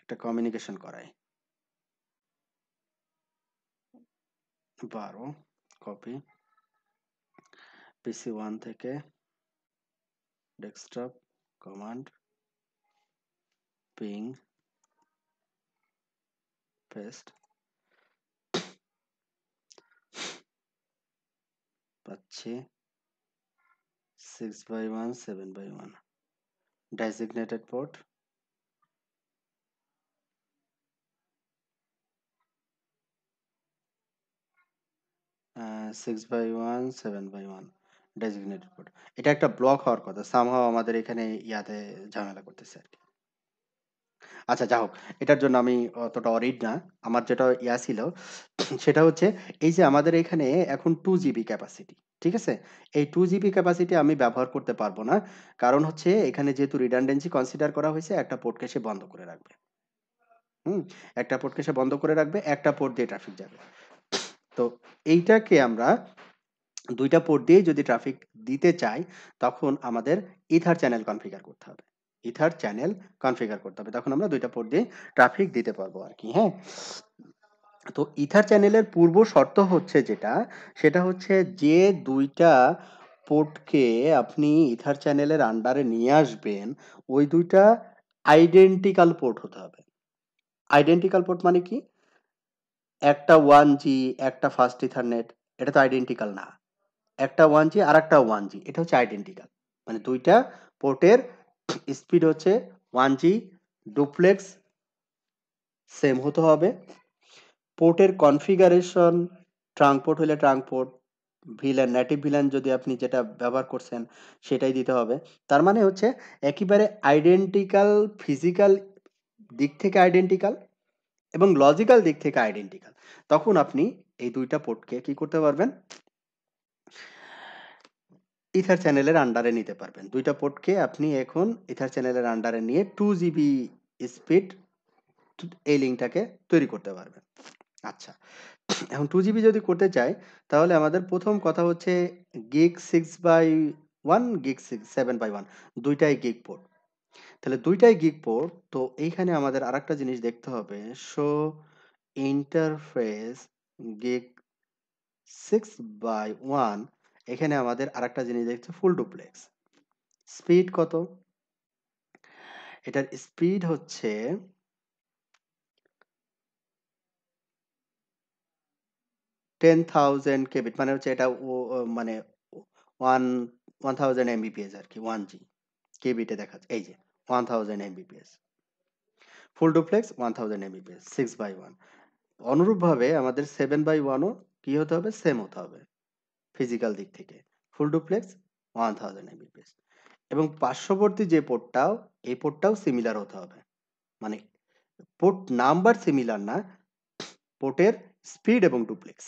একটা কমিউনিকেশন করাই बारो कपि पिसि वन थे डेस्कटप कमांड पिंग पेस्ट पच्ची six by one seven by one designated port six by one seven by one designated code এটা একটা ব্লক হওয়ার কথা সামহাও আমাদের এখানে ইয়াতে ঝামেলা করতেছে আর কি আচ্ছা যাই হোক এটার জন্য আমি অতটা অরিড না আমার যেটা ইয়া ছিল <clears throat> সেটা হচ্ছে এই যে আমাদের এখানে এখন টু জিবি ক্যাপাসিটি ঠিক আছে এই টু জিবি ক্যাপাসিটি আমি ব্যবহার করতে পারবো না কারণ হচ্ছে এখানে যেহেতু রিডান্ডেন্সি কনসিডার করা হয়েছে একটা পোর্টকে সে বন্ধ করে রাখবে হুম একটা পোর্টকে সে বন্ধ করে রাখবে একটা পোর্ট দিয়ে ট্রাফিক যাবে তো এইটাকে আমরা দুইটা পোর্ট দিয়ে যদি ট্রাফিক দিতে চাই তখন আমাদের ইথার চ্যানেল কনফিগার করতে হবে ইথার চ্যানেল কনফিগার করতে হবে তখন আমরা দুইটা পোর্ট দিয়ে ট্রাফিক দিতে পারবো আর কি হ্যাঁ তো ইথার চ্যানেলের পূর্ব শর্ত হচ্ছে যেটা সেটা হচ্ছে যে দুইটা পোর্টকে আপনি ইথার চ্যানেলের আন্ডারে নিয়ে আসবেন ওই দুইটা আইডেন্টিক্যাল পোর্ট হতে হবে আইডেন্টিক্যাল পোর্ট মানে কি একটা ওয়ান জি একটা ফার্স্ট ইথারনেট এটা তো আইডেন্টিক্যাল না একটা ওয়ান জি আর একটা ওয়ান জি এটা হচ্ছে আইডেন্টিক্যাল মানে দুইটা পোর্টের স্পিড হচ্ছে ওয়ান জি ডুপ্লেক্স সেম হতে হবে পোর্টের কনফিগারেশন ট্রাংপোর্ট হলে ট্রাংপোর্ট ভিলেন নেটিভ ভিলেন যদি আপনি যেটা ব্যবহার করছেন সেটাই দিতে হবে তার মানে হচ্ছে একেবারে আইডেন্টিক্যাল ফিজিক্যাল দিক থেকে আইডেন্টিক্যাল এবং লজিক্যাল দিক থেকে আইডেন্টিক্যাল তখন আপনি এই দুইটা পোর্টকে কি করতে পারবেন ইথার চ্যানেলের আন্ডারে নিতে পারবেন দুইটা পোর্টকে আপনি এখন ইথার চ্যানেলের আন্ডারে নিয়ে টু জিবি স্পিড এই লিঙ্কটাকে তৈরি করতে পারবেন আচ্ছা এখন টু জিবি যদি করতে চাই তাহলে আমাদের প্রথম কথা হচ্ছে gig six by one gig six seven by one দুইটাই গিগ পোর্ট তাহলে দুইটাই গিগ পোর্ট তো এইখানে আমাদের আরেকটা জিনিস দেখতে হবে show interface gig six by one এখানে আমাদের আরেকটা জিনিস দেখছে ফুল ডুপ্লেক্স স্পিড কত এটার স্পিড হচ্ছে টেন থাউজেন্ড কেবিট মানে হচ্ছে এটা মানে ওয়ান ওয়ান থাউজেন্ড এমবিপিএস আর কি ওয়ান জি কেবিটে দেখা এই যে 1000 mbps full duplex 1000 mbps 6 by 1 অনুরূপভাবে আমাদের 7 বাই ও কি হতে হবে সেম হতে হবে ফিজিক্যাল দিক থেকে ফুল ডুপ্লেক্স 1000 mbps এবং পার্শ্ববর্তী যে পোর্টটাও এই পোর্টটাও সিমিলার হতে হবে মানে পোর্ট নাম্বার সিমিলার না পোর্টের স্পিড এবং ডুপ্লেক্স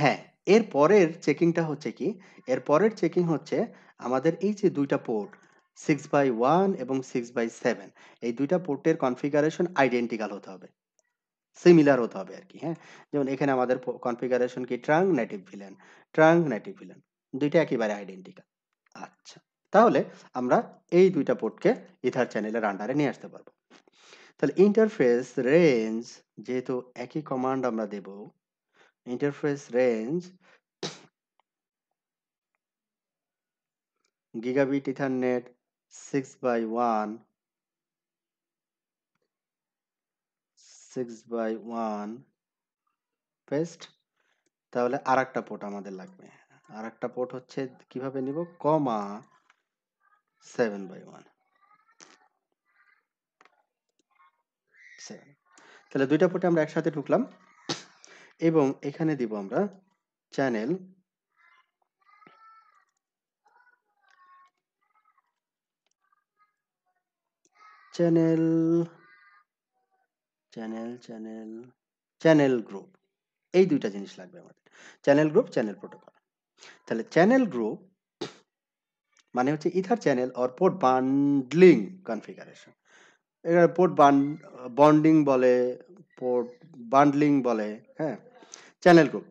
হ্যাঁ এর পরের চেকিংটা হচ্ছে কি এর পরের চেকিং হচ্ছে আমাদের এই যে দুইটা পোর্ট সিক্স বাই ওয়ান এবং সিক্স বাই সেভেন এই দুইটা পোর্টের কনফিগারেশন আইডেন্টিক্যাল হতে হবে সিমিলার হতে হবে আর কি হ্যাঁ যেমন এখানে আমাদের কনফিগারেশন কি trunk native VLAN trunk native VLAN দুইটা একেবারে আইডেন্টিক্যাল আচ্ছা তাহলে আমরা এই দুইটা পোর্টকে ইথার চ্যানেলের আন্ডারে নিয়ে আসতে পারবো তাহলে ইন্টারফেস রেঞ্জ যেহেতু একই কমান্ড আমরা দেব interface range gigabit ethernet 6 by 1 6 by 1 paste তাহলে আর পোর্ট আমাদের লাগবে আর পোর্ট হচ্ছে কিভাবে নিব কমা সেভেন বাই ওয়ান তাহলে দুইটা পোর্টে আমরা একসাথে ঢুকলাম এবং এখানে দিব আমরা channel channel channel channel channel group এই দুইটা জিনিস লাগবে আমাদের চ্যানেল গ্রুপ চ্যানেল প্রোটোকল তাহলে চ্যানেল গ্রুপ মানে হচ্ছে ether channel or port bundling configuration এটা পোর্ট বন্ডিং বলে পোর্ট বান্ডলিং বলে হ্যাঁ চ্যানেল গ্রুপ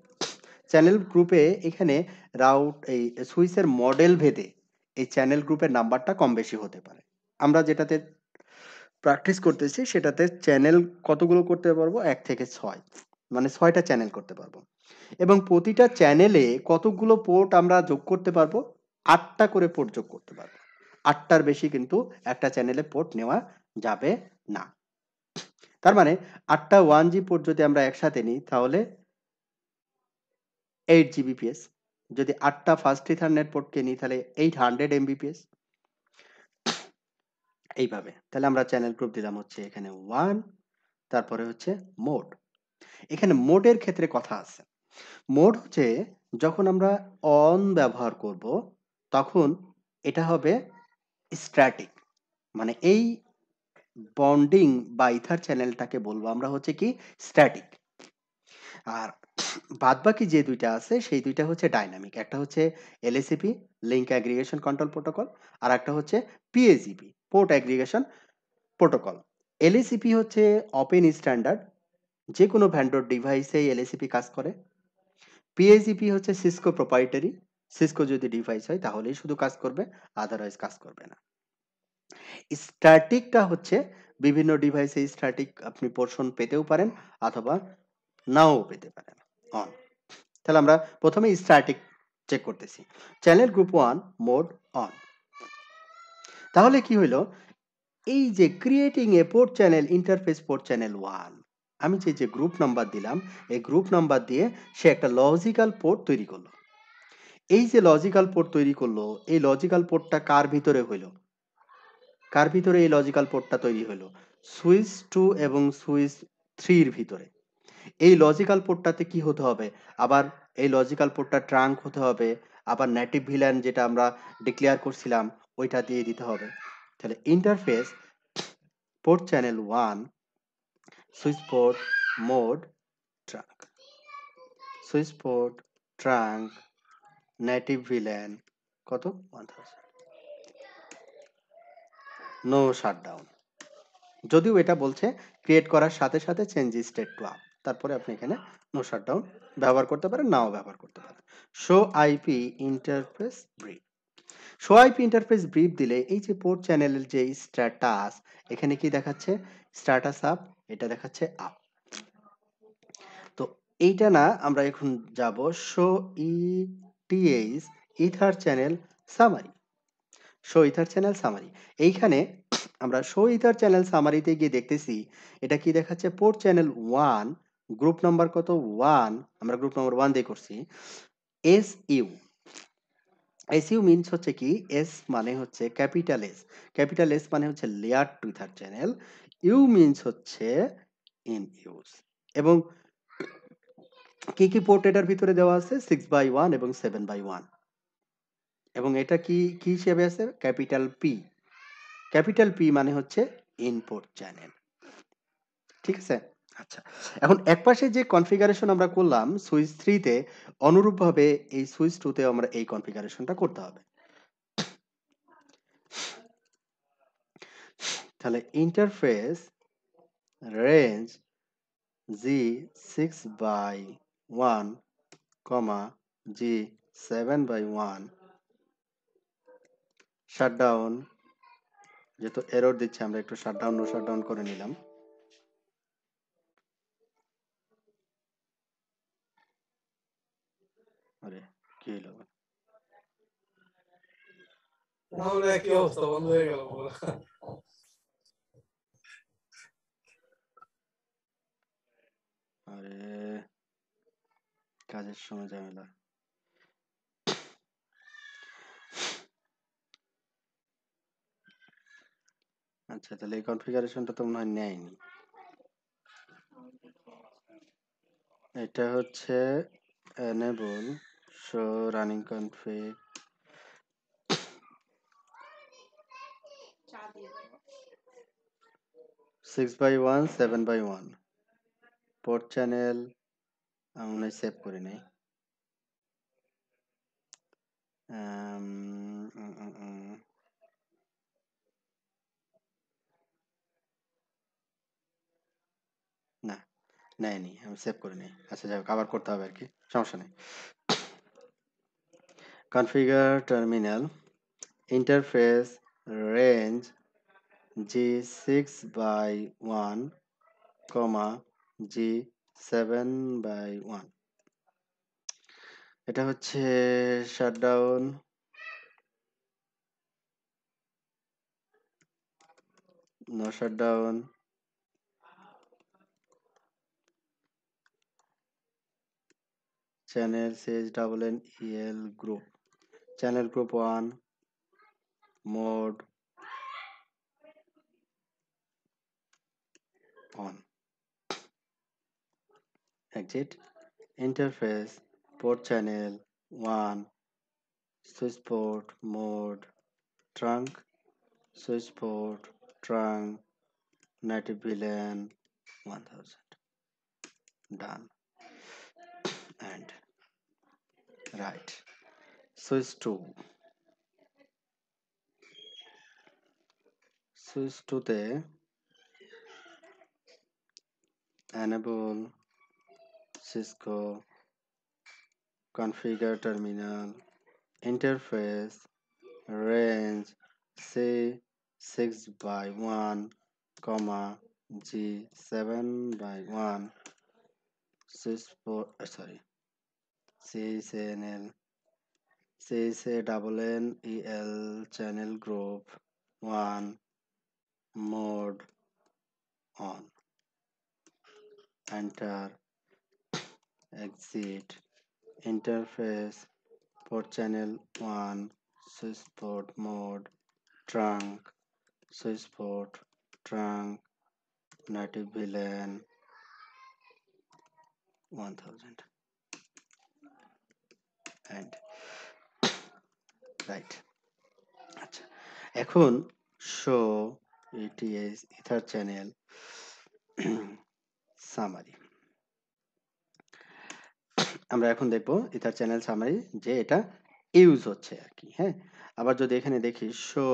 চ্যানেল গ্রুপে এখানে রাউট এই সুইচের মডেল ভেদে এই চ্যানেল গ্রুপের নাম্বারটা কম বেশি হতে পারে আমরা যেটাতে প্র্যাকটিস করতেছি সেটাতে চ্যানেল কতগুলো করতে পারবো এক থেকে ছয় মানে ছয়টা চ্যানেল করতে পারবো এবং প্রতিটা চ্যানেলে কতগুলো পোর্ট আমরা যোগ করতে পারবো আটটা করে পোর্ট যোগ করতে পারবো আটটার বেশি কিন্তু একটা চ্যানেলে পোর্ট নেওয়া যাবে না তার মানে আটটা ওয়ান জি পোর্ট যদি আমরা একসাথে নিই তাহলে এইট জিবিপিএস যদি আটটা ফার্স্ট ইথারনেট পোর্টকে নিই তাহলে এইট হান্ড্রেড এমবিপিএস এইভাবে তাহলে আমরা চ্যানেল গ্রুপ দিলাম হচ্ছে এখানে ওয়ান তারপরে হচ্ছে মোড এখানে মোডের ক্ষেত্রে কথা আছে মোড হচ্ছে যখন আমরা অন ব্যবহার করব তখন এটা হবে স্ট্র্যাটিক মানে এই বন্ডিং বা ইথার চ্যানেলটাকে বলবো আমরা হচ্ছে কি স্ট্র্যাটিক আর বাদ বাকি যে দুইটা আছে সেই দুইটা হচ্ছে ডাইনামিক একটা হচ্ছে LACP link aggregation control protocol আর একটা হচ্ছে PAgP port aggregation protocol LACP হচ্ছে ওপেন স্ট্যান্ডার্ড যে কোনো ভ্যান্ডোর ডিভাইসে এলএসিপি কাজ করে পিএসিপি হচ্ছে সিসকো প্রোপাইটারি সিসকো যদি ডিভাইস হয় তাহলেই শুধু কাজ করবে আদারওয়াইজ কাজ করবে না স্ট্যাটিকটা হচ্ছে বিভিন্ন ডিভাইসে স্ট্যাটিক আপনি পোর্শন পেতেও পারেন অথবা নাও পেতে পারেন অন তাহলে আমরা প্রথমে স্ট্যাটিক চেক করতেছি channel group one mode on তাহলে কি হইল এই যে creating a port channel interface port channel one আমি যে যে গ্রুপ নাম্বার দিলাম এই গ্রুপ নাম্বার দিয়ে সে একটা লজিক্যাল পোর্ট তৈরি করলো এই যে লজিক্যাল পোর্ট তৈরি করলো এই লজিক্যাল পোর্টটা কার ভিতরে হইল কার ভিতরে এই লজিক্যাল পোর্টটা তৈরি হলো সুইচ টু এবং সুইচ থ্রির ভিতরে এই লজিক্যাল পোর্টটাতে কি হতে হবে আবার এই লজিক্যাল পোর্টটা ট্রাঙ্ক হতে হবে আবার নেটিভ ভিলান যেটা আমরা ডিক্লেয়ার করছিলাম ওইটা দিয়ে দিতে হবে তাহলে interface port channel one switch port mode trunk switch port trunk native VLAN কত ওয়ান নো নো শাটডাউন যদিও এটা বলছে ক্রিয়েট করার সাথে সাথে চেঞ্জ স্টেট টু আপ তারপরে আপনি এখানে নো শাটডাউন ব্যবহার করতে পারেন নাও ব্যবহার করতে পারেন show IP interface brief swipe interface brief দিলে এই যে পোর্ট চ্যানেলের যে স্ট্যাটাস এখানে কি দেখাচ্ছে স্ট্যাটাস আপ এটা দেখাচ্ছে আপ তো এইটা না আমরা এখন যাব show ETH ether channel summary show ether channel summary এইখানে আমরা শো ইথার চ্যানেল সামারিতে গিয়ে দেখতেছি এটা কি দেখাচ্ছে port channel one group number কত ওয়ান আমরা গ্রুপ নাম্বার ওয়ান দিয়ে করছি এস ইউ এসইউ মিনস হচ্ছে কি এস মানে হচ্ছে ক্যাপিটাল এস ক্যাপিটাল এস মানে হচ্ছে layer two ether channel U means হচ্ছে ইন ইউজ এবং কি কি পোর্ট এটার ভিতরে দেওয়া আছে সিক্স বাই ওয়ান এবং সেভেন বাই ওয়ান এবং এটা কি কি হিসেবে আছে ক্যাপিটাল পি ক্যাপিটাল পি মানে হচ্ছে ইনপুট চ্যানেল ঠিক আছে আচ্ছা এখন একপাশে যে কনফিগারেশন আমরা করলাম সুইচ থ্রিতে অনুরূপভাবে এই সুইচ টুতে আমরা এই কনফিগারেশনটা করতে হবে তাহলে interface range G six by one comma G seven by one shutdown যেহেতু এরর দিচ্ছে আমরা একটু শাটডাউন নো শাটডাউন করে নিলাম আরে কাজের সময় ঝামেলা আচ্ছা তাহলে এই কনফিগারেশনটা তো মনে হয় নেয়নি এটা হচ্ছে enable so running config six by one seven by one port channel আমি মনে সেভ করে নেই না नहीं আমি সেভ করে নিই আচ্ছা যাই হোক আবার করতে হবে আর কি সমস্যা configure terminal interface range g6 by 1 comma g7 by 1 এটা হচ্ছে shutdown no shutdown channel says double N E L group channel group 1 mode on exit interface port channel 1 switch port mode trunk switch port trunk native VLAN 1000 done and right switch to switch to the enable Cisco configure terminal interface range c 6 by 1 comma g 7 by 1 Cisco sorry uh, sorry CCNL CSA double double E L channel group one mode enter exit interface port channel 1 switch port mode trunk switch port trunk native VLAN 1000 and right আচ্ছা এখন show ATS ether channel summary আমরা এখন দেখব ether channel summary যে এটা use হচ্ছে আর কি হ্যাঁ আবার যদি এখানে দেখি show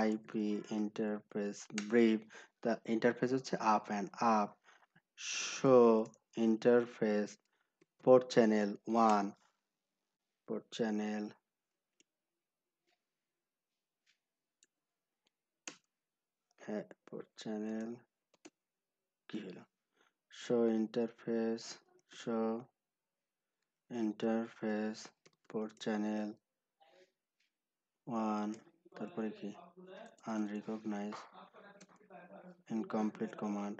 IP interface brief the interface হচ্ছে up and up show interface port channel one port channel হ্যাঁ চ্যানেল কি হলো show interface show interface port channel one তারপরে কি আনরিকগনাইজ ইনকমপ্লিট কমান্ড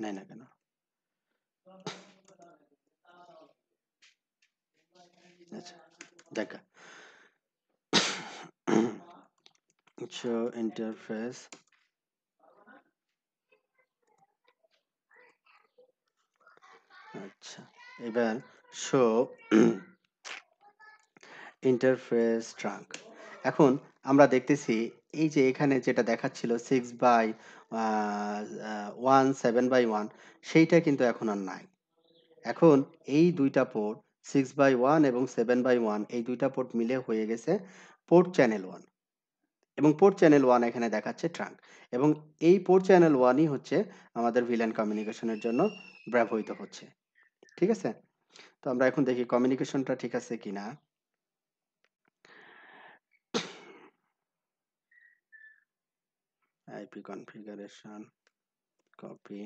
নেয় না কেন আচ্ছা দেখা শো ইন্টারফেস আচ্ছা এবার শো ইন্টারফেস ট্রাঙ্ক এখন আমরা দেখতেছি এই যে এখানে যেটা দেখাচ্ছিল six by one seven by one সেইটা কিন্তু এখন আর নাই এখন এই দুইটা পোর্ট সিক্স বাই ওয়ান এবং সেভেন বাই ওয়ান এই দুইটা পোর্ট মিলে হয়ে গেছে পোর্ট চ্যানেল ওয়ান এবং পোর্ট চ্যানেল ওয়ান এখানে দেখাচ্ছে ট্রাঙ্ক এবং এই পোর্ট চ্যানেল ওয়ানই হচ্ছে আমাদের ভিলেন কমিউনিকেশনের জন্য ব্যবহৃত হচ্ছে ঠিক আছে তো আমরা এখন দেখি কমিউনিকেশনটা ঠিক আছে কি না IP configuration copy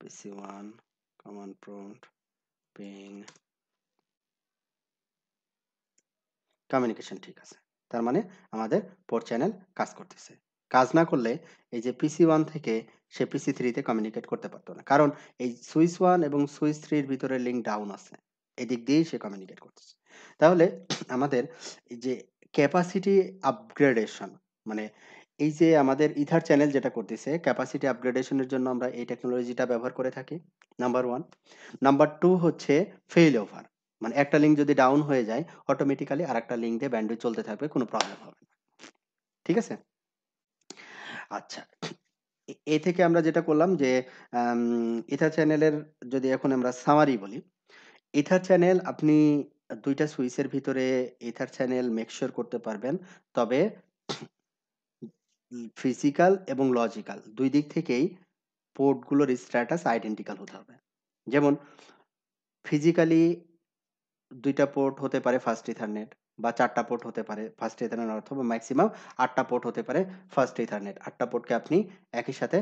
PC one command prompt ping communication ঠিক আছে তার মানে আমাদের পোর্ট চ্যানেল কাজ করতেছে কাজ না করলে এই যে পিসি ওয়ান থেকে সে পিসি থ্রিতে কমিউনিকেট করতে পারতো না কারণ এই সুইচ ওয়ান এবং সুইচ থ্রির ভিতরে লিঙ্ক ডাউন আছে এদিক দিয়েই সে কমিউনিকেট করতেছে তাহলে আমাদের যে ক্যাপাসিটি আপগ্রেডেশন মানে এই যে আমাদের ইথার চ্যানেল যেটা করতেছে ক্যাপাসিটি আপগ্রেডেশনের জন্য আমরা এই টেকনোলজিটা ব্যবহার করে থাকি নাম্বার ওয়ান নাম্বার টু হচ্ছে ফেইল ওভার মানে একটা লিঙ্ক যদি ডাউন হয়ে যায় অটোমেটিক্যালি আর একটা লিঙ্ক দিয়ে ব্যান্ডউইথ চলতে থাকবে কোনো প্রবলেম হবে না ঠিক আছে আচ্ছা এ থেকে আমরা যেটা করলাম যে ইথা চ্যানেলের যদি এখন আমরা সামারি বলি ইথার চ্যানেল আপনি দুইটা সুইচের ভিতরে ইথার চ্যানেল মেকশিওর করতে পারবেন তবে ফিজিক্যাল এবং লজিক্যাল দুই দিক থেকেই পোর্টগুলোর স্ট্যাটাস আইডেন্টিক্যাল হতে হবে যেমন ফিজিক্যালি দুইটা পোর্ট হতে পারে ফার্স্ট ইথারনেট বা চারটা পোর্ট হতে পারে ফার্স্ট ইথারনেট অথবা ম্যাক্সিমাম আটটা পোর্ট হতে পারে ফার্স্ট ইথারনেট আটটা পোর্টকে আপনি একই সাথে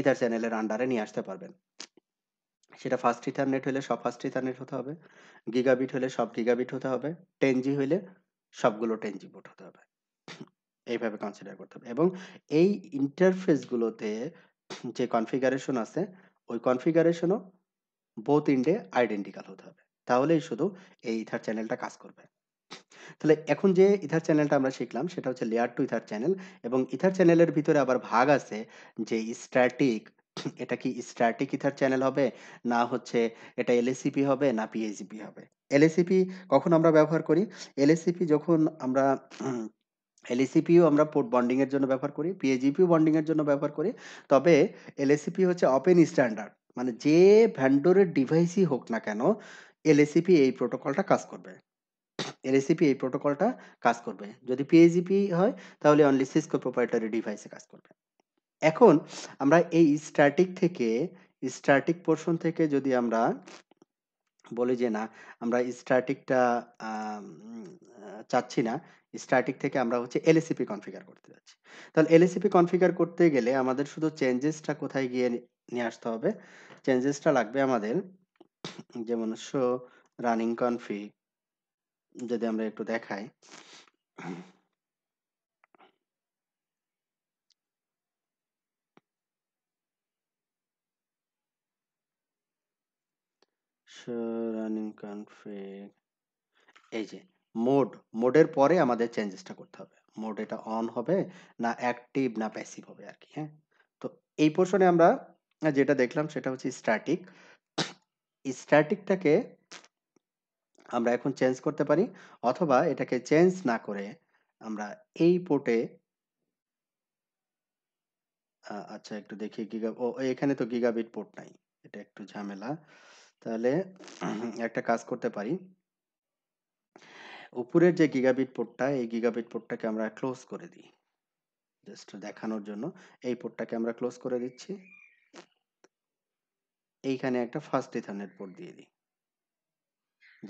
ইথার চ্যানেলের আন্ডারে নিয়ে আসতে পারবেন সেটা ফার্স্ট ইথারনেট হলে সব ফার্স্ট ইথারনেট হতে হবে গিগাবিট হলে সব গিগাবিট হতে হবে টেন জি হলে সবগুলো টেন জি পোর্ট হতে হবে এইভাবে কনসিডার করতে হবে এবং এই ইন্টারফেসগুলোতে যে কনফিগারেশন আছে ওই কনফিগারেশনও বোথ ইন্ডে আইডেন্টিক্যাল হতে হবে তাহলেই শুধু এই ইথার চ্যানেলটা কাজ করবে তাহলে এখন যে ইথার চ্যানেলটা আমরা শিখলাম সেটা হচ্ছে লেয়ার টু ইথার চ্যানেল এবং ইথার চ্যানেলের ভিতরে আবার ভাগ আছে যে স্ট্যাটিক এটা কি স্ট্যাটিক ইথার চ্যানেল হবে না হচ্ছে এটা এলএসিপি হবে না পিএসিপি হবে এলএসিপি কখন আমরা ব্যবহার করি এলএসিপি যখন আমরা এলএসিপিও আমরা পোর্ট বন্ডিংয়ের জন্য ব্যবহার করি পিএজিপিও বন্ডিংয়ের জন্য ব্যবহার করি তবে এলএসিপি হচ্ছে ওপেন স্ট্যান্ডার্ড মানে যে ভ্যান্ডোরের ডিভাইসই হোক না কেন এলএসিপি এই প্রোটোকলটা কাজ করবে রেসিপি এই প্রোটোকলটা কাজ করবে যদি পিএজিপি হয় তাহলে অনলি সিসকো প্রোপারেটরি ডিভাইসে কাজ করবে এখন আমরা এই স্ট্যাটিক থেকে স্ট্যাটিক পোর্শন থেকে যদি আমরা বলি যে না আমরা স্ট্যাটিকটা চাচ্ছি না স্ট্যাটিক থেকে আমরা হচ্ছে এলএসিপি কনফিগার করতে যাচ্ছি তাহলে এলএসিপি কনফিগার করতে গেলে আমাদের শুধু চেঞ্জেসটা কোথায় গিয়ে নিয়ে আসতে হবে চেঞ্জেসটা লাগবে আমাদের যেমন শো রানিং কনফিগ যদি আমরা একটু দেখাই রানিং কনফিগ এই যে মোড মোডের পরে আমাদের চেঞ্জেসটা করতে হবে মোড এটা অন হবে না অ্যাক্টিভ না প্যাসিভ হবে আর কি হ্যাঁ তো এই পোর্শনে আমরা যেটা দেখলাম সেটা হচ্ছে স্ট্যাটিক স্ট্যাটিকটাকে আমরা এখন চেঞ্জ করতে পারি অথবা এটাকে চেঞ্জ না করে আমরা এই পোর্টে আচ্ছা একটু দেখি গিগা ও এখানে তো গিগাবিট পোর্ট নাই এটা একটু ঝামেলা তাহলে <clears throat> একটা কাজ করতে পারি উপরের যে গিগাবিট পোর্টটা এই গিগাবিট পোর্টটাকে আমরা ক্লোজ করে দিই জাস্ট দেখানোর জন্য এই পোর্টটাকে আমরা ক্লোজ করে দিচ্ছি এইখানে একটা ফার্স্ট ইথারনেট পোর্ট দিয়ে দিই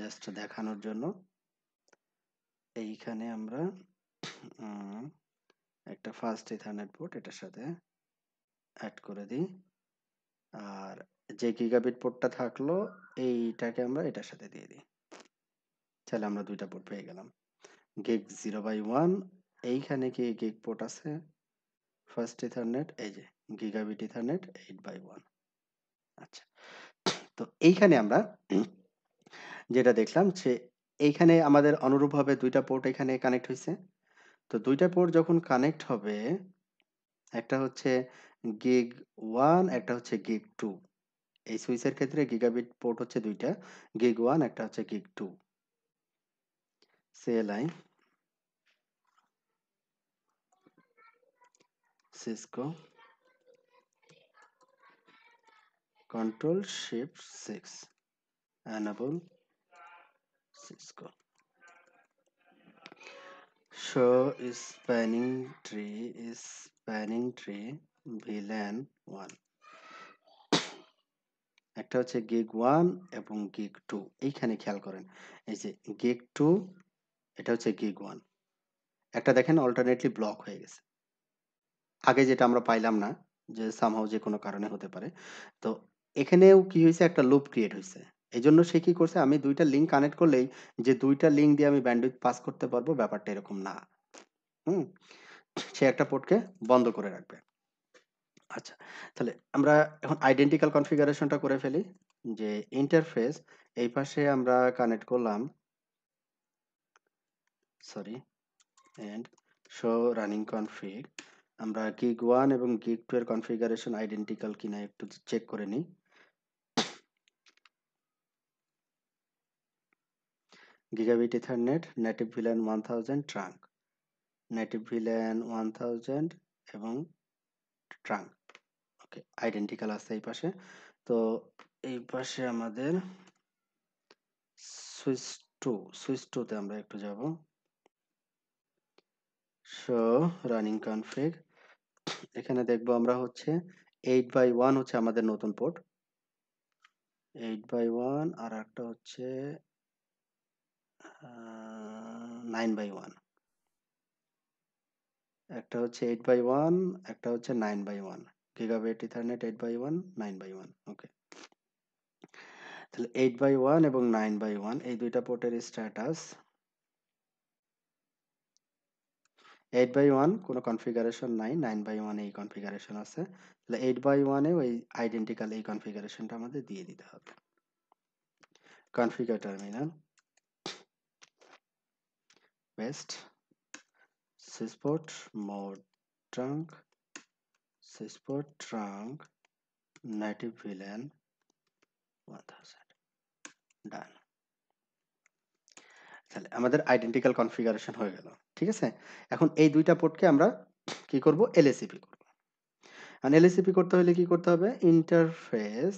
জাস্ট দেখানোর জন্য এইখানে আমরা একটা ফার্স্ট ইথারনেট পোর্ট এটার সাথে অ্যাড করে দিই আর যে গিগাবিট পোর্টটা থাকলো এইটাকে আমরা এটার সাথে দিয়ে দিই তাহলে আমরা দুইটা পোর্ট পেয়ে গেলাম গিগ জিরো বাই ওয়ান এইখানে কি গিগ পোর্ট আছে ফার্স্ট ইথারনেট এই যে gigabit ethernet eight by one আচ্ছা তো এইখানে আমরা যেটা দেখলাম সে এইখানে আমাদের অনুরূপভাবে দুইটা পোর্ট এখানে কানেক্ট হয়েছে তো দুইটা পোর্ট যখন কানেক্ট হবে একটা হচ্ছে গিগ ওয়ান একটা হচ্ছে গিগ টু এই সুইচের ক্ষেত্রে গিগাবিট পোর্ট হচ্ছে দুইটা গিগ ওয়ান একটা হচ্ছে gig two CLI Cisco control shift six enable Francisco. Show is spanning tree is spanning tree villain one. একটা হচ্ছে গিগ ওয়ান এবং গিগ টু এইখানে খেয়াল করেন এই যে গিগ টু এটা হচ্ছে গিগ ওয়ান একটা দেখেন অল্টারনেটলি ব্লক হয়ে গেছে আগে যেটা আমরা পাইলাম না যে সামহাও যে কোনো কারণে হতে পারে তো এখানেও কি হয়েছে একটা লুপ ক্রিয়েট হয়েছে এই জন্য সে কি করছে আমি দুইটা লিঙ্ক কানেক্ট করলেই যে দুইটা লিঙ্ক দিয়ে আমি ব্যান্ডউইথ পাস করতে পারবো ব্যাপারটা এরকম না হুম সে একটা পোর্টকে বন্ধ করে রাখবে আচ্ছা তাহলে আমরা এখন আইডেন্টিক্যাল কনফিগারেশনটা করে ফেলি যে ইন্টারফেস এই পাশে আমরা কানেক্ট করলাম sorry and show running config আমরা গিগ ওয়ান এবং গিগ টু এর কনফিগারেশন আইডেন্টিক্যাল কিনা একটু চেক করে নিই gigabit ethernet native vlan 1000 trunk native vlan 1000 এবং trunk ওকে আইডেন্টিক্যাল আছে এই পাশে তো এই পাশে আমাদের সুইচ টু সুইচ টুতে আমরা একটু যাব সো রানিং কনফিগ এখানে দেখব আমরা হচ্ছে এইট বাই ওয়ান হচ্ছে আমাদের নতুন পোর্ট এইট বাই ওয়ান আর একটা হচ্ছে নাইন বাই ওয়ান একটা হচ্ছে এইট বাই ওয়ান একটা হচ্ছে nine by one gigabyte ethernet eight by one nine by one okay তাহলে এইট বাই ওয়ান এবং নাইন বাই ওয়ান এই দুইটা পোর্টের স্ট্যাটাস এইট বাই ওয়ান কোনো কনফিগারেশন নাই নাইন বাই ওয়ানে এই কনফিগারেশন আছে তাহলে এইট বাই ওয়ানে ওই আইডেন্টিক্যাল এই কনফিগারেশনটা আমাদের দিয়ে দিতে হবে configure terminal paste sysport mode trunk sysport trunk native villain 1000 done তাহলে আমাদের আইডেন্টিক্যাল কনফিগারেশন হয়ে গেল ঠিক আছে এখন এই দুইটা পোর্টকে আমরা কি করব এলএসিপি করব আর এলএসিপি করতে হলে কি করতে হবে interface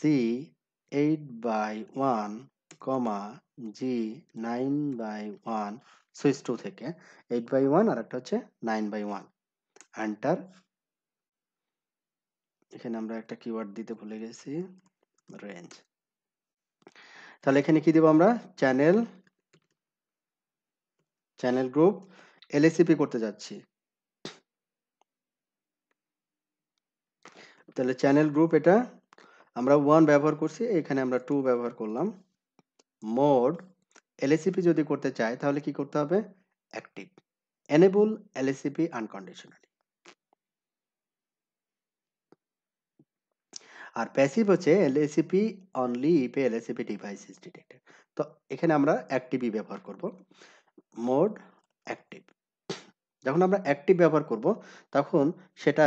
G eight by one comma G nine by one switch two থেকে এইট বাই ওয়ান আর একটা হচ্ছে নাইন বাই ওয়ান অ্যান্টার এখানে আমরা একটা কিওয়ার্ড দিতে ভুলে গেছি রেঞ্জ তাহলে এখানে কি দেব আমরা চ্যানেল চ্যানেল গ্রুপ এলএসিপি করতে যাচ্ছি তাহলে চ্যানেল গ্রুপ এটা আমরা ওয়ান ব্যবহার করছি এখানে আমরা টু ব্যবহার করলাম মোড এলএসিপি যদি করতে চাই তাহলে কি করতে হবে অ্যাক্টিভ এনেবল এলএসিপি আনকন্ডিশনালি আর প্যাসিভ হচ্ছে LACP only if LACP device is detected তো এখানে আমরা অ্যাক্টিভই ব্যবহার করব মোড অ্যাক্টিভ যখন আমরা অ্যাক্টিভ ব্যবহার করব তখন সেটা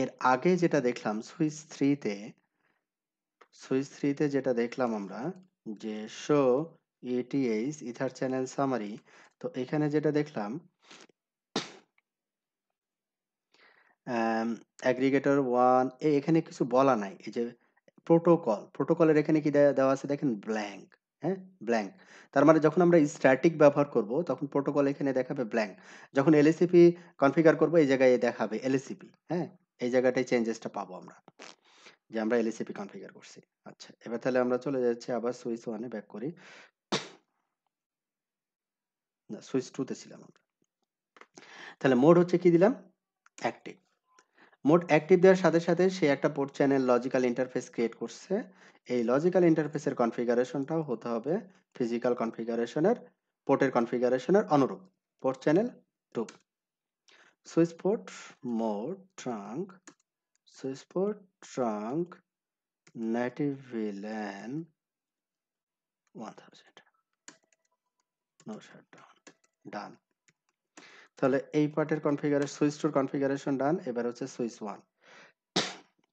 এর আগে যেটা দেখলাম সুইচ থ্রিতে সুইচ থ্রিতে যেটা দেখলাম আমরা যে show ATH ether channel summary তো এখানে যেটা দেখলাম অ্যাগ্রিগেটর um, ওয়ান এখানে কিছু বলা নাই এই যে প্রোটোকল প্রোটোকলের এখানে কি দেওয়া আছে দেখেন ব্ল্যাঙ্ক হ্যাঁ ব্ল্যাঙ্ক তার মানে যখন আমরা স্ট্যাটিক ব্যবহার করব তখন প্রোটোকল এখানে দেখাবে ব্ল্যাঙ্ক যখন এলএসিপি কনফিগার e করব এই জায়গায় দেখাবে এলএসিপি e হ্যাঁ এই জায়গাটায় চেঞ্জেসটা পাবো আমরা যে আমরা এলএসিপি কনফিগার করছি আচ্ছা এবার তাহলে আমরা চলে যাচ্ছি আবার সুইচ ওয়ানে ব্যাক করি না সুইচ টুতে ছিলাম আমরা তাহলে মোড হচ্ছে কি দিলাম অ্যাক্টিভ মোড অ্যাক্টিভ দেওয়ার সাথে সাথে সে একটা port channel logical interface create করছে এই লজিক্যাল ইন্টারফেসের কনফিগারেশনটাও হতে হবে ফিজিক্যাল কনফিগারেশনের পোর্টের কনফিগারেশনের অনুরূপ port channel two switch port mode trunk So it's for trunk native VLAN 1000 no shutdown done তাহলে এই পার্টের কনফিগারেশন সুইচ টুর কনফিগারেশন ডান এবার হচ্ছে সুইচ ওয়ান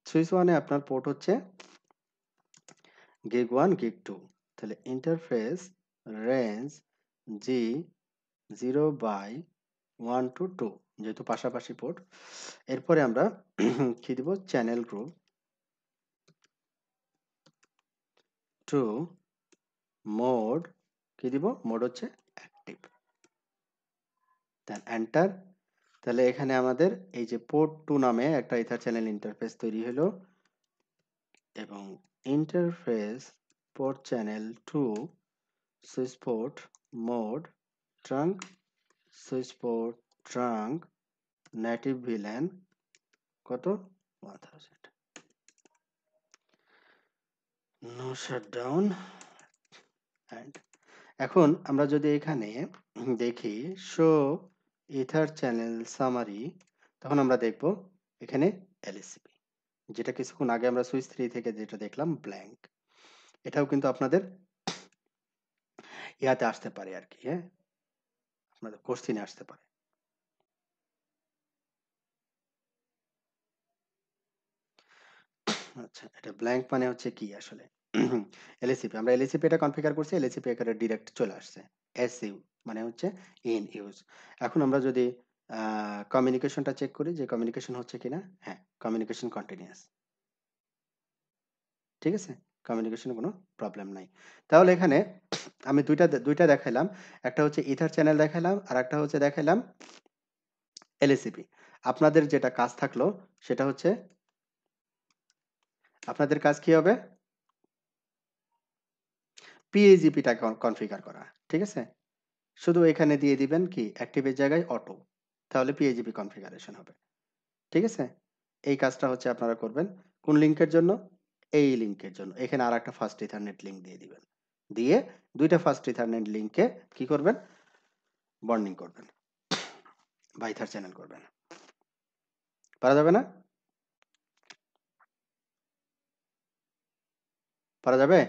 সুইচ ওয়ানে আপনার পোর্ট হচ্ছে গিগ ওয়ান গিগ টু তাহলে interface range G zero by one to two যেহেতু পাশাপাশি পোর্ট এরপরে আমরা <clears throat> কি দিব চ্যানেল গ্রুপ টু মোড কি দিব মোড হচ্ছে অ্যাক্টিভ এন্টার তাহলে এখানে আমাদের এই যে পোর্ট টু নামে একটা ইথার চ্যানেল ইন্টারফেস তৈরি হলো এবং interface port channel two switch port mode trunk switchboard trunk native VLAN কত one thousand no shut down and এখন আমরা যদি এখানে দেখি শো ইথার চ্যানেল সামারি তখন আমরা দেখব এখানে এলএসপি যেটা কিছুক্ষণ আগে আমরা সুইচ থ্রি থেকে যেটা দেখলাম ব্ল্যাঙ্ক এটাও কিন্তু আপনাদের ইয়াতে আসতে পারে আর কি হ্যাঁ আপনাদের কোশ্চিনে আসতে পারে আচ্ছা এটা ব্ল্যাঙ্ক মানে হচ্ছে কি আসলে এলএসিপি আমরা এলএসিপি এটা কনফিগার করছি এলএসিপি এখানে ডিরেক্ট চলে আসছে এস ইউ মানে হচ্ছে ইন ইউজ এখন আমরা যদি কমিউনিকেশনটা চেক করি যে কমিউনিকেশন হচ্ছে কিনা হ্যাঁ কমিউনিকেশন কন্টিনিউয়াস ঠিক আছে কমিউনিকেশনে কোনো প্রবলেম নাই তাহলে এখানে আমি দুইটা দুইটা দেখাইলাম একটা হচ্ছে ইথার চ্যানেল দেখাইলাম আর একটা হচ্ছে দেখাইলাম এলএসিপি আপনাদের যেটা কাজ থাকলো সেটা হচ্ছে আপনাদের কাজ কি হবে পিএজিপিটা কনফিগার করা ঠিক আছে শুধু এখানে দিয়ে দিবেন কি অ্যাক্টিভের জায়গায় অটো তাহলে পিএজিপি কনফিগারেশন হবে ঠিক আছে এই কাজটা হচ্ছে আপনারা করবেন কোন লিঙ্কের জন্য এই লিঙ্কের জন্য এখানে আর একটা ফার্স্ট ইথারনেট লিঙ্ক দিয়ে দিবেন দিয়ে দুইটা ফার্স্ট ইথারনেট লিঙ্কে কি করবেন বন্ডিং করবেন বা ইথার চ্যানেল করবেন পারা যাবে না পারা যাবে